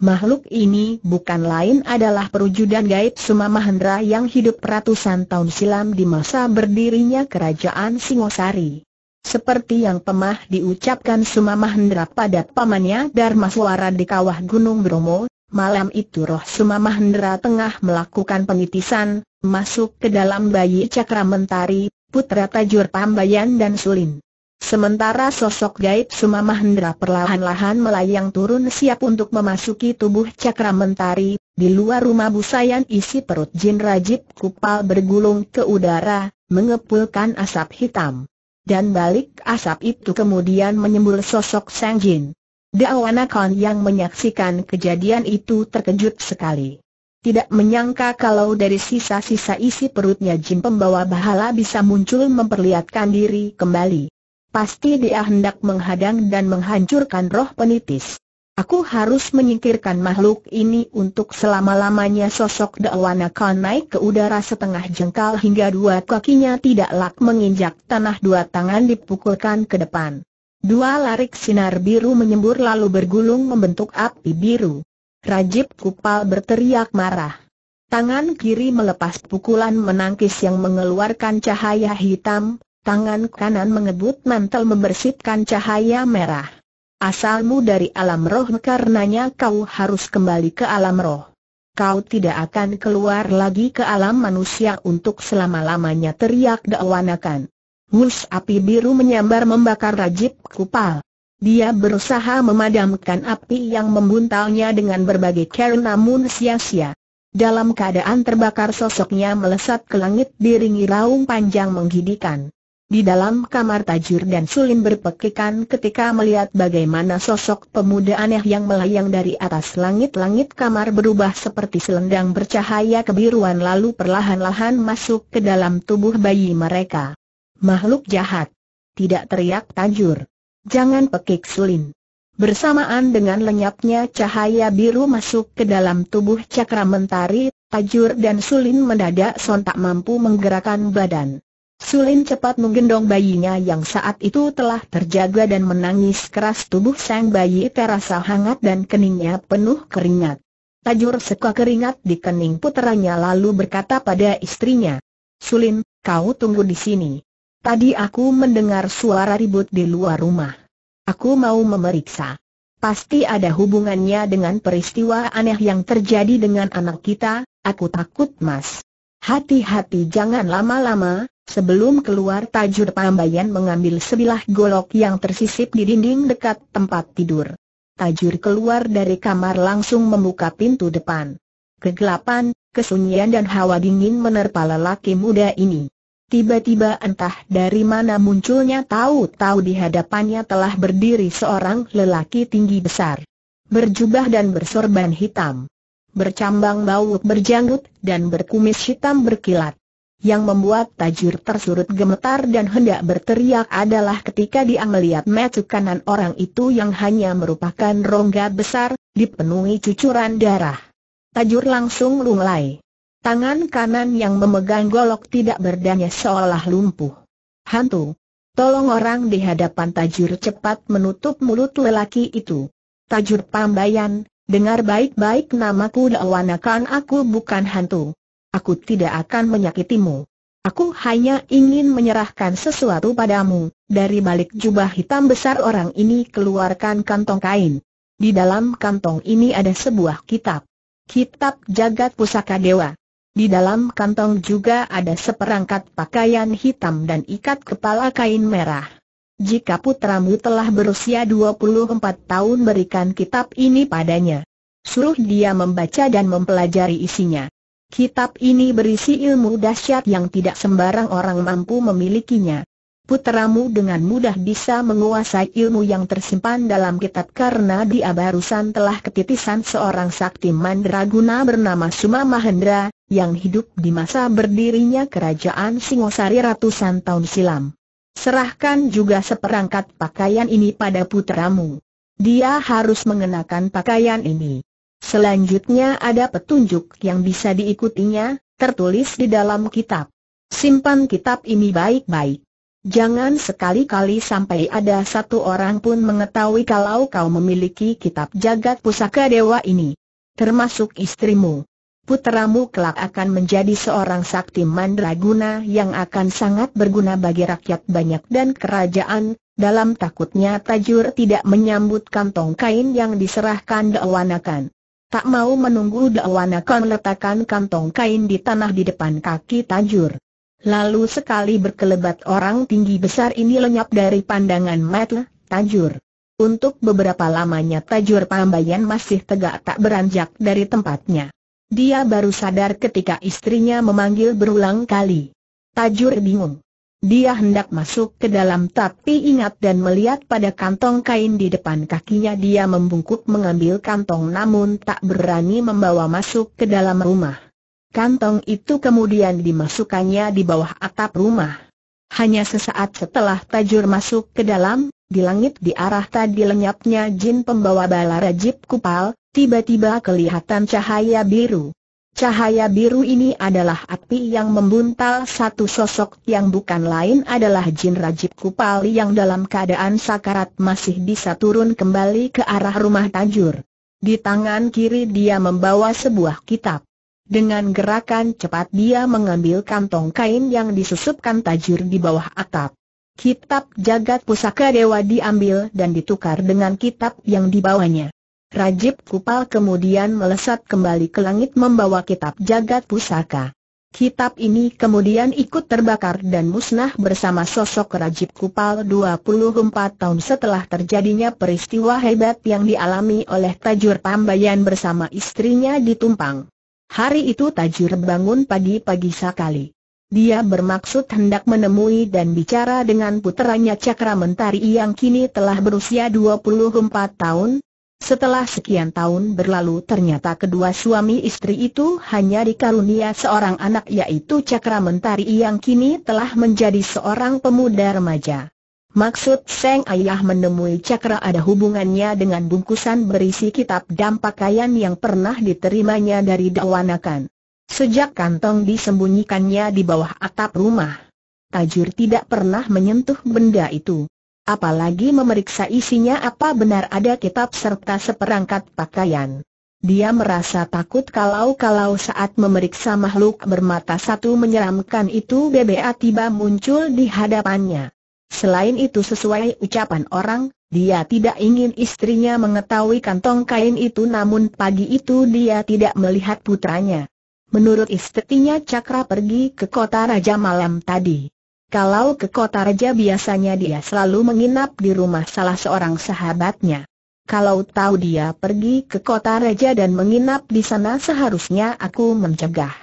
Makhluk ini bukan lain adalah perwujudan gaib Suma Mahendra yang hidup ratusan tahun silam di masa berdirinya kerajaan Singosari. Seperti yang pemah diucapkan Suma Mahendra pada pamannya Dharma Suara di kawah Gunung Bromo, malam itu roh Suma Mahendra tengah melakukan penitisan, masuk ke dalam bayi cakra mentari, putra Tajur Pambayan dan Sulin. Sementara sosok gaib Sumamahendra perlahan-lahan melayang turun siap untuk memasuki tubuh cakra mentari, di luar rumah busayan isi perut Jin Rajib Kupal bergulung ke udara, mengepulkan asap hitam. Dan balik asap itu kemudian menyembul sosok Sang Jin. Dawanakon yang menyaksikan kejadian itu terkejut sekali. Tidak menyangka kalau dari sisa-sisa isi perutnya Jin pembawa bahala bisa muncul memperlihatkan diri kembali. Pasti dia hendak menghadang dan menghancurkan roh penitis. Aku harus menyingkirkan makhluk ini untuk selama-lamanya sosok Dawana Khan naik ke udara setengah jengkal hingga dua kakinya tidak lak menginjak tanah dua tangan dipukulkan ke depan. Dua larik sinar biru menyembur lalu bergulung membentuk api biru. Rajib Kupal berteriak marah. Tangan kiri melepas pukulan menangkis yang mengeluarkan cahaya hitam, tangan kanan mengebut mantel membersihkan cahaya merah. Asalmu dari alam roh karenanya kau harus kembali ke alam roh. Kau tidak akan keluar lagi ke alam manusia untuk selama-lamanya teriak dakwanakan. Wus api biru menyambar membakar Rajib Kupal. Dia berusaha memadamkan api yang membuntalnya dengan berbagai cara namun sia-sia. Dalam keadaan terbakar sosoknya melesat ke langit diringi raung panjang menghidikan. Di dalam kamar Tajur dan Sulin berpekikan ketika melihat bagaimana sosok pemuda aneh yang melayang dari atas langit-langit kamar berubah seperti selendang bercahaya kebiruan lalu perlahan-lahan masuk ke dalam tubuh bayi mereka. Makhluk jahat. Tidak teriak Tajur. Jangan pekik Sulin. Bersamaan dengan lenyapnya cahaya biru masuk ke dalam tubuh cakra mentari, Tajur dan Sulin mendadak sontak mampu menggerakkan badan. Sulin cepat menggendong bayinya yang saat itu telah terjaga dan menangis keras tubuh sang bayi terasa hangat dan keningnya penuh keringat. Tajur suka keringat di kening puteranya lalu berkata pada istrinya, Sulin, kau tunggu di sini. Tadi aku mendengar suara ribut di luar rumah. Aku mau memeriksa. Pasti ada hubungannya dengan peristiwa aneh yang terjadi dengan anak kita, aku takut mas. Hati-hati jangan lama-lama, Sebelum keluar Tajur Pambayan mengambil sebilah golok yang tersisip di dinding dekat tempat tidur. Tajur keluar dari kamar langsung membuka pintu depan. Kegelapan, kesunyian dan hawa dingin menerpa lelaki muda ini. Tiba-tiba entah dari mana munculnya tahu-tahu di hadapannya telah berdiri seorang lelaki tinggi besar. Berjubah dan bersorban hitam. Bercambang bau berjanggut dan berkumis hitam berkilat. Yang membuat Tajur tersurut gemetar dan hendak berteriak adalah ketika dia melihat mata kanan orang itu yang hanya merupakan rongga besar, dipenuhi cucuran darah. Tajur langsung lunglai. Tangan kanan yang memegang golok tidak berdaya seolah lumpuh. Hantu. Tolong orang di hadapan Tajur cepat menutup mulut lelaki itu. Tajur Pambayan, dengar baik-baik namaku Dawanakan aku bukan hantu. Aku tidak akan menyakitimu. Aku hanya ingin menyerahkan sesuatu padamu. Dari balik jubah hitam besar orang ini keluarkan kantong kain. Di dalam kantong ini ada sebuah kitab. Kitab Jagat Pusaka Dewa. Di dalam kantong juga ada seperangkat pakaian hitam dan ikat kepala kain merah. Jika putramu telah berusia 24 tahun berikan kitab ini padanya. Suruh dia membaca dan mempelajari isinya. Kitab ini berisi ilmu dahsyat yang tidak sembarang orang mampu memilikinya. Putramu dengan mudah bisa menguasai ilmu yang tersimpan dalam kitab karena dia barusan telah ketitisan seorang sakti mandraguna bernama Suma Mahendra, yang hidup di masa berdirinya kerajaan Singosari ratusan tahun silam. Serahkan juga seperangkat pakaian ini pada putramu. Dia harus mengenakan pakaian ini. Selanjutnya ada petunjuk yang bisa diikutinya, tertulis di dalam kitab. Simpan kitab ini baik-baik. Jangan sekali-kali sampai ada satu orang pun mengetahui kalau kau memiliki kitab jagat pusaka dewa ini. Termasuk istrimu. Putramu kelak akan menjadi seorang sakti mandraguna yang akan sangat berguna bagi rakyat banyak dan kerajaan, dalam takutnya Tajur tidak menyambut kantong kain yang diserahkan Dewanakan. Tak mau menunggu dakwana akan meletakkan kantong kain di tanah di depan kaki Tajur. Lalu sekali berkelebat orang tinggi besar ini lenyap dari pandangan mata Tajur. Untuk beberapa lamanya Tajur Pambayan masih tegak tak beranjak dari tempatnya. Dia baru sadar ketika istrinya memanggil berulang kali. Tajur bingung. Dia hendak masuk ke dalam tapi ingat dan melihat pada kantong kain di depan kakinya dia membungkuk mengambil kantong namun tak berani membawa masuk ke dalam rumah. Kantong itu kemudian dimasukkannya di bawah atap rumah. Hanya sesaat setelah Tajur masuk ke dalam, di langit di arah tadi lenyapnya jin pembawa bala rajib kupal, tiba-tiba kelihatan cahaya biru. Cahaya biru ini adalah api yang membuntal satu sosok yang bukan lain adalah Jin Rajib Kupal yang dalam keadaan sakarat masih bisa turun kembali ke arah rumah Tajur. Di tangan kiri dia membawa sebuah kitab. Dengan gerakan cepat dia mengambil kantong kain yang disusupkan Tajur di bawah atap. Kitab jagat pusaka dewa diambil dan ditukar dengan kitab yang dibawanya. Rajib Kupal kemudian melesat kembali ke langit membawa kitab jagat pusaka. Kitab ini kemudian ikut terbakar dan musnah bersama sosok Rajib Kupal 24 tahun setelah terjadinya peristiwa hebat yang dialami oleh Tajur Pambayan bersama istrinya di Tumpang. Hari itu Tajur bangun pagi-pagi sekali. Dia bermaksud hendak menemui dan bicara dengan putranya Cakra Mentari yang kini telah berusia 24 tahun, setelah sekian tahun berlalu ternyata kedua suami istri itu hanya dikarunia seorang anak yaitu Cakra Mentari yang kini telah menjadi seorang pemuda remaja. Maksud Seng Ayah menemui Cakra ada hubungannya dengan bungkusan berisi kitab dampakayan yang pernah diterimanya dari Dawanakan. Sejak kantong disembunyikannya di bawah atap rumah, Tajur tidak pernah menyentuh benda itu apalagi memeriksa isinya apa benar ada kitab serta seperangkat pakaian. Dia merasa takut kalau-kalau saat memeriksa makhluk bermata satu menyeramkan itu BBA tiba muncul di hadapannya. Selain itu sesuai ucapan orang, dia tidak ingin istrinya mengetahui kantong kain itu namun pagi itu dia tidak melihat putranya. Menurut istrinya Cakra pergi ke kota Raja malam tadi. Kalau ke kota raja biasanya dia selalu menginap di rumah salah seorang sahabatnya. Kalau tahu dia pergi ke kota raja dan menginap di sana seharusnya aku mencegah.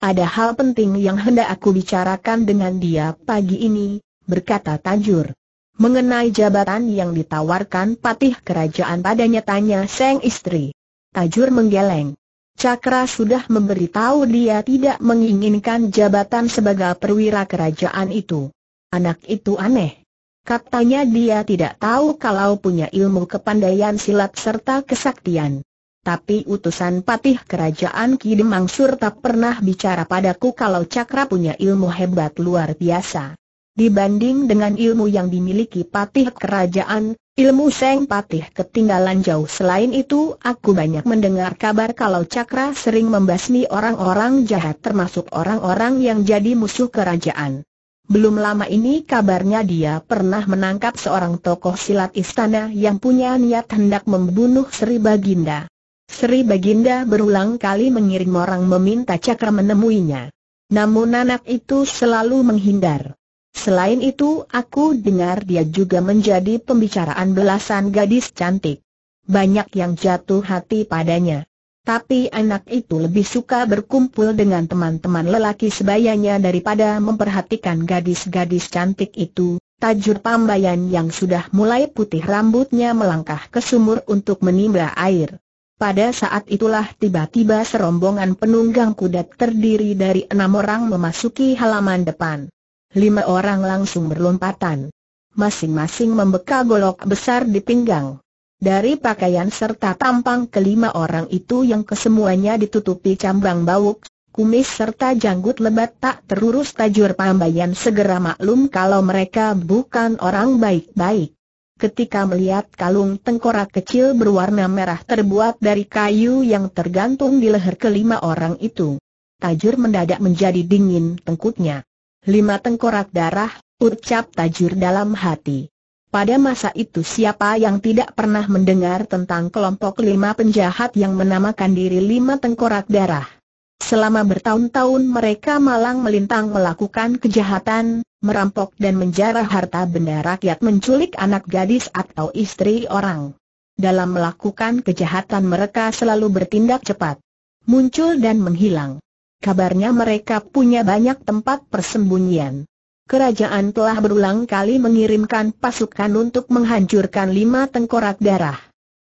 Ada hal penting yang hendak aku bicarakan dengan dia pagi ini, berkata Tanjur. Mengenai jabatan yang ditawarkan patih kerajaan padanya tanya Seng istri. Tajur menggeleng. Cakra sudah memberitahu dia tidak menginginkan jabatan sebagai perwira kerajaan itu. Anak itu aneh. Katanya dia tidak tahu kalau punya ilmu kepandaian silat serta kesaktian. Tapi utusan patih kerajaan Ki Mangsur tak pernah bicara padaku kalau Cakra punya ilmu hebat luar biasa. Dibanding dengan ilmu yang dimiliki patih kerajaan, Ilmu Seng Patih ketinggalan jauh selain itu aku banyak mendengar kabar kalau Cakra sering membasmi orang-orang jahat termasuk orang-orang yang jadi musuh kerajaan. Belum lama ini kabarnya dia pernah menangkap seorang tokoh silat istana yang punya niat hendak membunuh Sri Baginda. Sri Baginda berulang kali mengirim orang meminta Cakra menemuinya. Namun anak itu selalu menghindar. Selain itu aku dengar dia juga menjadi pembicaraan belasan gadis cantik. Banyak yang jatuh hati padanya. Tapi anak itu lebih suka berkumpul dengan teman-teman lelaki sebayanya daripada memperhatikan gadis-gadis cantik itu, tajur Pambayan yang sudah mulai putih rambutnya melangkah ke sumur untuk menimba air. Pada saat itulah tiba-tiba serombongan penunggang kuda terdiri dari enam orang memasuki halaman depan lima orang langsung berlompatan. Masing-masing membekal golok besar di pinggang. Dari pakaian serta tampang kelima orang itu yang kesemuanya ditutupi cambang bauk, kumis serta janggut lebat tak terurus tajur pambayan segera maklum kalau mereka bukan orang baik-baik. Ketika melihat kalung tengkorak kecil berwarna merah terbuat dari kayu yang tergantung di leher kelima orang itu, Tajur mendadak menjadi dingin tengkutnya lima tengkorak darah, ucap Tajur dalam hati. Pada masa itu siapa yang tidak pernah mendengar tentang kelompok lima penjahat yang menamakan diri lima tengkorak darah? Selama bertahun-tahun mereka malang melintang melakukan kejahatan, merampok dan menjarah harta benda rakyat menculik anak gadis atau istri orang. Dalam melakukan kejahatan mereka selalu bertindak cepat, muncul dan menghilang kabarnya mereka punya banyak tempat persembunyian. Kerajaan telah berulang kali mengirimkan pasukan untuk menghancurkan lima tengkorak darah.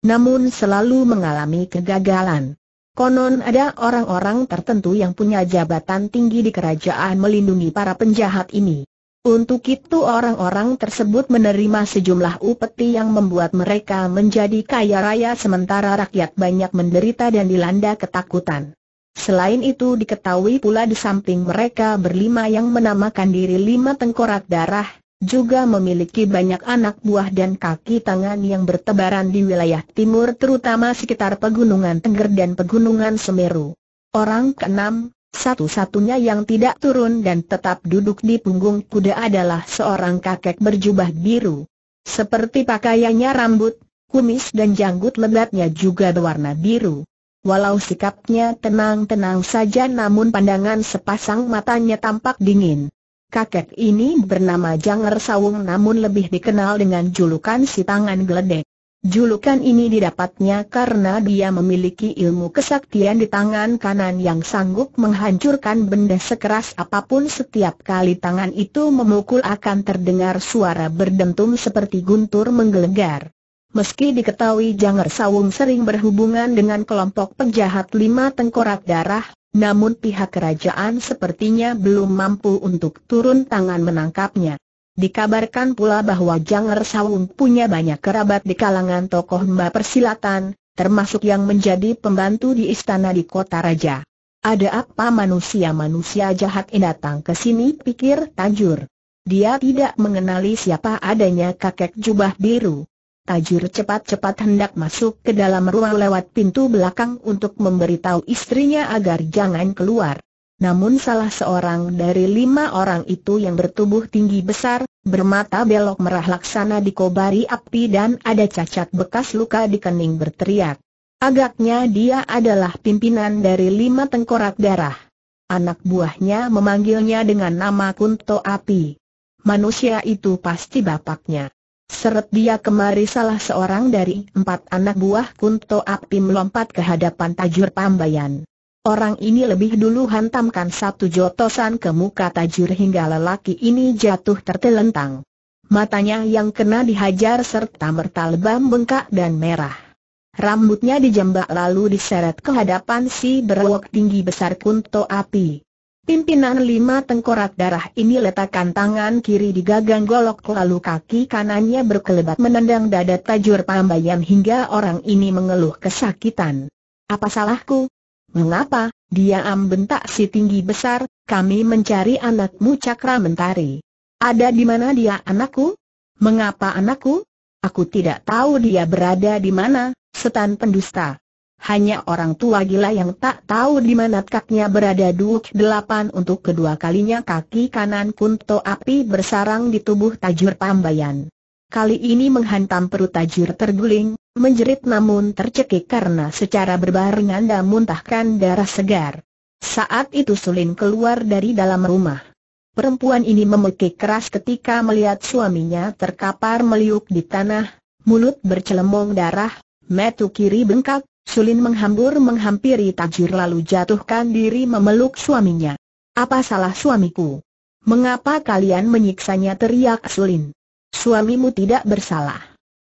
Namun selalu mengalami kegagalan. Konon ada orang-orang tertentu yang punya jabatan tinggi di kerajaan melindungi para penjahat ini. Untuk itu orang-orang tersebut menerima sejumlah upeti yang membuat mereka menjadi kaya raya sementara rakyat banyak menderita dan dilanda ketakutan. Selain itu diketahui pula di samping mereka berlima yang menamakan diri lima tengkorak darah, juga memiliki banyak anak buah dan kaki tangan yang bertebaran di wilayah timur terutama sekitar Pegunungan Tengger dan Pegunungan Semeru. Orang keenam, satu-satunya yang tidak turun dan tetap duduk di punggung kuda adalah seorang kakek berjubah biru. Seperti pakaiannya rambut, kumis dan janggut lebatnya juga berwarna biru. Walau sikapnya tenang-tenang saja namun pandangan sepasang matanya tampak dingin. Kakek ini bernama Janger Sawung namun lebih dikenal dengan julukan si tangan geledek. Julukan ini didapatnya karena dia memiliki ilmu kesaktian di tangan kanan yang sanggup menghancurkan benda sekeras apapun setiap kali tangan itu memukul akan terdengar suara berdentum seperti guntur menggelegar. Meski diketahui Janger Sawung sering berhubungan dengan kelompok penjahat lima tengkorak darah, namun pihak kerajaan sepertinya belum mampu untuk turun tangan menangkapnya. Dikabarkan pula bahwa Janger Sawung punya banyak kerabat di kalangan tokoh mbak persilatan, termasuk yang menjadi pembantu di istana di kota raja. Ada apa manusia-manusia jahat ini datang ke sini pikir Tanjur. Dia tidak mengenali siapa adanya kakek jubah biru. Tajur cepat-cepat hendak masuk ke dalam ruang lewat pintu belakang untuk memberitahu istrinya agar jangan keluar. Namun salah seorang dari lima orang itu yang bertubuh tinggi besar, bermata belok merah laksana dikobari api dan ada cacat bekas luka di kening berteriak. Agaknya dia adalah pimpinan dari lima tengkorak darah. Anak buahnya memanggilnya dengan nama Kunto Api. Manusia itu pasti bapaknya. Seret dia kemari salah seorang dari empat anak buah Kunto Api melompat ke hadapan Tajur Pambayan. Orang ini lebih dulu hantamkan satu jotosan ke muka Tajur hingga lelaki ini jatuh tertelentang. Matanya yang kena dihajar serta merta lebam bengkak dan merah. Rambutnya dijembak lalu diseret ke hadapan si berwok tinggi besar Kunto Api. Pimpinan lima tengkorak darah ini letakkan tangan kiri di gagang golok lalu kaki kanannya berkelebat menendang dada tajur pambayan hingga orang ini mengeluh kesakitan. Apa salahku? Mengapa? Dia ambentak si tinggi besar, kami mencari anakmu Cakra Mentari. Ada di mana dia anakku? Mengapa anakku? Aku tidak tahu dia berada di mana, setan pendusta. Hanya orang tua gila yang tak tahu di mana kaknya berada Duk delapan untuk kedua kalinya kaki kanan Kunto api bersarang di tubuh Tajur tambayan. Kali ini menghantam perut Tajur terguling, menjerit namun tercekik karena secara berbarengan dan muntahkan darah segar. Saat itu Sulin keluar dari dalam rumah. Perempuan ini memekik keras ketika melihat suaminya terkapar meliuk di tanah, mulut bercelembong darah, metu kiri bengkak, Sulin menghambur menghampiri Tajir lalu jatuhkan diri memeluk suaminya. Apa salah suamiku? Mengapa kalian menyiksanya teriak Sulin? Suamimu tidak bersalah.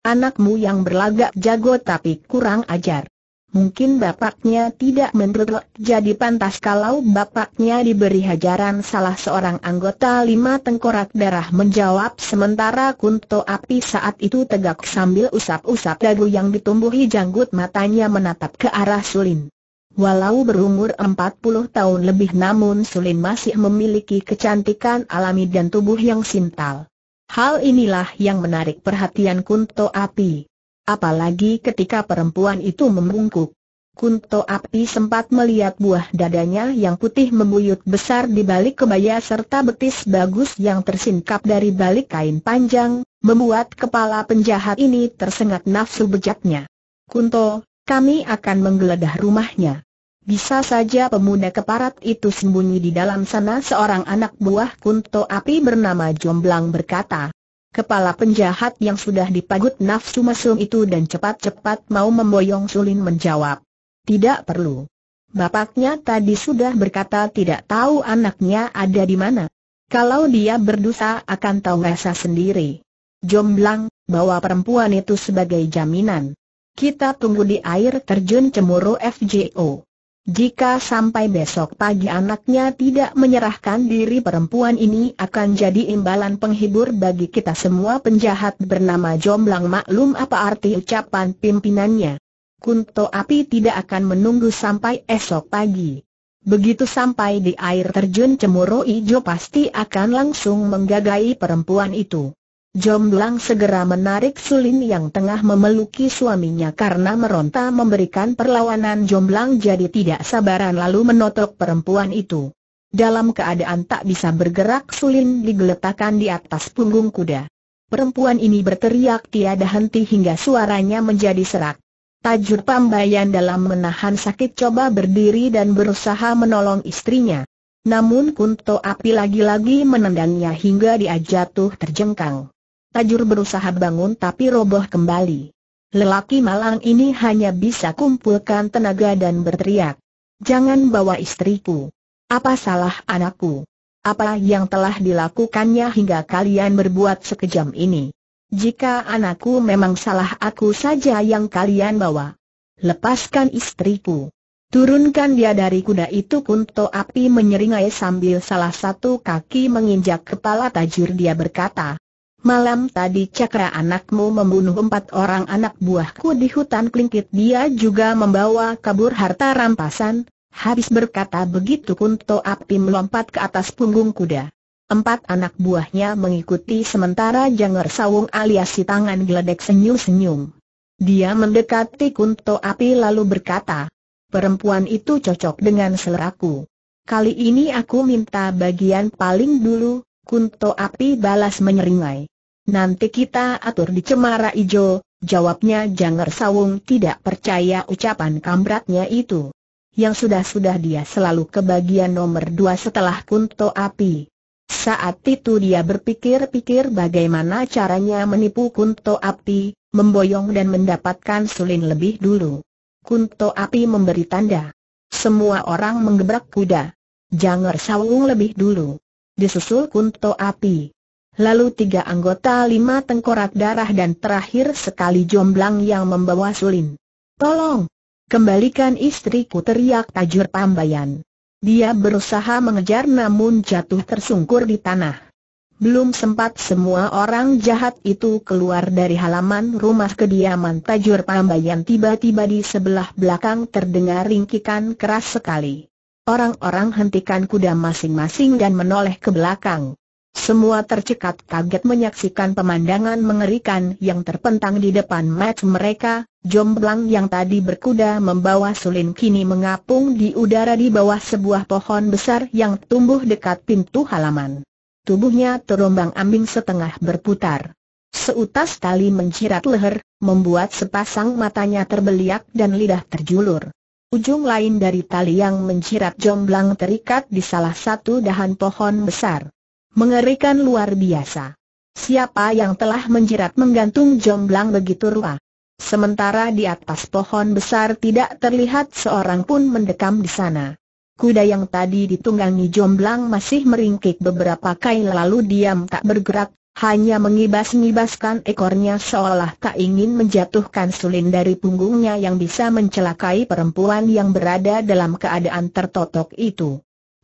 Anakmu yang berlagak jago tapi kurang ajar. Mungkin bapaknya tidak menurut jadi pantas kalau bapaknya diberi hajaran salah seorang anggota lima tengkorak darah menjawab sementara kunto api saat itu tegak sambil usap-usap dagu yang ditumbuhi janggut matanya menatap ke arah Sulin. Walau berumur empat puluh tahun lebih namun Sulin masih memiliki kecantikan alami dan tubuh yang sintal. Hal inilah yang menarik perhatian kunto api. Apalagi ketika perempuan itu membungkuk. Kunto Api sempat melihat buah dadanya yang putih membuyut besar di balik kebaya serta betis bagus yang tersingkap dari balik kain panjang, membuat kepala penjahat ini tersengat nafsu bejatnya. Kunto, kami akan menggeledah rumahnya. Bisa saja pemuda keparat itu sembunyi di dalam sana seorang anak buah Kunto Api bernama Jomblang berkata. Kepala penjahat yang sudah dipagut nafsu mesum itu dan cepat-cepat mau memboyong Sulin menjawab. Tidak perlu. Bapaknya tadi sudah berkata tidak tahu anaknya ada di mana. Kalau dia berdosa akan tahu rasa sendiri. Jomblang, bawa perempuan itu sebagai jaminan. Kita tunggu di air terjun cemuru FJO. Jika sampai besok pagi anaknya tidak menyerahkan diri perempuan ini akan jadi imbalan penghibur bagi kita semua penjahat bernama Jomblang maklum apa arti ucapan pimpinannya. Kunto api tidak akan menunggu sampai esok pagi. Begitu sampai di air terjun cemuro Ijo pasti akan langsung menggagai perempuan itu. Jomblang segera menarik Sulin yang tengah memeluki suaminya karena meronta memberikan perlawanan Jomblang jadi tidak sabaran lalu menotok perempuan itu. Dalam keadaan tak bisa bergerak Sulin digeletakkan di atas punggung kuda. Perempuan ini berteriak tiada henti hingga suaranya menjadi serak. Tajur Pambayan dalam menahan sakit coba berdiri dan berusaha menolong istrinya. Namun Kunto Api lagi-lagi menendangnya hingga dia jatuh terjengkang. Tajur berusaha bangun tapi roboh kembali. Lelaki malang ini hanya bisa kumpulkan tenaga dan berteriak. Jangan bawa istriku. Apa salah anakku? Apa yang telah dilakukannya hingga kalian berbuat sekejam ini? Jika anakku memang salah aku saja yang kalian bawa. Lepaskan istriku. Turunkan dia dari kuda itu Kunto Api menyeringai sambil salah satu kaki menginjak kepala tajur dia berkata, Malam tadi cakra anakmu membunuh empat orang anak buahku di hutan Klingkit Dia juga membawa kabur harta rampasan Habis berkata begitu Kunto Api melompat ke atas punggung kuda Empat anak buahnya mengikuti sementara Janger Sawung alias si tangan geledek senyum-senyum Dia mendekati Kunto Api lalu berkata Perempuan itu cocok dengan seleraku Kali ini aku minta bagian paling dulu Kunto Api balas menyeringai. Nanti kita atur di Cemara Ijo, jawabnya Janger Sawung tidak percaya ucapan kambratnya itu. Yang sudah-sudah dia selalu kebagian nomor dua setelah Kunto Api. Saat itu dia berpikir-pikir bagaimana caranya menipu Kunto Api, memboyong dan mendapatkan Sulin lebih dulu. Kunto Api memberi tanda. Semua orang menggebrak kuda. Janger Sawung lebih dulu disusul kunto api. Lalu tiga anggota lima tengkorak darah dan terakhir sekali jomblang yang membawa sulin. Tolong! Kembalikan istriku teriak tajur pambayan. Dia berusaha mengejar namun jatuh tersungkur di tanah. Belum sempat semua orang jahat itu keluar dari halaman rumah kediaman Tajur Pambayan tiba-tiba di sebelah belakang terdengar ringkikan keras sekali. Orang-orang hentikan kuda masing-masing dan menoleh ke belakang. Semua tercekat kaget menyaksikan pemandangan mengerikan yang terpentang di depan match mereka, jomblang yang tadi berkuda membawa Sulin kini mengapung di udara di bawah sebuah pohon besar yang tumbuh dekat pintu halaman. Tubuhnya terombang ambing setengah berputar. Seutas tali mencirat leher, membuat sepasang matanya terbeliak dan lidah terjulur. Ujung lain dari tali yang menjirat jomblang terikat di salah satu dahan pohon besar. Mengerikan luar biasa. Siapa yang telah menjirat menggantung jomblang begitu ruah? Sementara di atas pohon besar tidak terlihat seorang pun mendekam di sana. Kuda yang tadi ditunggangi jomblang masih meringkik beberapa kali lalu diam tak bergerak, hanya mengibas-ngibaskan ekornya seolah tak ingin menjatuhkan sulin dari punggungnya yang bisa mencelakai perempuan yang berada dalam keadaan tertotok itu.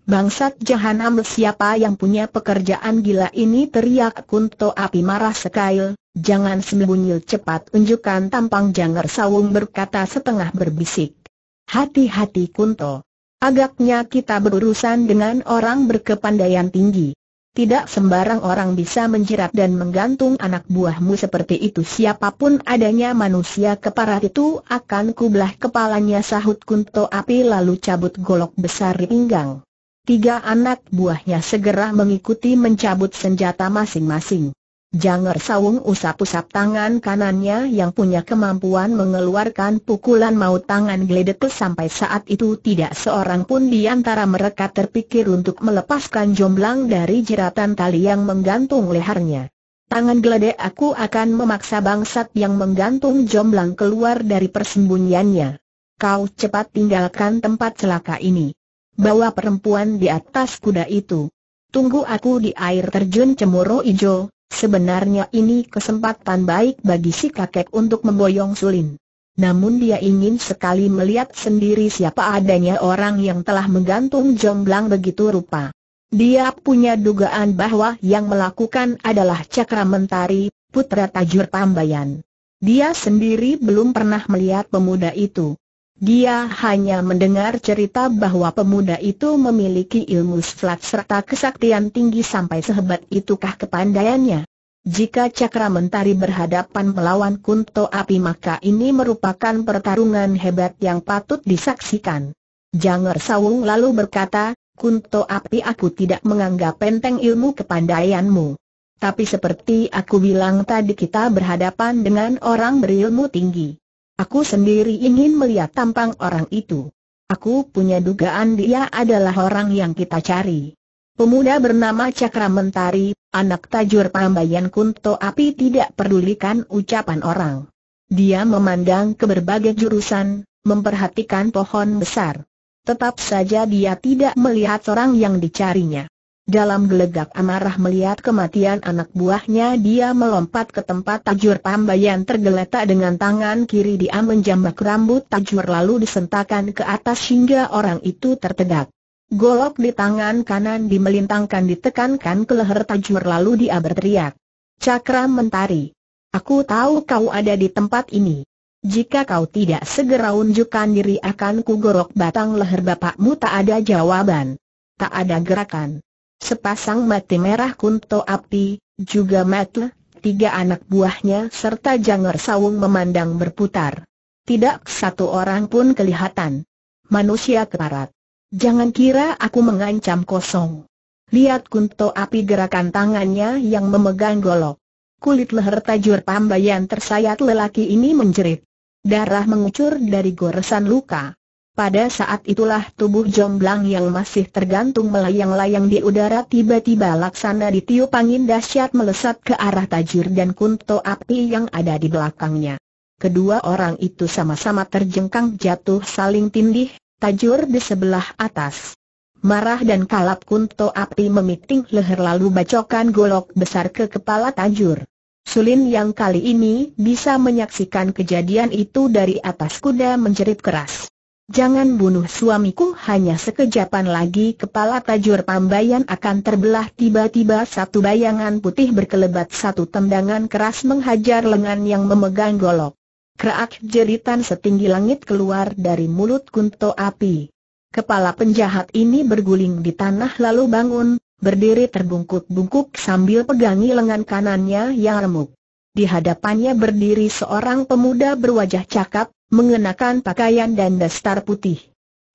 Bangsat jahanam siapa yang punya pekerjaan gila ini teriak Kunto Api marah sekali, jangan sembunyi cepat unjukkan tampang Janger Sawung berkata setengah berbisik. Hati-hati Kunto. Agaknya kita berurusan dengan orang berkepandaian tinggi. Tidak sembarang orang bisa menjerat dan menggantung anak buahmu seperti itu Siapapun adanya manusia keparat itu akan kubelah kepalanya sahut kunto api lalu cabut golok besar di pinggang Tiga anak buahnya segera mengikuti mencabut senjata masing-masing Janger Sawung usap-usap tangan kanannya yang punya kemampuan mengeluarkan pukulan maut tangan gledek sampai saat itu tidak seorang pun di antara mereka terpikir untuk melepaskan jomblang dari jeratan tali yang menggantung lehernya. Tangan geledek aku akan memaksa bangsat yang menggantung jomblang keluar dari persembunyiannya. Kau cepat tinggalkan tempat celaka ini. Bawa perempuan di atas kuda itu. Tunggu aku di air terjun cemoro ijo, Sebenarnya ini kesempatan baik bagi si kakek untuk memboyong Sulin. Namun dia ingin sekali melihat sendiri siapa adanya orang yang telah menggantung jomblang begitu rupa. Dia punya dugaan bahwa yang melakukan adalah Cakra Mentari, putra Tajur Tambayan. Dia sendiri belum pernah melihat pemuda itu. Dia hanya mendengar cerita bahwa pemuda itu memiliki ilmu silat serta kesaktian tinggi sampai sehebat itukah kepandaiannya. Jika cakra mentari berhadapan melawan kunto api maka ini merupakan pertarungan hebat yang patut disaksikan. Janger Sawung lalu berkata, Kunto api aku tidak menganggap penting ilmu kepandaianmu. Tapi seperti aku bilang tadi kita berhadapan dengan orang berilmu tinggi. Aku sendiri ingin melihat tampang orang itu. Aku punya dugaan dia adalah orang yang kita cari. Pemuda bernama Cakra Mentari, anak tajur Pambayan Kunto Api tidak pedulikan ucapan orang. Dia memandang ke berbagai jurusan, memperhatikan pohon besar. Tetap saja dia tidak melihat orang yang dicarinya. Dalam gelegak amarah melihat kematian anak buahnya dia melompat ke tempat Tajur Pambayan tergeletak dengan tangan kiri dia menjambak rambut Tajur lalu disentakan ke atas hingga orang itu tertegak. Golok di tangan kanan dimelintangkan ditekankan ke leher Tajur lalu dia berteriak. Cakra mentari. Aku tahu kau ada di tempat ini. Jika kau tidak segera unjukkan diri akan kugorok batang leher bapakmu tak ada jawaban. Tak ada gerakan. Sepasang mati merah kunto api, juga Matle, tiga anak buahnya serta Janger sawung memandang berputar. Tidak satu orang pun kelihatan. Manusia keparat. Jangan kira aku mengancam kosong. Lihat kunto api gerakan tangannya yang memegang golok. Kulit leher tajur pambayan tersayat lelaki ini menjerit. Darah mengucur dari goresan luka. Pada saat itulah tubuh jomblang yang masih tergantung melayang-layang di udara tiba-tiba laksana ditiup angin dahsyat melesat ke arah tajur dan kunto api yang ada di belakangnya. Kedua orang itu sama-sama terjengkang jatuh saling tindih, tajur di sebelah atas. Marah dan kalap kunto api memiting leher lalu bacokan golok besar ke kepala tajur. Sulin yang kali ini bisa menyaksikan kejadian itu dari atas kuda menjerit keras. Jangan bunuh suamiku hanya sekejapan lagi kepala tajur pambayan akan terbelah tiba-tiba satu bayangan putih berkelebat satu tendangan keras menghajar lengan yang memegang golok. Kerak jeritan setinggi langit keluar dari mulut kunto api. Kepala penjahat ini berguling di tanah lalu bangun, berdiri terbungkuk-bungkuk sambil pegangi lengan kanannya yang remuk. Di hadapannya berdiri seorang pemuda berwajah cakap, mengenakan pakaian dan dasar putih.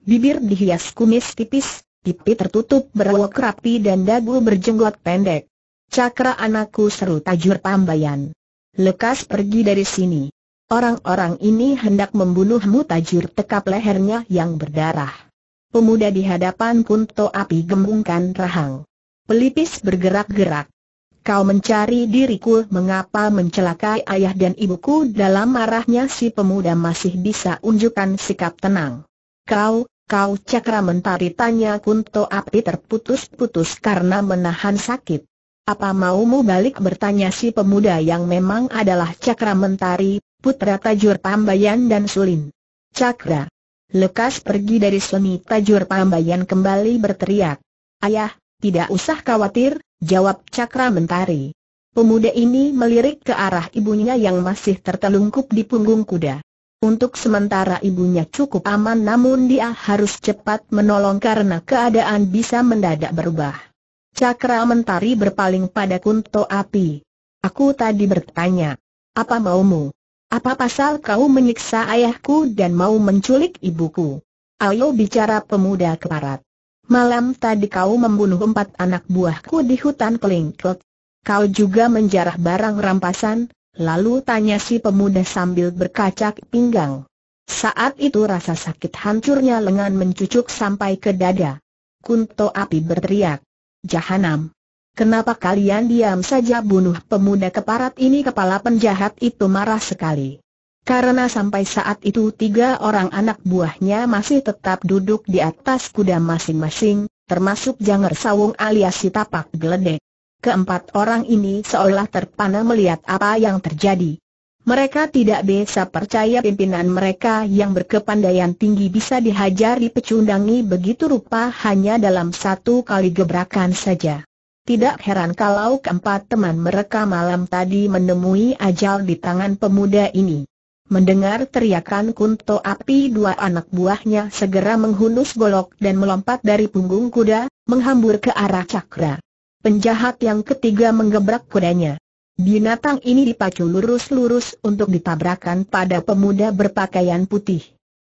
Bibir dihias kumis tipis, pipi tertutup berawak rapi dan dagu berjenggot pendek. Cakra anakku seru tajur pambayan. Lekas pergi dari sini. Orang-orang ini hendak membunuhmu tajur tekap lehernya yang berdarah. Pemuda di hadapan Kunto Api gembungkan rahang. Pelipis bergerak-gerak. Kau mencari diriku mengapa mencelakai ayah dan ibuku dalam marahnya si pemuda masih bisa unjukkan sikap tenang. Kau, kau cakra mentari tanya Kunto Api terputus-putus karena menahan sakit. Apa maumu balik bertanya si pemuda yang memang adalah cakra mentari, putra Tajur Pambayan dan Sulin. Cakra. Lekas pergi dari Suni Tajur Pambayan kembali berteriak. Ayah, tidak usah khawatir, jawab Cakra Mentari. Pemuda ini melirik ke arah ibunya yang masih tertelungkup di punggung kuda. Untuk sementara ibunya cukup aman namun dia harus cepat menolong karena keadaan bisa mendadak berubah. Cakra Mentari berpaling pada Kunto Api. Aku tadi bertanya, apa maumu? Apa pasal kau menyiksa ayahku dan mau menculik ibuku? Ayo bicara pemuda keparat. Malam tadi kau membunuh empat anak buahku di hutan Pelingkot. Kau juga menjarah barang rampasan, lalu tanya si pemuda sambil berkacak pinggang. Saat itu rasa sakit hancurnya lengan mencucuk sampai ke dada. Kunto api berteriak. Jahanam! Kenapa kalian diam saja bunuh pemuda keparat ini kepala penjahat itu marah sekali. Karena sampai saat itu tiga orang anak buahnya masih tetap duduk di atas kuda masing-masing, termasuk Janger Sawung alias si tapak geledek. Keempat orang ini seolah terpana melihat apa yang terjadi. Mereka tidak bisa percaya pimpinan mereka yang berkepandaian tinggi bisa dihajar pecundangi begitu rupa hanya dalam satu kali gebrakan saja. Tidak heran kalau keempat teman mereka malam tadi menemui ajal di tangan pemuda ini. Mendengar teriakan kunto api dua anak buahnya segera menghunus golok dan melompat dari punggung kuda, menghambur ke arah cakra. Penjahat yang ketiga menggebrak kudanya. Binatang ini dipacu lurus-lurus untuk ditabrakan pada pemuda berpakaian putih.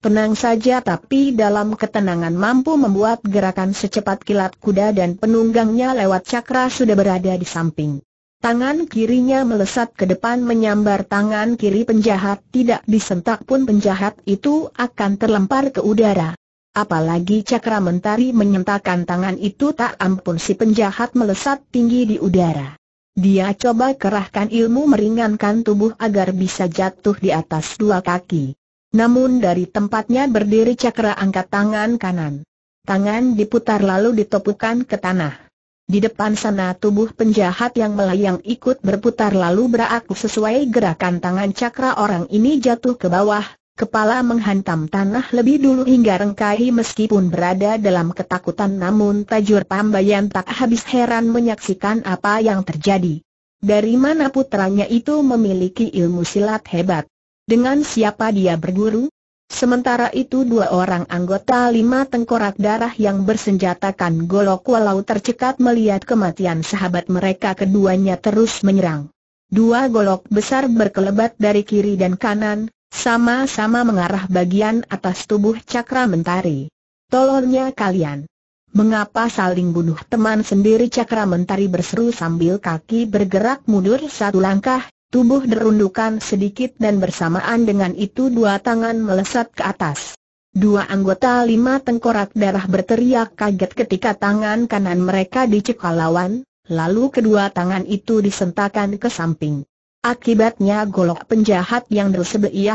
Tenang saja tapi dalam ketenangan mampu membuat gerakan secepat kilat kuda dan penunggangnya lewat cakra sudah berada di samping. Tangan kirinya melesat ke depan menyambar tangan kiri penjahat tidak disentak pun penjahat itu akan terlempar ke udara. Apalagi cakra mentari menyentakkan tangan itu tak ampun si penjahat melesat tinggi di udara. Dia coba kerahkan ilmu meringankan tubuh agar bisa jatuh di atas dua kaki. Namun dari tempatnya berdiri cakra angkat tangan kanan. Tangan diputar lalu ditepukan ke tanah. Di depan sana tubuh penjahat yang melayang ikut berputar lalu berakuk sesuai gerakan tangan cakra orang ini jatuh ke bawah, kepala menghantam tanah lebih dulu hingga rengkai meskipun berada dalam ketakutan namun Tajur Pambayan tak habis heran menyaksikan apa yang terjadi. Dari mana putranya itu memiliki ilmu silat hebat? Dengan siapa dia berguru? Sementara itu dua orang anggota lima tengkorak darah yang bersenjatakan golok walau tercekat melihat kematian sahabat mereka keduanya terus menyerang. Dua golok besar berkelebat dari kiri dan kanan, sama-sama mengarah bagian atas tubuh cakra mentari. Tolongnya kalian. Mengapa saling bunuh teman sendiri cakra mentari berseru sambil kaki bergerak mundur satu langkah, tubuh derundukan sedikit dan bersamaan dengan itu dua tangan melesat ke atas. Dua anggota lima tengkorak darah berteriak kaget ketika tangan kanan mereka dicekal lawan, lalu kedua tangan itu disentakan ke samping. Akibatnya golok penjahat yang di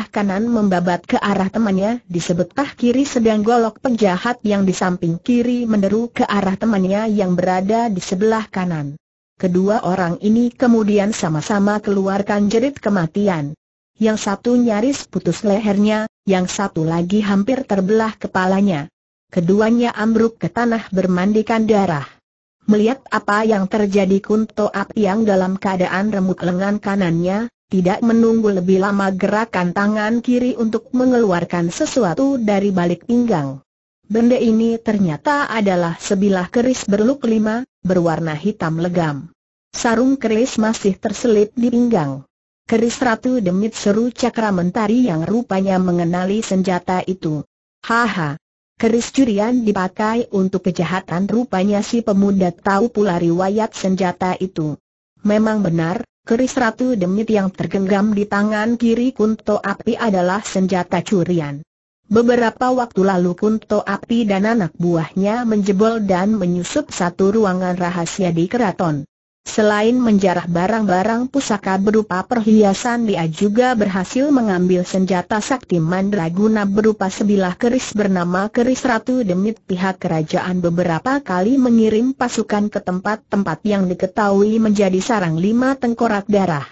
kanan membabat ke arah temannya, di sebelah kiri sedang golok penjahat yang di samping kiri menderu ke arah temannya yang berada di sebelah kanan. Kedua orang ini kemudian sama-sama keluarkan jerit kematian. Yang satu nyaris putus lehernya, yang satu lagi hampir terbelah kepalanya. Keduanya ambruk ke tanah bermandikan darah. Melihat apa yang terjadi Kunto Ap yang dalam keadaan remuk lengan kanannya, tidak menunggu lebih lama gerakan tangan kiri untuk mengeluarkan sesuatu dari balik pinggang. Benda ini ternyata adalah sebilah keris berluk lima, berwarna hitam legam. Sarung keris masih terselip di pinggang. Keris Ratu Demit seru cakra mentari yang rupanya mengenali senjata itu. Haha. Keris curian dipakai untuk kejahatan rupanya si pemuda tahu pula riwayat senjata itu. Memang benar, keris Ratu Demit yang tergenggam di tangan kiri Kunto Api adalah senjata curian. Beberapa waktu lalu Kunto Api dan anak buahnya menjebol dan menyusup satu ruangan rahasia di keraton. Selain menjarah barang-barang pusaka berupa perhiasan dia juga berhasil mengambil senjata sakti mandraguna berupa sebilah keris bernama keris ratu demi pihak kerajaan beberapa kali mengirim pasukan ke tempat-tempat yang diketahui menjadi sarang lima tengkorak darah.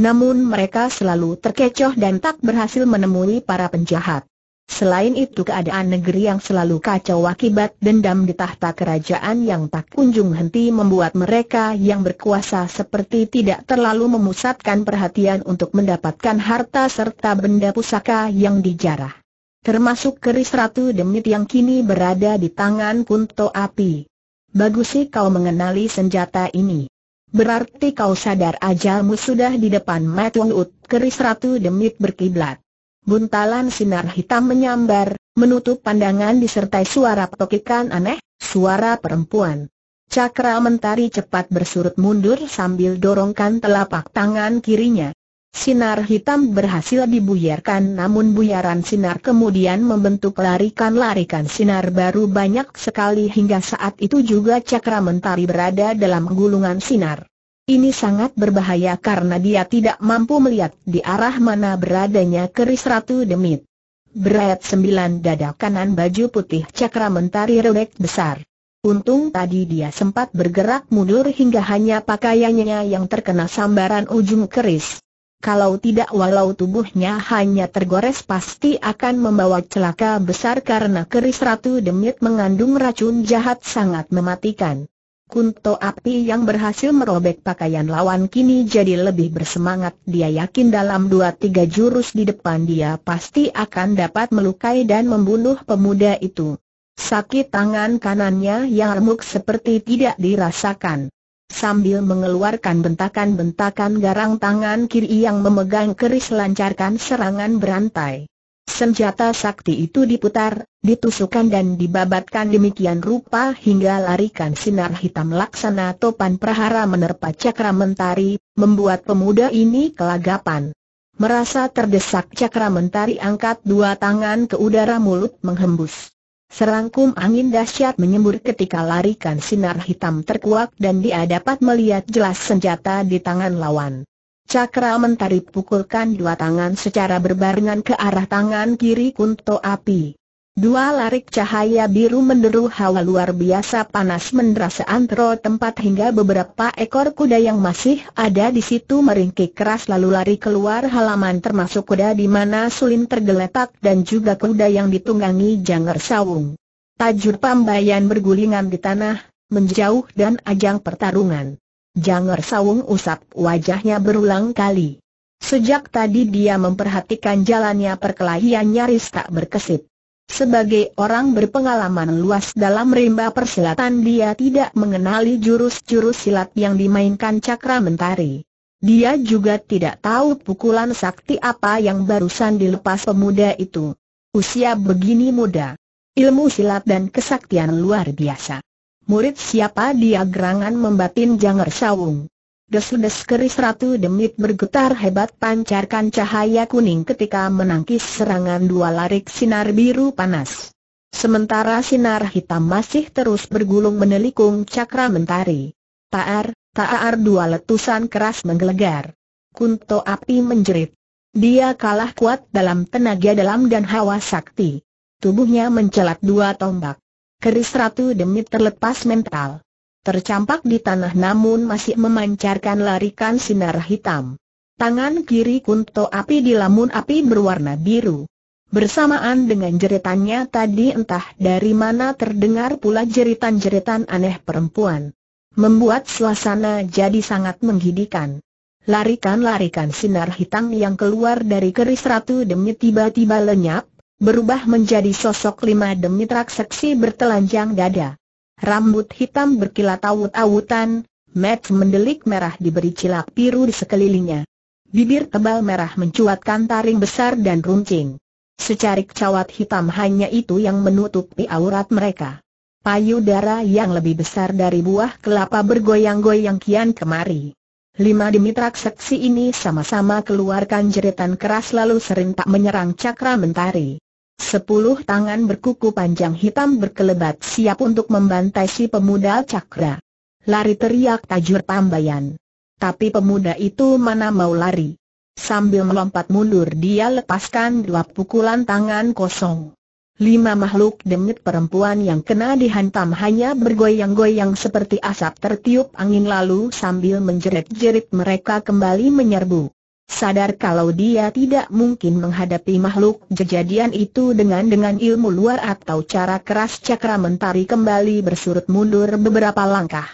Namun mereka selalu terkecoh dan tak berhasil menemui para penjahat. Selain itu keadaan negeri yang selalu kacau akibat dendam di tahta kerajaan yang tak kunjung henti membuat mereka yang berkuasa seperti tidak terlalu memusatkan perhatian untuk mendapatkan harta serta benda pusaka yang dijarah. Termasuk keris ratu demit yang kini berada di tangan Kunto Api. Bagus sih kau mengenali senjata ini. Berarti kau sadar ajalmu sudah di depan Matungut, keris ratu demit berkiblat buntalan sinar hitam menyambar, menutup pandangan disertai suara petokikan aneh, suara perempuan. Cakra mentari cepat bersurut mundur sambil dorongkan telapak tangan kirinya. Sinar hitam berhasil dibuyarkan namun buyaran sinar kemudian membentuk larikan-larikan sinar baru banyak sekali hingga saat itu juga cakra mentari berada dalam gulungan sinar. Ini sangat berbahaya karena dia tidak mampu melihat di arah mana beradanya keris Ratu Demit. Berat sembilan dada kanan baju putih cakra mentari redek besar. Untung tadi dia sempat bergerak mundur hingga hanya pakaiannya yang terkena sambaran ujung keris. Kalau tidak walau tubuhnya hanya tergores pasti akan membawa celaka besar karena keris Ratu Demit mengandung racun jahat sangat mematikan. Kunto api yang berhasil merobek pakaian lawan kini jadi lebih bersemangat. Dia yakin dalam dua tiga jurus di depan dia pasti akan dapat melukai dan membunuh pemuda itu. Sakit tangan kanannya yang remuk seperti tidak dirasakan. Sambil mengeluarkan bentakan-bentakan garang tangan kiri yang memegang keris lancarkan serangan berantai. Senjata sakti itu diputar, ditusukkan dan dibabatkan demikian rupa hingga larikan sinar hitam laksana topan prahara menerpa cakra mentari, membuat pemuda ini kelagapan. Merasa terdesak cakra mentari angkat dua tangan ke udara mulut menghembus. Serangkum angin dahsyat menyembur ketika larikan sinar hitam terkuak dan dia dapat melihat jelas senjata di tangan lawan. Cakra mentari pukulkan dua tangan secara berbarengan ke arah tangan kiri Kunto Api. Dua larik cahaya biru menderu hawa luar biasa panas menderas antro tempat hingga beberapa ekor kuda yang masih ada di situ meringkik keras lalu lari keluar halaman termasuk kuda di mana Sulin tergeletak dan juga kuda yang ditunggangi Janger Sawung. Tajur pambayan bergulingan di tanah, menjauh dan ajang pertarungan. Janger Sawung usap wajahnya berulang kali. Sejak tadi dia memperhatikan jalannya perkelahian nyaris tak berkesip. Sebagai orang berpengalaman luas dalam rimba persilatan dia tidak mengenali jurus-jurus silat yang dimainkan cakra mentari. Dia juga tidak tahu pukulan sakti apa yang barusan dilepas pemuda itu. Usia begini muda. Ilmu silat dan kesaktian luar biasa. Murid siapa dia gerangan membatin Janger Sawung. Desudes keris ratu demit bergetar hebat pancarkan cahaya kuning ketika menangkis serangan dua larik sinar biru panas. Sementara sinar hitam masih terus bergulung menelikung cakra mentari. Taar, taar dua letusan keras menggelegar. Kunto api menjerit. Dia kalah kuat dalam tenaga dalam dan hawa sakti. Tubuhnya mencelat dua tombak keris ratu demit terlepas mental. Tercampak di tanah namun masih memancarkan larikan sinar hitam. Tangan kiri kunto api di lamun api berwarna biru. Bersamaan dengan jeritannya tadi entah dari mana terdengar pula jeritan-jeritan aneh perempuan. Membuat suasana jadi sangat menggidikan. Larikan-larikan sinar hitam yang keluar dari keris ratu demi tiba-tiba lenyap, berubah menjadi sosok lima demi raksasa bertelanjang dada. Rambut hitam berkilat awut-awutan, mat mendelik merah diberi cilak biru di sekelilingnya. Bibir tebal merah mencuatkan taring besar dan runcing. Secarik cawat hitam hanya itu yang menutupi aurat mereka. Payudara yang lebih besar dari buah kelapa bergoyang-goyang kian kemari. Lima dimitrak seksi ini sama-sama keluarkan jeritan keras lalu serentak menyerang cakra mentari. Sepuluh tangan berkuku panjang hitam berkelebat siap untuk membantai si pemuda cakra. Lari teriak Tajur Pambayan. Tapi pemuda itu mana mau lari. Sambil melompat mundur dia lepaskan dua pukulan tangan kosong. Lima makhluk demit perempuan yang kena dihantam hanya bergoyang-goyang seperti asap tertiup angin lalu sambil menjerit-jerit mereka kembali menyerbu. Sadar kalau dia tidak mungkin menghadapi makhluk kejadian itu dengan dengan ilmu luar atau cara keras cakra mentari kembali bersurut mundur beberapa langkah.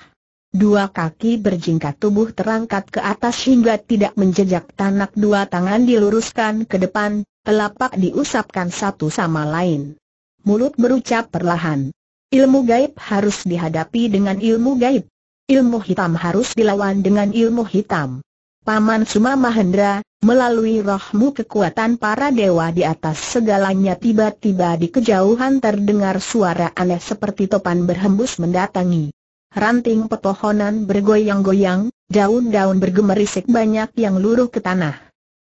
Dua kaki berjingkat tubuh terangkat ke atas hingga tidak menjejak tanak dua tangan diluruskan ke depan, telapak diusapkan satu sama lain. Mulut berucap perlahan. Ilmu gaib harus dihadapi dengan ilmu gaib. Ilmu hitam harus dilawan dengan ilmu hitam. Paman Suma Mahendra, melalui rohmu kekuatan para dewa di atas segalanya tiba-tiba di kejauhan terdengar suara aneh seperti topan berhembus mendatangi. Ranting pepohonan bergoyang-goyang, daun-daun bergemerisik banyak yang luruh ke tanah.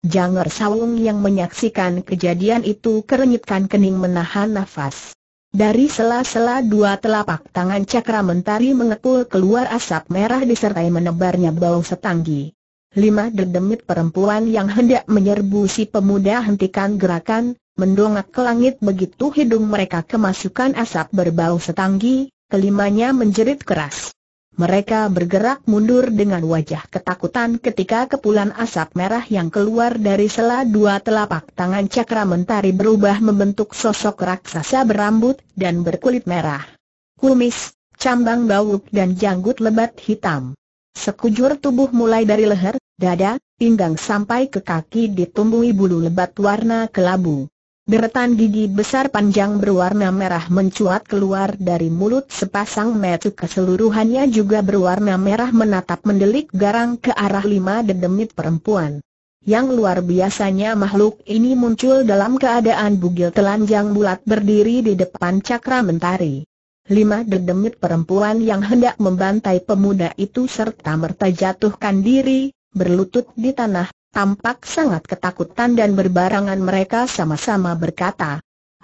Janger Sawung yang menyaksikan kejadian itu kerenyitkan kening menahan nafas. Dari sela-sela dua telapak tangan cakra mentari mengepul keluar asap merah disertai menebarnya bau setanggi. Lima dedemit perempuan yang hendak menyerbu si pemuda hentikan gerakan, mendongak ke langit begitu hidung mereka kemasukan asap berbau setanggi, kelimanya menjerit keras. Mereka bergerak mundur dengan wajah ketakutan ketika kepulan asap merah yang keluar dari sela dua telapak tangan cakra mentari berubah membentuk sosok raksasa berambut dan berkulit merah. Kumis, cambang bauk dan janggut lebat hitam. Sekujur tubuh mulai dari leher, dada, pinggang sampai ke kaki ditumbuhi bulu lebat warna kelabu. Deretan gigi besar panjang berwarna merah mencuat keluar dari mulut sepasang metu keseluruhannya juga berwarna merah menatap mendelik garang ke arah lima dedemit perempuan. Yang luar biasanya makhluk ini muncul dalam keadaan bugil telanjang bulat berdiri di depan cakra mentari. Lima dedemit perempuan yang hendak membantai pemuda itu serta merta jatuhkan diri, berlutut di tanah, tampak sangat ketakutan dan berbarangan mereka sama-sama berkata,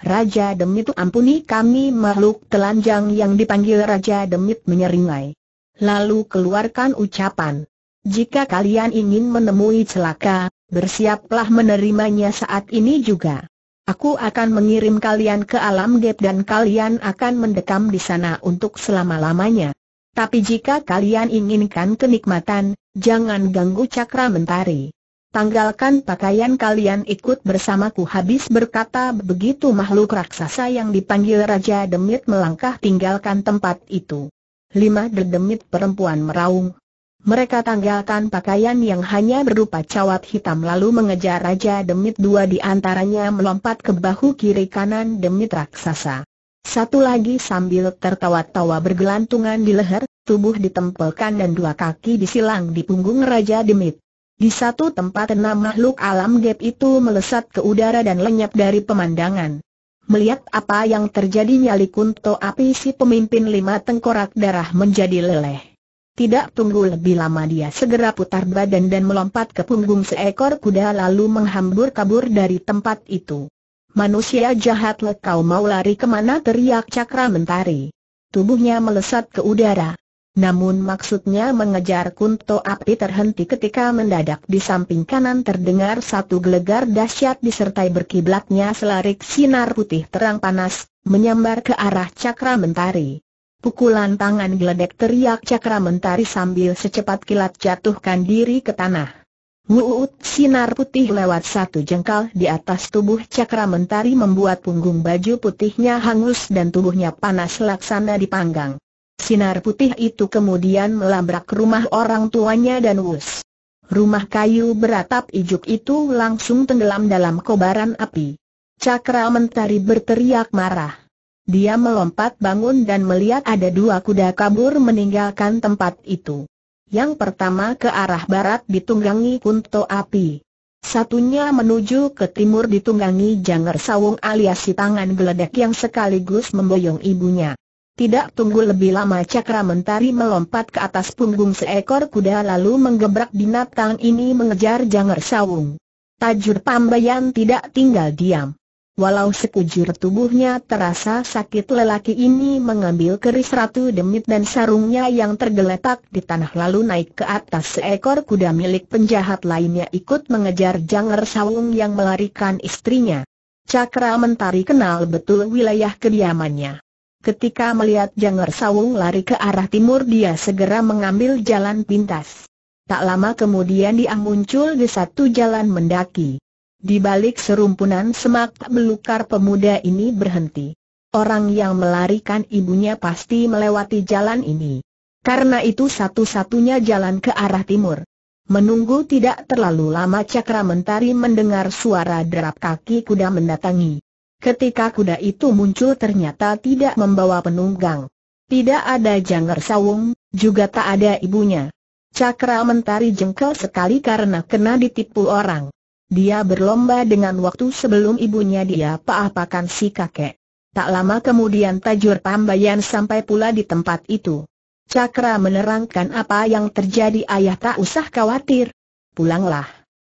Raja Demit ampuni kami makhluk telanjang yang dipanggil Raja Demit menyeringai. Lalu keluarkan ucapan, jika kalian ingin menemui celaka, bersiaplah menerimanya saat ini juga. Aku akan mengirim kalian ke alam gap dan kalian akan mendekam di sana untuk selama-lamanya. Tapi jika kalian inginkan kenikmatan, Jangan ganggu cakra mentari. Tanggalkan pakaian kalian ikut bersamaku habis berkata begitu makhluk raksasa yang dipanggil Raja Demit melangkah tinggalkan tempat itu. Lima dedemit perempuan meraung. Mereka tanggalkan pakaian yang hanya berupa cawat hitam lalu mengejar Raja Demit dua di antaranya melompat ke bahu kiri kanan Demit raksasa. Satu lagi sambil tertawa-tawa bergelantungan di leher, tubuh ditempelkan dan dua kaki disilang di punggung Raja Demit. Di satu tempat enam makhluk alam gap itu melesat ke udara dan lenyap dari pemandangan. Melihat apa yang terjadi nyali kunto api si pemimpin lima tengkorak darah menjadi leleh. Tidak tunggu lebih lama dia segera putar badan dan melompat ke punggung seekor kuda lalu menghambur kabur dari tempat itu. Manusia jahat lekau mau lari kemana teriak cakra mentari. Tubuhnya melesat ke udara. Namun maksudnya mengejar kunto api terhenti ketika mendadak di samping kanan terdengar satu gelegar dahsyat disertai berkiblatnya selarik sinar putih terang panas, menyambar ke arah cakra mentari. Pukulan tangan geledek teriak cakra mentari sambil secepat kilat jatuhkan diri ke tanah. Wuut sinar putih lewat satu jengkal di atas tubuh cakra mentari membuat punggung baju putihnya hangus dan tubuhnya panas laksana dipanggang. Sinar putih itu kemudian melabrak rumah orang tuanya dan wus. Rumah kayu beratap ijuk itu langsung tenggelam dalam kobaran api. Cakra mentari berteriak marah. Dia melompat bangun dan melihat ada dua kuda kabur meninggalkan tempat itu. Yang pertama ke arah barat ditunggangi Kunto Api. Satunya menuju ke timur ditunggangi Janger Sawung alias si tangan geledek yang sekaligus memboyong ibunya. Tidak tunggu lebih lama cakra mentari melompat ke atas punggung seekor kuda lalu menggebrak binatang ini mengejar Janger Sawung. Tajur Pambayan tidak tinggal diam. Walau sekujur tubuhnya terasa sakit lelaki ini mengambil keris ratu demit dan sarungnya yang tergeletak di tanah lalu naik ke atas seekor kuda milik penjahat lainnya ikut mengejar Janger Sawung yang melarikan istrinya. Cakra Mentari kenal betul wilayah kediamannya. Ketika melihat Janger Sawung lari ke arah timur dia segera mengambil jalan pintas. Tak lama kemudian dia muncul di satu jalan mendaki. Di balik serumpunan semak belukar pemuda ini berhenti. Orang yang melarikan ibunya pasti melewati jalan ini. Karena itu satu-satunya jalan ke arah timur. Menunggu tidak terlalu lama Cakra Mentari mendengar suara derap kaki kuda mendatangi. Ketika kuda itu muncul ternyata tidak membawa penunggang. Tidak ada Janger sawung, juga tak ada ibunya. Cakra Mentari jengkel sekali karena kena ditipu orang. Dia berlomba dengan waktu sebelum ibunya dia apa-apakan si kakek. Tak lama kemudian Tajur Pambayan sampai pula di tempat itu. Cakra menerangkan apa yang terjadi ayah tak usah khawatir. Pulanglah.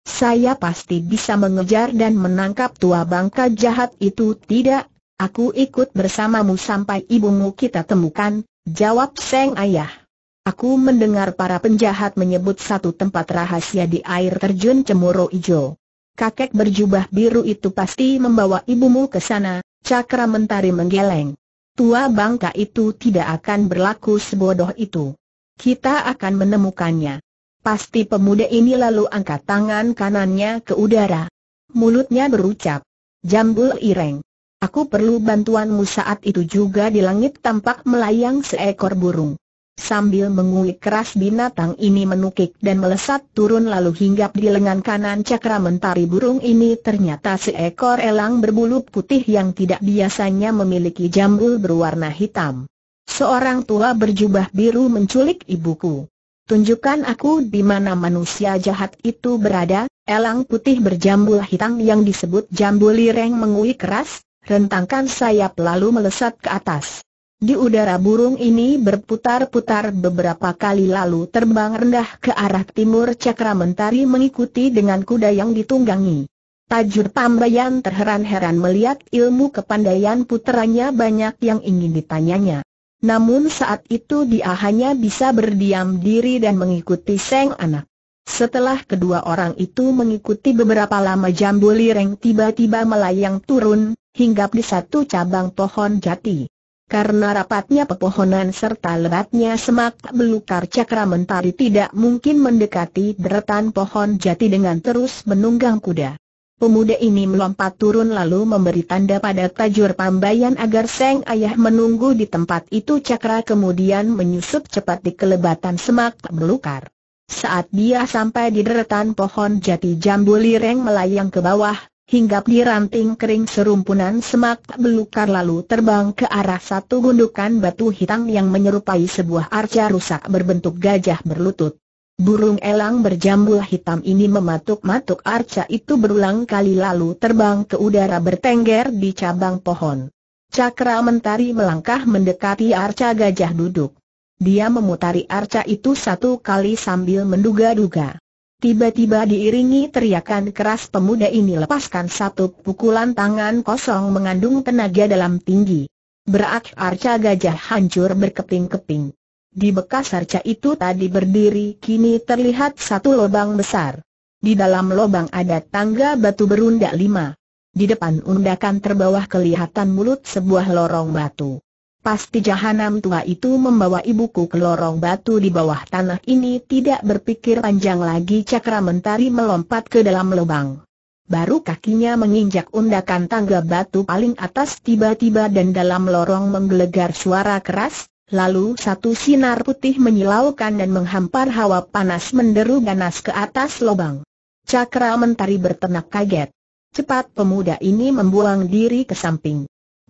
Saya pasti bisa mengejar dan menangkap tua bangka jahat itu tidak. Aku ikut bersamamu sampai ibumu kita temukan, jawab Seng Ayah. Aku mendengar para penjahat menyebut satu tempat rahasia di air terjun Cemoro Ijo kakek berjubah biru itu pasti membawa ibumu ke sana, cakra mentari menggeleng. Tua bangka itu tidak akan berlaku sebodoh itu. Kita akan menemukannya. Pasti pemuda ini lalu angkat tangan kanannya ke udara. Mulutnya berucap, Jambul Ireng. Aku perlu bantuanmu saat itu juga di langit tampak melayang seekor burung. Sambil menguik keras binatang ini menukik dan melesat turun lalu hinggap di lengan kanan cakra mentari burung ini ternyata seekor elang berbulu putih yang tidak biasanya memiliki jambul berwarna hitam. Seorang tua berjubah biru menculik ibuku. Tunjukkan aku di mana manusia jahat itu berada, elang putih berjambul hitam yang disebut jambul lireng menguik keras, rentangkan sayap lalu melesat ke atas. Di udara burung ini berputar-putar beberapa kali lalu terbang rendah ke arah timur cakra mentari mengikuti dengan kuda yang ditunggangi. Tajur Pambayan terheran-heran melihat ilmu kepandaian putranya banyak yang ingin ditanyanya. Namun saat itu dia hanya bisa berdiam diri dan mengikuti seng anak. Setelah kedua orang itu mengikuti beberapa lama Jambu Lireng tiba-tiba melayang turun, hinggap di satu cabang pohon jati karena rapatnya pepohonan serta lebatnya semak belukar cakra mentari tidak mungkin mendekati deretan pohon jati dengan terus menunggang kuda. Pemuda ini melompat turun lalu memberi tanda pada tajur pambayan agar Seng Ayah menunggu di tempat itu cakra kemudian menyusup cepat di kelebatan semak belukar. Saat dia sampai di deretan pohon jati jambu lireng melayang ke bawah, hinggap di ranting kering serumpunan semak belukar lalu terbang ke arah satu gundukan batu hitam yang menyerupai sebuah arca rusak berbentuk gajah berlutut. Burung elang berjambul hitam ini mematuk-matuk arca itu berulang kali lalu terbang ke udara bertengger di cabang pohon. Cakra mentari melangkah mendekati arca gajah duduk. Dia memutari arca itu satu kali sambil menduga-duga. Tiba-tiba diiringi teriakan keras pemuda ini lepaskan satu pukulan tangan kosong mengandung tenaga dalam tinggi. Berak arca gajah hancur berkeping-keping. Di bekas arca itu tadi berdiri kini terlihat satu lubang besar. Di dalam lubang ada tangga batu berundak lima. Di depan undakan terbawah kelihatan mulut sebuah lorong batu. Pasti jahanam tua itu membawa ibuku ke lorong batu di bawah tanah ini tidak berpikir panjang lagi cakra mentari melompat ke dalam lubang. Baru kakinya menginjak undakan tangga batu paling atas tiba-tiba dan dalam lorong menggelegar suara keras, lalu satu sinar putih menyilaukan dan menghampar hawa panas menderu ganas ke atas lubang. Cakra mentari bertenak kaget. Cepat pemuda ini membuang diri ke samping.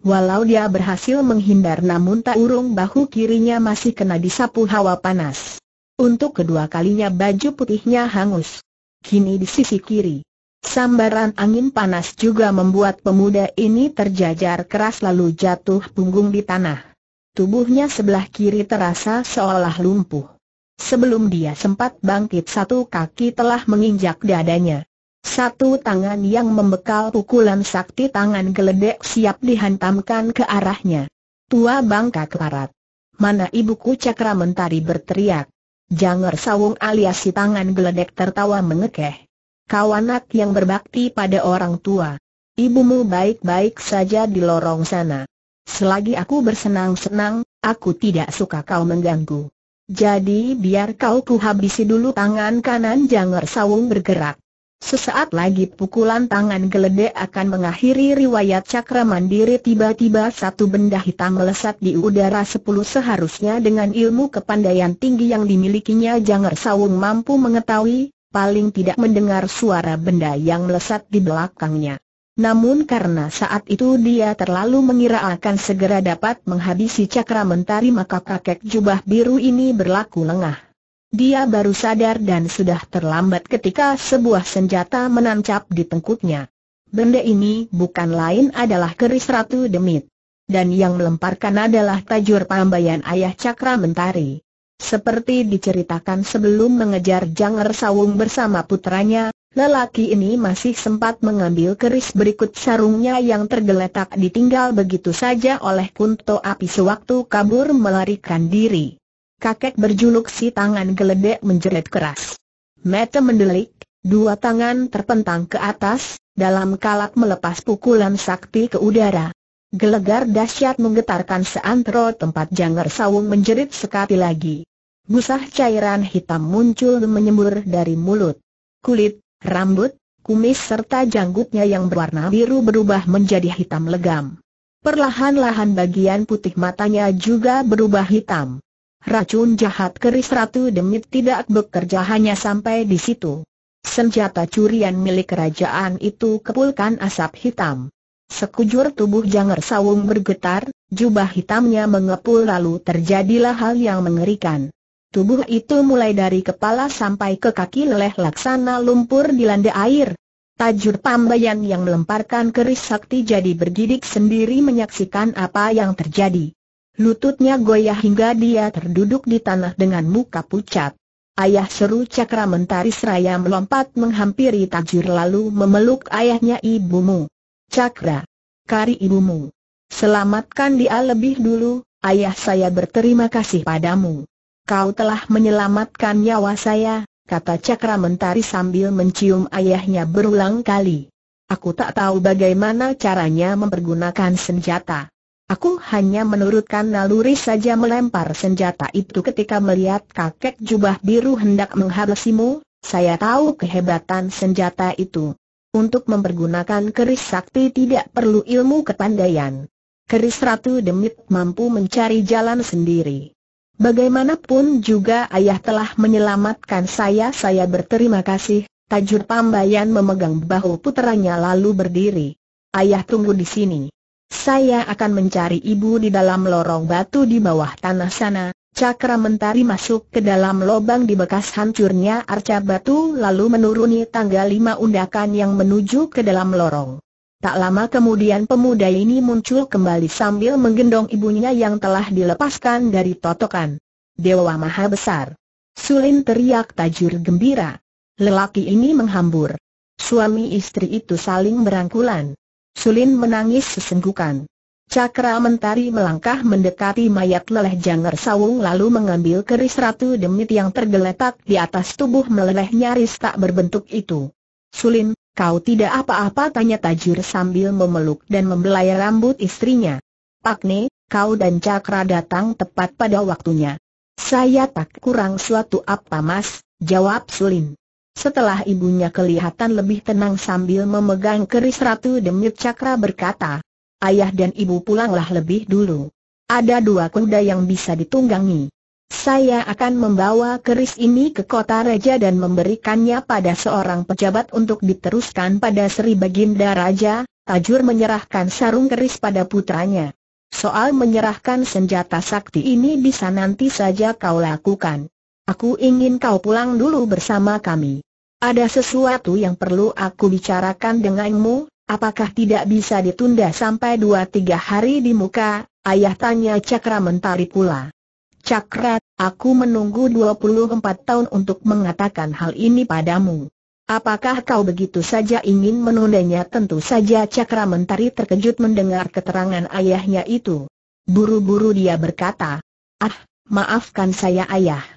Walau dia berhasil menghindar namun tak urung bahu kirinya masih kena disapu hawa panas. Untuk kedua kalinya baju putihnya hangus. Kini di sisi kiri. Sambaran angin panas juga membuat pemuda ini terjajar keras lalu jatuh punggung di tanah. Tubuhnya sebelah kiri terasa seolah lumpuh. Sebelum dia sempat bangkit satu kaki telah menginjak dadanya. Satu tangan yang membekal pukulan sakti tangan geledek siap dihantamkan ke arahnya. Tua bangka kelarat. Mana ibuku cakra mentari berteriak. Janger sawung alias si tangan geledek tertawa mengekeh. Kau anak yang berbakti pada orang tua. Ibumu baik-baik saja di lorong sana. Selagi aku bersenang-senang, aku tidak suka kau mengganggu. Jadi biar kau kuhabisi dulu tangan kanan Janger Sawung bergerak. Sesaat lagi pukulan tangan geledek akan mengakhiri riwayat cakra mandiri tiba-tiba satu benda hitam melesat di udara sepuluh seharusnya dengan ilmu kepandaian tinggi yang dimilikinya Janger Sawung mampu mengetahui, paling tidak mendengar suara benda yang melesat di belakangnya. Namun karena saat itu dia terlalu mengira akan segera dapat menghabisi cakra mentari maka kakek jubah biru ini berlaku lengah. Dia baru sadar dan sudah terlambat ketika sebuah senjata menancap di tengkuknya. Benda ini bukan lain adalah keris Ratu Demit. Dan yang melemparkan adalah tajur pambayan ayah Cakra Mentari. Seperti diceritakan sebelum mengejar Janger Sawung bersama putranya, lelaki ini masih sempat mengambil keris berikut sarungnya yang tergeletak ditinggal begitu saja oleh Kunto Api sewaktu kabur melarikan diri kakek berjuluk si tangan geledek menjerit keras. Mata mendelik, dua tangan terpentang ke atas, dalam kalap melepas pukulan sakti ke udara. Gelegar dahsyat menggetarkan seantero tempat janggar sawung menjerit sekali lagi. Busah cairan hitam muncul menyembur dari mulut. Kulit, rambut, kumis serta janggutnya yang berwarna biru berubah menjadi hitam legam. Perlahan-lahan bagian putih matanya juga berubah hitam. Racun jahat keris Ratu Demit tidak bekerja hanya sampai di situ. Senjata curian milik kerajaan itu kepulkan asap hitam. Sekujur tubuh Janger Sawung bergetar, jubah hitamnya mengepul lalu terjadilah hal yang mengerikan. Tubuh itu mulai dari kepala sampai ke kaki leleh laksana lumpur dilanda air. Tajur Pambayan yang melemparkan keris sakti jadi bergidik sendiri menyaksikan apa yang terjadi. Lututnya goyah hingga dia terduduk di tanah dengan muka pucat. Ayah seru cakra mentari seraya melompat menghampiri Tajir lalu memeluk ayahnya ibumu. Cakra, kari ibumu. Selamatkan dia lebih dulu, ayah saya berterima kasih padamu. Kau telah menyelamatkan nyawa saya, kata cakra mentari sambil mencium ayahnya berulang kali. Aku tak tahu bagaimana caranya mempergunakan senjata. Aku hanya menurutkan naluri saja melempar senjata itu ketika melihat kakek jubah biru hendak menghabisimu, saya tahu kehebatan senjata itu. Untuk mempergunakan keris sakti tidak perlu ilmu kepandaian. Keris Ratu Demit mampu mencari jalan sendiri. Bagaimanapun juga ayah telah menyelamatkan saya saya berterima kasih, Tajur Pambayan memegang bahu putranya lalu berdiri. Ayah tunggu di sini. Saya akan mencari ibu di dalam lorong batu di bawah tanah sana. Cakra mentari masuk ke dalam lubang di bekas hancurnya arca batu lalu menuruni tangga lima undakan yang menuju ke dalam lorong. Tak lama kemudian pemuda ini muncul kembali sambil menggendong ibunya yang telah dilepaskan dari totokan. Dewa Maha Besar. Sulin teriak tajur gembira. Lelaki ini menghambur. Suami istri itu saling berangkulan. Sulin menangis sesenggukan. Cakra Mentari melangkah mendekati mayat leleh Janger Sawung lalu mengambil keris ratu demit yang tergeletak di atas tubuh meleleh nyaris tak berbentuk itu. Sulin, kau tidak apa-apa tanya Tajur sambil memeluk dan membelai rambut istrinya. Pakne, kau dan Cakra datang tepat pada waktunya. Saya tak kurang suatu apa mas, jawab Sulin. Setelah ibunya kelihatan lebih tenang sambil memegang keris Ratu Demit Cakra berkata, Ayah dan ibu pulanglah lebih dulu. Ada dua kuda yang bisa ditunggangi. Saya akan membawa keris ini ke kota raja dan memberikannya pada seorang pejabat untuk diteruskan pada Sri Baginda Raja, Tajur menyerahkan sarung keris pada putranya. Soal menyerahkan senjata sakti ini bisa nanti saja kau lakukan. Aku ingin kau pulang dulu bersama kami. Ada sesuatu yang perlu aku bicarakan denganmu, apakah tidak bisa ditunda sampai dua tiga hari di muka, ayah tanya Cakra Mentari pula. Cakra, aku menunggu 24 tahun untuk mengatakan hal ini padamu. Apakah kau begitu saja ingin menundanya? Tentu saja Cakra Mentari terkejut mendengar keterangan ayahnya itu. Buru-buru dia berkata, Ah, maafkan saya ayah.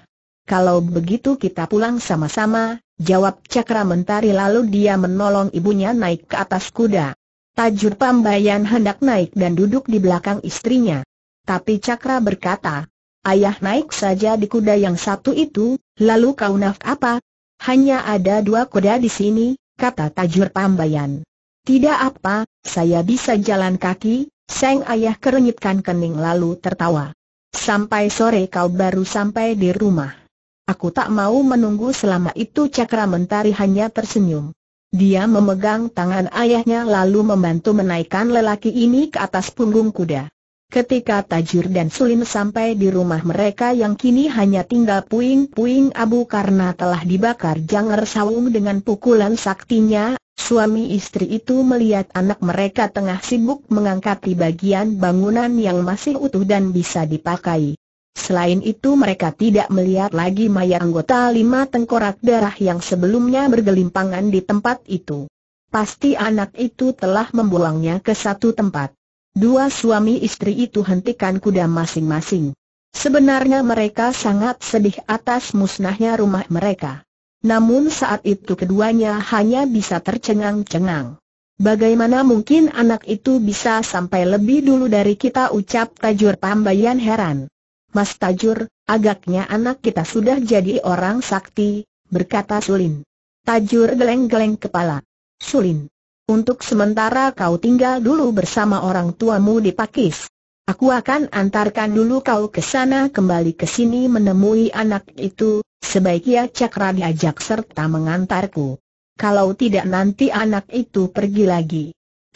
Kalau begitu kita pulang sama-sama, jawab Cakra Mentari lalu dia menolong ibunya naik ke atas kuda. Tajur Pambayan hendak naik dan duduk di belakang istrinya. Tapi Cakra berkata, Ayah naik saja di kuda yang satu itu, lalu kau nak apa? Hanya ada dua kuda di sini, kata Tajur Pambayan. Tidak apa, saya bisa jalan kaki, Seng ayah kerenyitkan kening lalu tertawa. Sampai sore kau baru sampai di rumah. Aku tak mau menunggu selama itu cakra mentari hanya tersenyum. Dia memegang tangan ayahnya lalu membantu menaikkan lelaki ini ke atas punggung kuda. Ketika Tajur dan Sulin sampai di rumah mereka yang kini hanya tinggal puing-puing abu karena telah dibakar Janger Sawung dengan pukulan saktinya, suami istri itu melihat anak mereka tengah sibuk mengangkat di bagian bangunan yang masih utuh dan bisa dipakai. Selain itu mereka tidak melihat lagi mayat anggota lima tengkorak darah yang sebelumnya bergelimpangan di tempat itu. Pasti anak itu telah membuangnya ke satu tempat. Dua suami istri itu hentikan kuda masing-masing. Sebenarnya mereka sangat sedih atas musnahnya rumah mereka. Namun saat itu keduanya hanya bisa tercengang-cengang. Bagaimana mungkin anak itu bisa sampai lebih dulu dari kita ucap Tajur Pambayan heran. Mas Tajur, agaknya anak kita sudah jadi orang sakti, berkata Sulin. Tajur geleng-geleng kepala. Sulin, untuk sementara kau tinggal dulu bersama orang tuamu di Pakis. Aku akan antarkan dulu kau ke sana kembali ke sini menemui anak itu, sebaiknya Cakra diajak serta mengantarku. Kalau tidak nanti anak itu pergi lagi.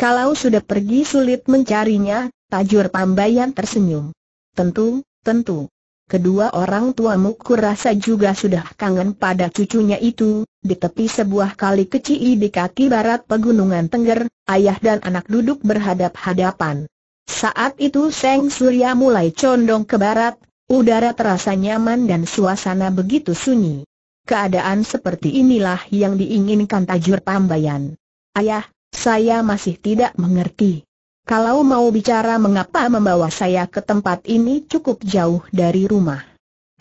Kalau sudah pergi sulit mencarinya, Tajur Pambayan tersenyum. Tentu, Tentu. Kedua orang tuamu kurasa juga sudah kangen pada cucunya itu, di tepi sebuah kali kecil di kaki barat pegunungan Tengger, ayah dan anak duduk berhadap-hadapan. Saat itu Seng Surya mulai condong ke barat, udara terasa nyaman dan suasana begitu sunyi. Keadaan seperti inilah yang diinginkan Tajur Pambayan. Ayah, saya masih tidak mengerti. Kalau mau bicara mengapa membawa saya ke tempat ini cukup jauh dari rumah.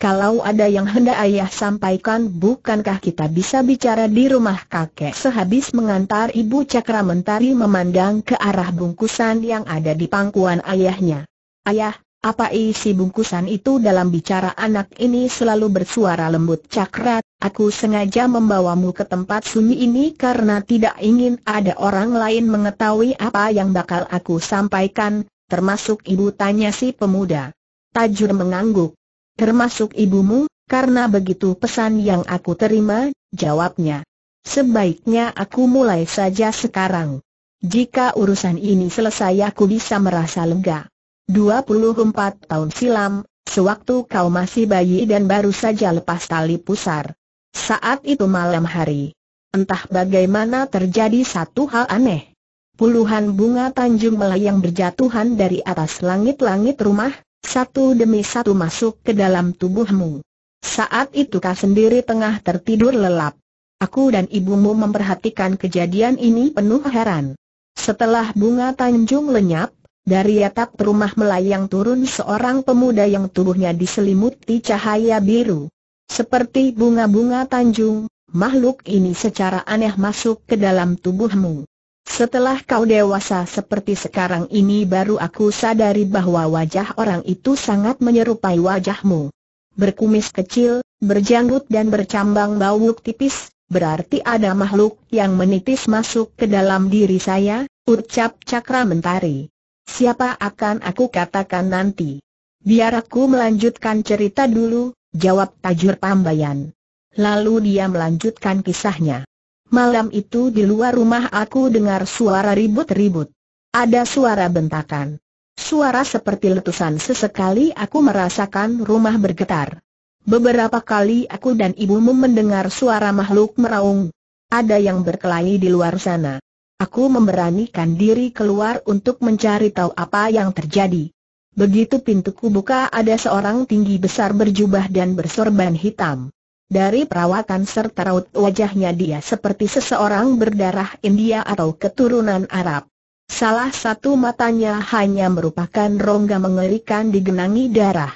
Kalau ada yang hendak ayah sampaikan bukankah kita bisa bicara di rumah kakek Sehabis mengantar ibu cakra mentari memandang ke arah bungkusan yang ada di pangkuan ayahnya Ayah, apa isi bungkusan itu dalam bicara anak ini selalu bersuara lembut Cakrat, aku sengaja membawamu ke tempat sunyi ini karena tidak ingin ada orang lain mengetahui apa yang bakal aku sampaikan, termasuk ibu tanya si pemuda. Tajur mengangguk. Termasuk ibumu, karena begitu pesan yang aku terima, jawabnya. Sebaiknya aku mulai saja sekarang. Jika urusan ini selesai aku bisa merasa lega. 24 tahun silam, sewaktu kau masih bayi dan baru saja lepas tali pusar. Saat itu malam hari. Entah bagaimana terjadi satu hal aneh. Puluhan bunga Tanjung melayang berjatuhan dari atas langit-langit rumah, satu demi satu masuk ke dalam tubuhmu. Saat itu kau sendiri tengah tertidur lelap. Aku dan ibumu memperhatikan kejadian ini penuh heran. Setelah bunga Tanjung lenyap, dari atap rumah melayang turun seorang pemuda yang tubuhnya diselimuti cahaya biru. Seperti bunga-bunga tanjung, makhluk ini secara aneh masuk ke dalam tubuhmu. Setelah kau dewasa seperti sekarang ini baru aku sadari bahwa wajah orang itu sangat menyerupai wajahmu. Berkumis kecil, berjanggut dan bercambang bauk tipis, berarti ada makhluk yang menitis masuk ke dalam diri saya, ucap cakra mentari. Siapa akan aku katakan nanti? Biar aku melanjutkan cerita dulu, jawab Tajur Pambayan. Lalu dia melanjutkan kisahnya. Malam itu di luar rumah aku dengar suara ribut-ribut. Ada suara bentakan. Suara seperti letusan sesekali aku merasakan rumah bergetar. Beberapa kali aku dan ibumu mendengar suara makhluk meraung. Ada yang berkelahi di luar sana. Aku memberanikan diri keluar untuk mencari tahu apa yang terjadi. Begitu pintuku buka ada seorang tinggi besar berjubah dan bersorban hitam. Dari perawakan serta raut wajahnya dia seperti seseorang berdarah India atau keturunan Arab. Salah satu matanya hanya merupakan rongga mengerikan digenangi darah.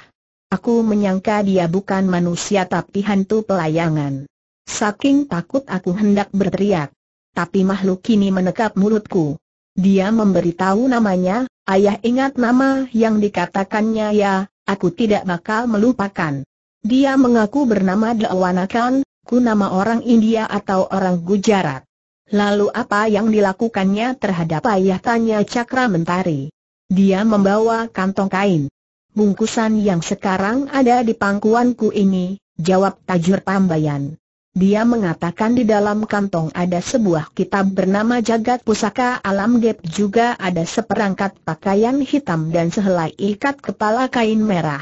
Aku menyangka dia bukan manusia tapi hantu pelayangan. Saking takut aku hendak berteriak tapi makhluk ini menekap mulutku. Dia memberitahu namanya, ayah ingat nama yang dikatakannya ya, aku tidak bakal melupakan. Dia mengaku bernama Dawanakan, ku nama orang India atau orang Gujarat. Lalu apa yang dilakukannya terhadap ayah tanya Cakra Mentari. Dia membawa kantong kain. Bungkusan yang sekarang ada di pangkuanku ini, jawab Tajur Pambayan. Dia mengatakan di dalam kantong ada sebuah kitab bernama Jagat Pusaka Alam Gap juga ada seperangkat pakaian hitam dan sehelai ikat kepala kain merah.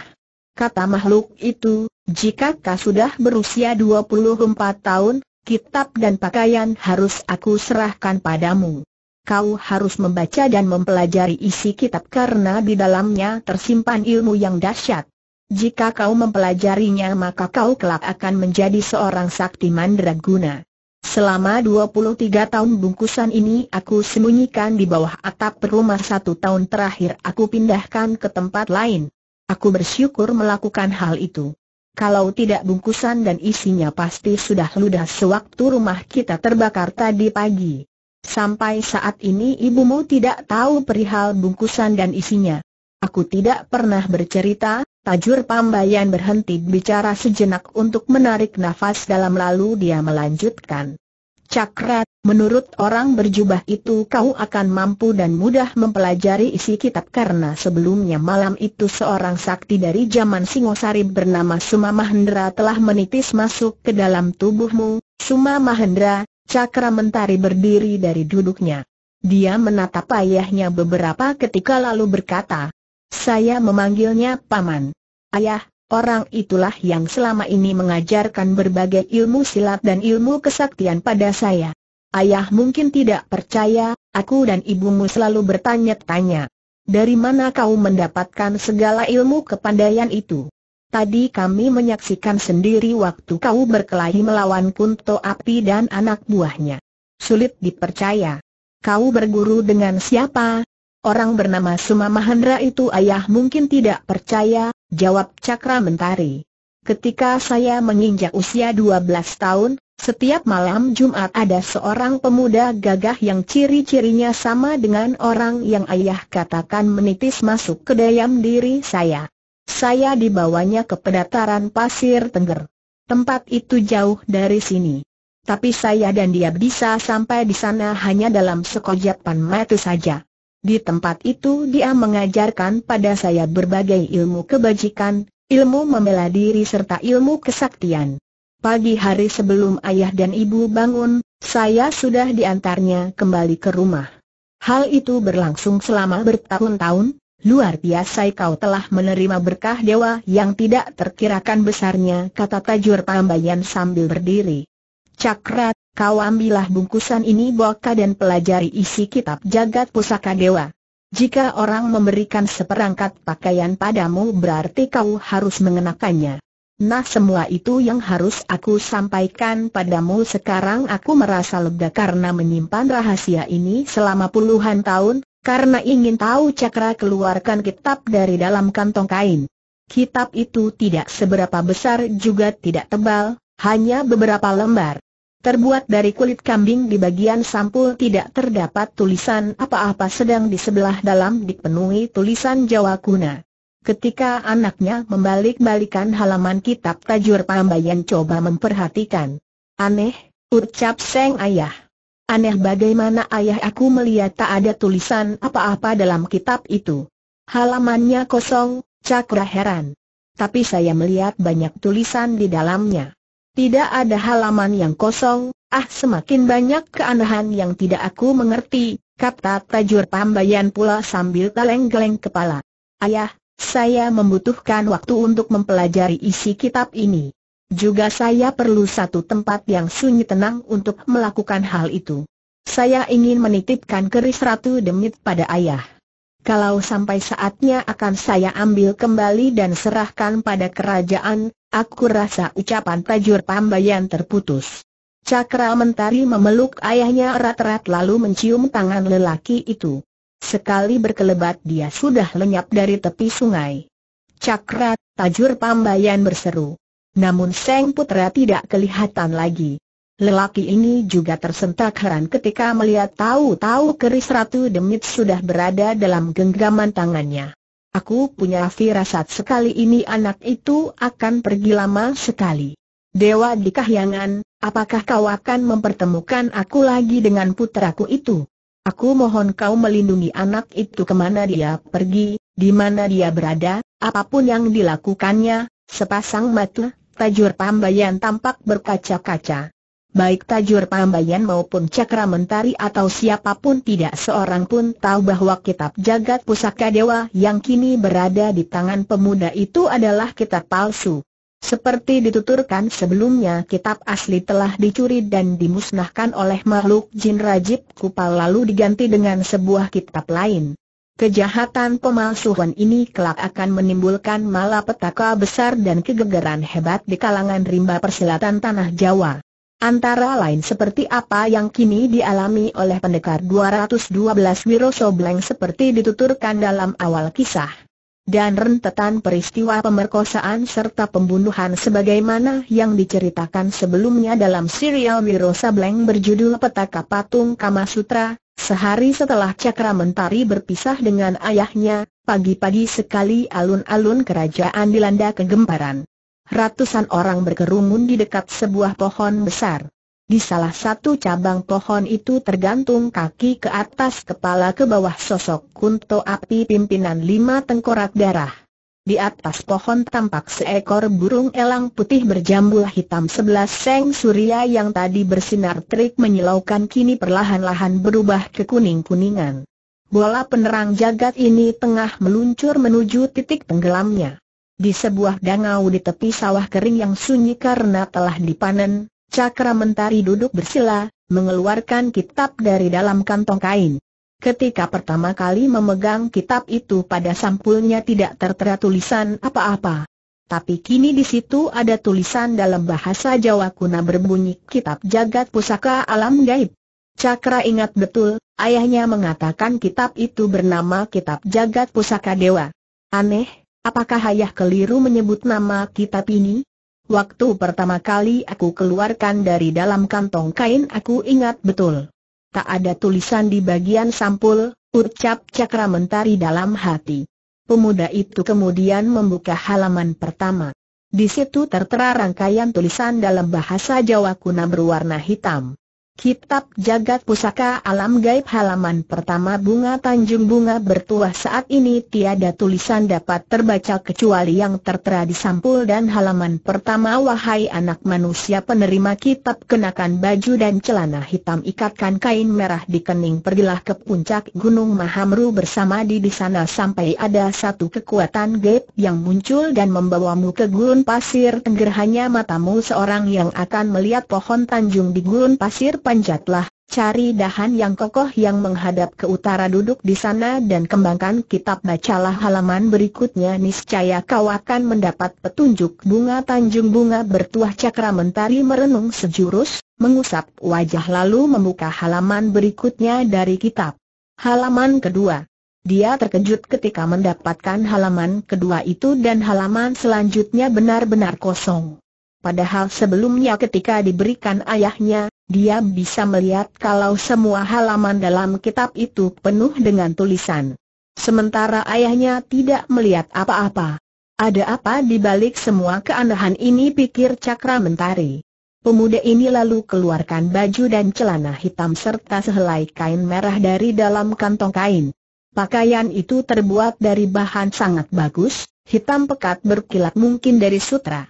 Kata makhluk itu, jika kau sudah berusia 24 tahun, kitab dan pakaian harus aku serahkan padamu. Kau harus membaca dan mempelajari isi kitab karena di dalamnya tersimpan ilmu yang dahsyat. Jika kau mempelajarinya maka kau kelak akan menjadi seorang sakti mandraguna. Selama 23 tahun bungkusan ini aku sembunyikan di bawah atap rumah satu tahun terakhir aku pindahkan ke tempat lain. Aku bersyukur melakukan hal itu. Kalau tidak bungkusan dan isinya pasti sudah ludah sewaktu rumah kita terbakar tadi pagi. Sampai saat ini ibumu tidak tahu perihal bungkusan dan isinya. Aku tidak pernah bercerita, Tajur Pambayan berhenti bicara sejenak untuk menarik nafas dalam lalu dia melanjutkan. Cakra, menurut orang berjubah itu kau akan mampu dan mudah mempelajari isi kitab karena sebelumnya malam itu seorang sakti dari zaman Singosari bernama Suma Mahendra telah menitis masuk ke dalam tubuhmu. Suma Mahendra, Cakra Mentari berdiri dari duduknya. Dia menatap ayahnya beberapa ketika lalu berkata, saya memanggilnya Paman. Ayah, orang itulah yang selama ini mengajarkan berbagai ilmu silat dan ilmu kesaktian pada saya. Ayah mungkin tidak percaya, aku dan ibumu selalu bertanya-tanya. Dari mana kau mendapatkan segala ilmu kepandaian itu? Tadi kami menyaksikan sendiri waktu kau berkelahi melawan Kunto Api dan anak buahnya. Sulit dipercaya. Kau berguru dengan siapa, Orang bernama Suma Mahendra itu ayah mungkin tidak percaya, jawab Cakra Mentari. Ketika saya menginjak usia 12 tahun, setiap malam Jumat ada seorang pemuda gagah yang ciri-cirinya sama dengan orang yang ayah katakan menitis masuk ke dayam diri saya. Saya dibawanya ke pedataran pasir Tengger. Tempat itu jauh dari sini. Tapi saya dan dia bisa sampai di sana hanya dalam sekojapan mata saja. Di tempat itu dia mengajarkan pada saya berbagai ilmu kebajikan, ilmu membela diri serta ilmu kesaktian. Pagi hari sebelum ayah dan ibu bangun, saya sudah diantarnya kembali ke rumah. Hal itu berlangsung selama bertahun-tahun, luar biasa kau telah menerima berkah dewa yang tidak terkirakan besarnya kata Tajur Pambayan sambil berdiri. Cakra, kau ambillah bungkusan ini boka dan pelajari isi kitab jagat pusaka dewa. Jika orang memberikan seperangkat pakaian padamu berarti kau harus mengenakannya. Nah semua itu yang harus aku sampaikan padamu sekarang aku merasa lega karena menyimpan rahasia ini selama puluhan tahun, karena ingin tahu cakra keluarkan kitab dari dalam kantong kain. Kitab itu tidak seberapa besar juga tidak tebal, hanya beberapa lembar. Terbuat dari kulit kambing di bagian sampul tidak terdapat tulisan apa-apa sedang di sebelah dalam dipenuhi tulisan Jawa kuna. Ketika anaknya membalik-balikan halaman kitab Tajur Pambayan coba memperhatikan. Aneh, ucap Seng Ayah. Aneh bagaimana ayah aku melihat tak ada tulisan apa-apa dalam kitab itu. Halamannya kosong, Cakra heran. Tapi saya melihat banyak tulisan di dalamnya. Tidak ada halaman yang kosong, ah semakin banyak keanehan yang tidak aku mengerti, kata Tajur Pambayan pula sambil geleng-geleng kepala. Ayah, saya membutuhkan waktu untuk mempelajari isi kitab ini. Juga saya perlu satu tempat yang sunyi tenang untuk melakukan hal itu. Saya ingin menitipkan keris Ratu Demit pada ayah. Kalau sampai saatnya akan saya ambil kembali dan serahkan pada kerajaan, aku rasa ucapan Tajur Pambayan terputus. Cakra Mentari memeluk ayahnya erat-erat lalu mencium tangan lelaki itu. Sekali berkelebat dia sudah lenyap dari tepi sungai. Cakra, Tajur Pambayan berseru. Namun Seng Putra tidak kelihatan lagi. Lelaki ini juga tersentak heran ketika melihat tahu-tahu keris Ratu Demit sudah berada dalam genggaman tangannya. Aku punya firasat sekali ini anak itu akan pergi lama sekali. Dewa di Kahyangan, apakah kau akan mempertemukan aku lagi dengan putraku itu? Aku mohon kau melindungi anak itu kemana dia pergi, di mana dia berada, apapun yang dilakukannya, sepasang mata, tajur pambayan tampak berkaca-kaca baik Tajur Pambayan maupun Cakra Mentari atau siapapun tidak seorang pun tahu bahwa kitab jagat pusaka dewa yang kini berada di tangan pemuda itu adalah kitab palsu. Seperti dituturkan sebelumnya kitab asli telah dicuri dan dimusnahkan oleh makhluk jin Rajib Kupal lalu diganti dengan sebuah kitab lain. Kejahatan pemalsuan ini kelak akan menimbulkan malapetaka besar dan kegegeran hebat di kalangan rimba persilatan tanah Jawa. Antara lain seperti apa yang kini dialami oleh pendekar 212 Wiroso Bleng seperti dituturkan dalam awal kisah. Dan rentetan peristiwa pemerkosaan serta pembunuhan sebagaimana yang diceritakan sebelumnya dalam serial Wirosa Bleng berjudul Petaka Patung Kama Sehari setelah Cakra Mentari berpisah dengan ayahnya, pagi-pagi sekali alun-alun kerajaan dilanda kegemparan ratusan orang berkerumun di dekat sebuah pohon besar. Di salah satu cabang pohon itu tergantung kaki ke atas kepala ke bawah sosok kunto api pimpinan lima tengkorak darah. Di atas pohon tampak seekor burung elang putih berjambul hitam sebelas seng surya yang tadi bersinar terik menyilaukan kini perlahan-lahan berubah ke kuning-kuningan. Bola penerang jagat ini tengah meluncur menuju titik tenggelamnya. Di sebuah dangau di tepi sawah kering yang sunyi karena telah dipanen, Cakra Mentari duduk bersila, mengeluarkan kitab dari dalam kantong kain. Ketika pertama kali memegang kitab itu pada sampulnya tidak tertera tulisan apa-apa. Tapi kini di situ ada tulisan dalam bahasa Jawa kuna berbunyi kitab jagat pusaka alam gaib. Cakra ingat betul, ayahnya mengatakan kitab itu bernama kitab jagat pusaka dewa. Aneh, Apakah ayah keliru menyebut nama kitab ini? Waktu pertama kali aku keluarkan dari dalam kantong kain aku ingat betul. Tak ada tulisan di bagian sampul, ucap cakra mentari dalam hati. Pemuda itu kemudian membuka halaman pertama. Di situ tertera rangkaian tulisan dalam bahasa Jawa kuna berwarna hitam. Kitab Jagat Pusaka Alam Gaib halaman pertama bunga Tanjung Bunga bertuah saat ini tiada tulisan dapat terbaca kecuali yang tertera di sampul dan halaman pertama Wahai anak manusia penerima kitab kenakan baju dan celana hitam ikatkan kain merah di kening pergilah ke puncak Gunung Mahamru bersama di di sana sampai ada satu kekuatan gaib yang muncul dan membawamu ke gurun pasir tengger hanya matamu seorang yang akan melihat pohon Tanjung di gurun pasir panjatlah, cari dahan yang kokoh yang menghadap ke utara duduk di sana dan kembangkan kitab bacalah halaman berikutnya niscaya kau akan mendapat petunjuk bunga tanjung bunga bertuah cakra mentari merenung sejurus, mengusap wajah lalu membuka halaman berikutnya dari kitab. Halaman kedua dia terkejut ketika mendapatkan halaman kedua itu dan halaman selanjutnya benar-benar kosong. Padahal sebelumnya ketika diberikan ayahnya, dia bisa melihat kalau semua halaman dalam kitab itu penuh dengan tulisan. Sementara ayahnya tidak melihat apa-apa. Ada apa di balik semua keanehan ini pikir Cakra Mentari. Pemuda ini lalu keluarkan baju dan celana hitam serta sehelai kain merah dari dalam kantong kain. Pakaian itu terbuat dari bahan sangat bagus, hitam pekat berkilat mungkin dari sutra.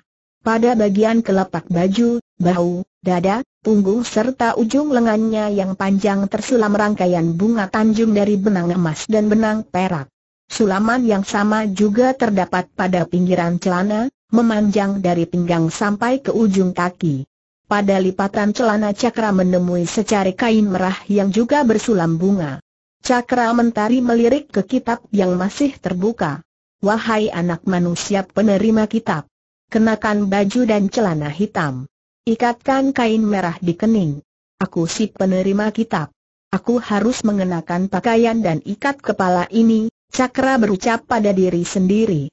Pada bagian kelopak baju, bahu, dada, punggung serta ujung lengannya yang panjang tersulam rangkaian bunga tanjung dari benang emas dan benang perak. Sulaman yang sama juga terdapat pada pinggiran celana, memanjang dari pinggang sampai ke ujung kaki. Pada lipatan celana cakra menemui secari kain merah yang juga bersulam bunga. Cakra mentari melirik ke kitab yang masih terbuka. Wahai anak manusia penerima kitab. Kenakan baju dan celana hitam. Ikatkan kain merah di kening. Aku si penerima kitab. Aku harus mengenakan pakaian dan ikat kepala ini, Cakra berucap pada diri sendiri.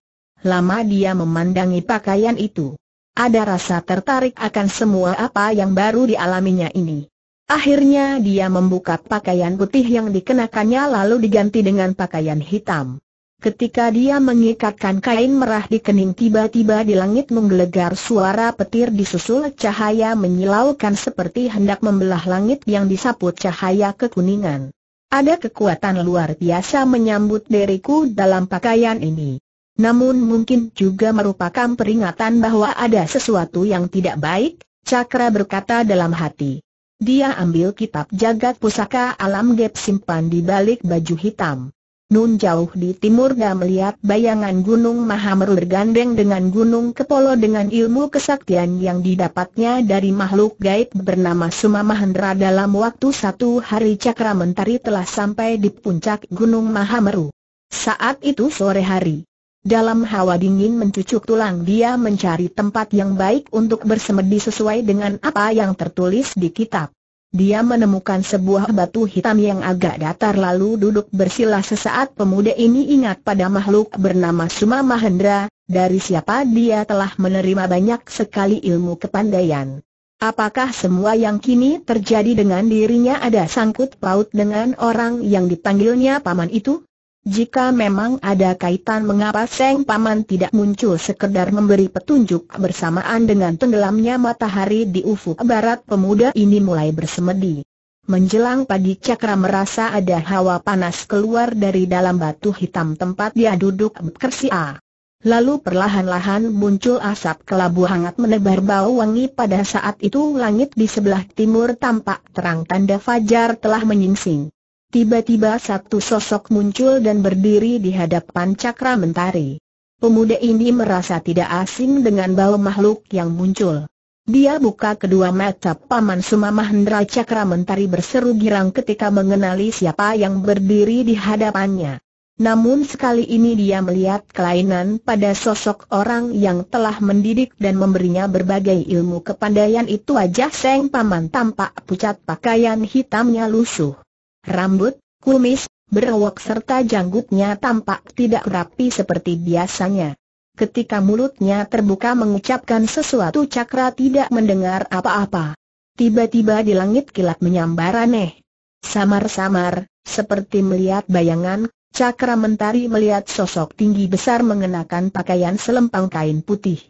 Lama dia memandangi pakaian itu. Ada rasa tertarik akan semua apa yang baru dialaminya ini. Akhirnya dia membuka pakaian putih yang dikenakannya lalu diganti dengan pakaian hitam. Ketika dia mengikatkan kain merah di kening tiba-tiba di langit menggelegar suara petir disusul cahaya menyilaukan seperti hendak membelah langit yang disaput cahaya kekuningan. Ada kekuatan luar biasa menyambut diriku dalam pakaian ini. Namun mungkin juga merupakan peringatan bahwa ada sesuatu yang tidak baik, Cakra berkata dalam hati. Dia ambil kitab jagat pusaka alam gap simpan di balik baju hitam. Nun jauh di timur dah melihat bayangan Gunung Mahameru bergandeng dengan Gunung Kepolo dengan ilmu kesaktian yang didapatnya dari makhluk gaib bernama Sumamahendra dalam waktu satu hari cakra mentari telah sampai di puncak Gunung Mahameru. Saat itu sore hari. Dalam hawa dingin mencucuk tulang dia mencari tempat yang baik untuk bersemedi sesuai dengan apa yang tertulis di kitab dia menemukan sebuah batu hitam yang agak datar lalu duduk bersila sesaat pemuda ini ingat pada makhluk bernama Suma Mahendra, dari siapa dia telah menerima banyak sekali ilmu kepandaian. Apakah semua yang kini terjadi dengan dirinya ada sangkut paut dengan orang yang dipanggilnya paman itu? Jika memang ada kaitan mengapa Seng Paman tidak muncul sekedar memberi petunjuk bersamaan dengan tenggelamnya matahari di ufuk barat pemuda ini mulai bersemedi. Menjelang pagi Cakra merasa ada hawa panas keluar dari dalam batu hitam tempat dia duduk A. Lalu perlahan-lahan muncul asap kelabu hangat menebar bau wangi pada saat itu langit di sebelah timur tampak terang tanda fajar telah menyingsing. Tiba-tiba satu sosok muncul dan berdiri di hadapan cakra mentari. Pemuda ini merasa tidak asing dengan bau makhluk yang muncul. Dia buka kedua mata Paman Sumamahendra Cakra Mentari berseru girang ketika mengenali siapa yang berdiri di hadapannya. Namun sekali ini dia melihat kelainan pada sosok orang yang telah mendidik dan memberinya berbagai ilmu kepandaian itu wajah Seng Paman tampak pucat pakaian hitamnya lusuh. Rambut, kumis, berwok serta janggutnya tampak tidak rapi seperti biasanya. Ketika mulutnya terbuka mengucapkan sesuatu cakra tidak mendengar apa-apa. Tiba-tiba di langit kilat menyambar aneh. Samar-samar, seperti melihat bayangan, cakra mentari melihat sosok tinggi besar mengenakan pakaian selempang kain putih.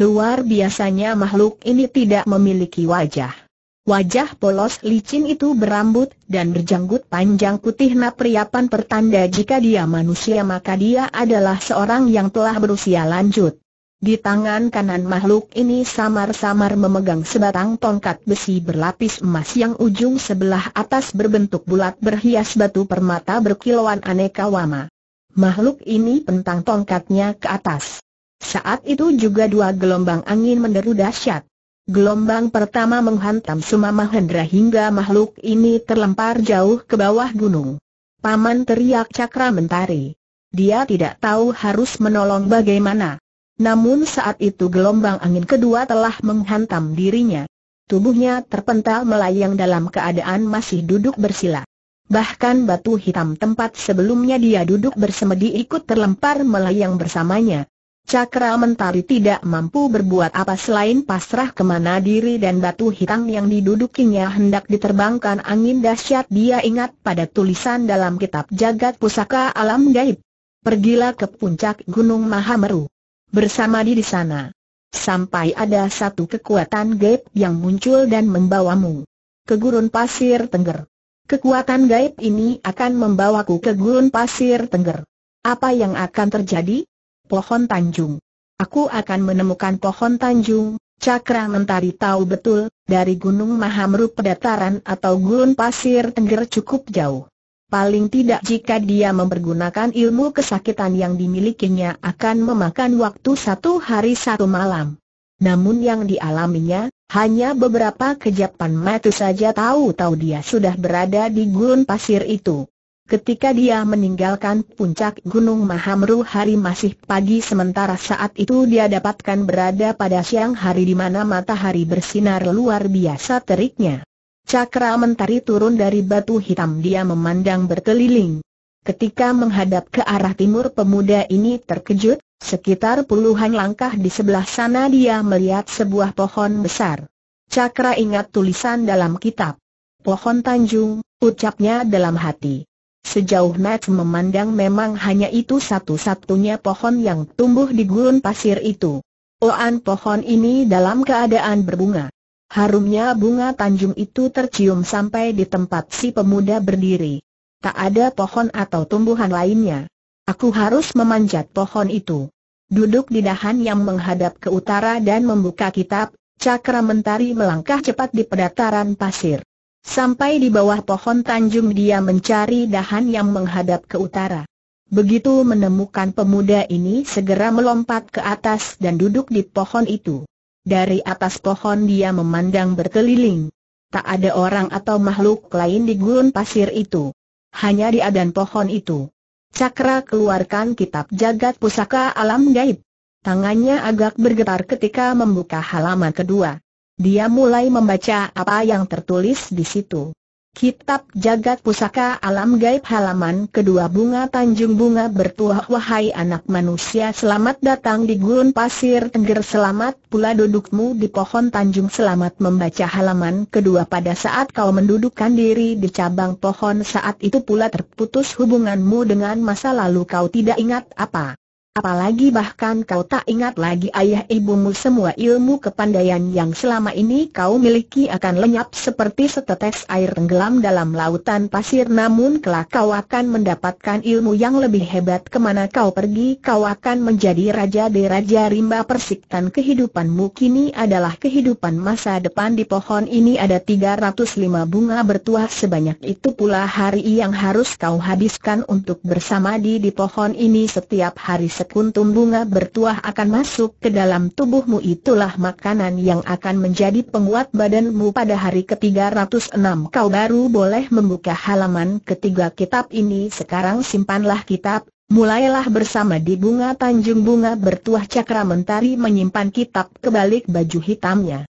Luar biasanya makhluk ini tidak memiliki wajah. Wajah polos licin itu berambut dan berjanggut panjang putih na periapan pertanda jika dia manusia maka dia adalah seorang yang telah berusia lanjut. Di tangan kanan makhluk ini samar-samar memegang sebatang tongkat besi berlapis emas yang ujung sebelah atas berbentuk bulat berhias batu permata berkilauan aneka wama. Makhluk ini pentang tongkatnya ke atas. Saat itu juga dua gelombang angin menderu dahsyat. Gelombang pertama menghantam Sumama Mahendra hingga makhluk ini terlempar jauh ke bawah gunung. Paman teriak cakra mentari. Dia tidak tahu harus menolong bagaimana. Namun saat itu gelombang angin kedua telah menghantam dirinya. Tubuhnya terpental melayang dalam keadaan masih duduk bersila. Bahkan batu hitam tempat sebelumnya dia duduk bersemedi ikut terlempar melayang bersamanya. Cakra Mentari tidak mampu berbuat apa selain pasrah kemana diri dan batu hitam yang didudukinya hendak diterbangkan angin dahsyat dia ingat pada tulisan dalam kitab jagat pusaka alam gaib. Pergilah ke puncak Gunung Mahameru. Bersama di sana. Sampai ada satu kekuatan gaib yang muncul dan membawamu ke gurun pasir tengger. Kekuatan gaib ini akan membawaku ke gurun pasir tengger. Apa yang akan terjadi? pohon Tanjung. Aku akan menemukan pohon Tanjung, Cakra Mentari tahu betul, dari Gunung Mahamru pedataran atau gurun pasir tengger cukup jauh. Paling tidak jika dia mempergunakan ilmu kesakitan yang dimilikinya akan memakan waktu satu hari satu malam. Namun yang dialaminya, hanya beberapa kejapan mata saja tahu-tahu dia sudah berada di gurun pasir itu. Ketika dia meninggalkan puncak Gunung Mahamru hari masih pagi sementara saat itu dia dapatkan berada pada siang hari di mana matahari bersinar luar biasa teriknya. Cakra mentari turun dari batu hitam dia memandang berkeliling. Ketika menghadap ke arah timur pemuda ini terkejut, sekitar puluhan langkah di sebelah sana dia melihat sebuah pohon besar. Cakra ingat tulisan dalam kitab. Pohon Tanjung, ucapnya dalam hati. Sejauh Matt memandang memang hanya itu satu-satunya pohon yang tumbuh di gurun pasir itu. Oan pohon ini dalam keadaan berbunga. Harumnya bunga tanjung itu tercium sampai di tempat si pemuda berdiri. Tak ada pohon atau tumbuhan lainnya. Aku harus memanjat pohon itu. Duduk di dahan yang menghadap ke utara dan membuka kitab, cakra mentari melangkah cepat di pedataran pasir. Sampai di bawah pohon Tanjung dia mencari dahan yang menghadap ke utara. Begitu menemukan pemuda ini segera melompat ke atas dan duduk di pohon itu. Dari atas pohon dia memandang berkeliling. Tak ada orang atau makhluk lain di gurun pasir itu. Hanya dia dan pohon itu. Cakra keluarkan kitab jagat pusaka alam gaib. Tangannya agak bergetar ketika membuka halaman kedua. Dia mulai membaca apa yang tertulis di situ. Kitab Jagat Pusaka Alam Gaib halaman kedua bunga Tanjung Bunga bertuah Wahai anak manusia selamat datang di gurun pasir tengger selamat pula dudukmu di pohon Tanjung selamat membaca halaman kedua pada saat kau mendudukkan diri di cabang pohon saat itu pula terputus hubunganmu dengan masa lalu kau tidak ingat apa Apalagi bahkan kau tak ingat lagi ayah ibumu semua ilmu kepandaian yang selama ini kau miliki akan lenyap seperti setetes air tenggelam dalam lautan pasir namun kelak kau akan mendapatkan ilmu yang lebih hebat kemana kau pergi kau akan menjadi raja di raja rimba persik dan kehidupanmu kini adalah kehidupan masa depan di pohon ini ada 305 bunga bertuah sebanyak itu pula hari yang harus kau habiskan untuk bersamadi di pohon ini setiap hari sekuntum bunga bertuah akan masuk ke dalam tubuhmu itulah makanan yang akan menjadi penguat badanmu pada hari ke-306 kau baru boleh membuka halaman ketiga kitab ini sekarang simpanlah kitab Mulailah bersama di bunga Tanjung Bunga bertuah cakra mentari menyimpan kitab kebalik baju hitamnya.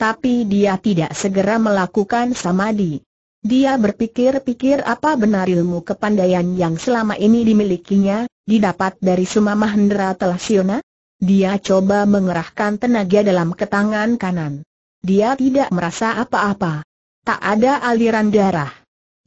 Tapi dia tidak segera melakukan samadhi. Dia berpikir-pikir apa benar ilmu kepandaian yang selama ini dimilikinya, didapat dari Sumamahendra telah Telasiona? Dia coba mengerahkan tenaga dalam ketangan kanan. Dia tidak merasa apa-apa. Tak ada aliran darah.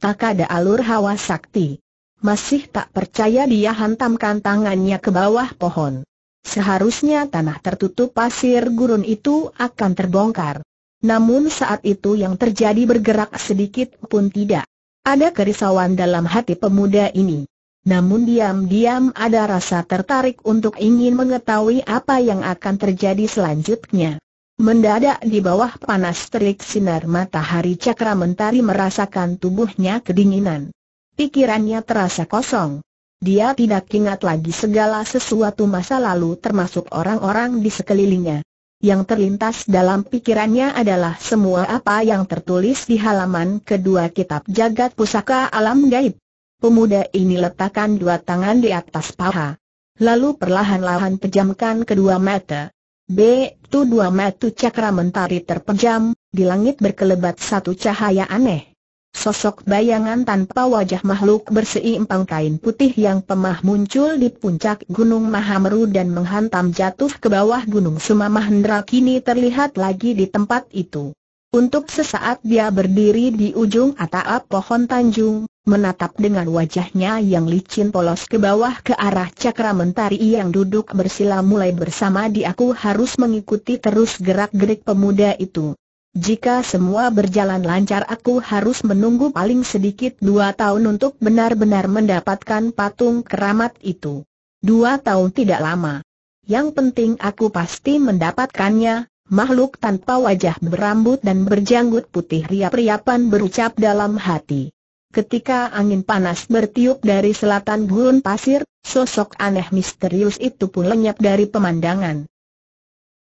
Tak ada alur hawa sakti. Masih tak percaya dia hantamkan tangannya ke bawah pohon. Seharusnya tanah tertutup pasir gurun itu akan terbongkar. Namun saat itu yang terjadi bergerak sedikit pun tidak. Ada kerisauan dalam hati pemuda ini. Namun diam-diam ada rasa tertarik untuk ingin mengetahui apa yang akan terjadi selanjutnya. Mendadak di bawah panas terik sinar matahari cakra mentari merasakan tubuhnya kedinginan. Pikirannya terasa kosong. Dia tidak ingat lagi segala sesuatu masa lalu termasuk orang-orang di sekelilingnya yang terlintas dalam pikirannya adalah semua apa yang tertulis di halaman kedua kitab jagat pusaka alam gaib. Pemuda ini letakkan dua tangan di atas paha. Lalu perlahan-lahan pejamkan kedua mata. B. Tu dua mata cakra mentari terpejam, di langit berkelebat satu cahaya aneh. Sosok bayangan tanpa wajah makhluk berseimpang kain putih yang pemah muncul di puncak Gunung Mahameru dan menghantam jatuh ke bawah Gunung Sumamahendra kini terlihat lagi di tempat itu. Untuk sesaat dia berdiri di ujung atap pohon Tanjung, menatap dengan wajahnya yang licin polos ke bawah ke arah cakra mentari yang duduk bersila mulai bersama di aku harus mengikuti terus gerak-gerik pemuda itu. Jika semua berjalan lancar aku harus menunggu paling sedikit dua tahun untuk benar-benar mendapatkan patung keramat itu. Dua tahun tidak lama. Yang penting aku pasti mendapatkannya, makhluk tanpa wajah berambut dan berjanggut putih riap-riapan berucap dalam hati. Ketika angin panas bertiup dari selatan gurun pasir, sosok aneh misterius itu pun lenyap dari pemandangan.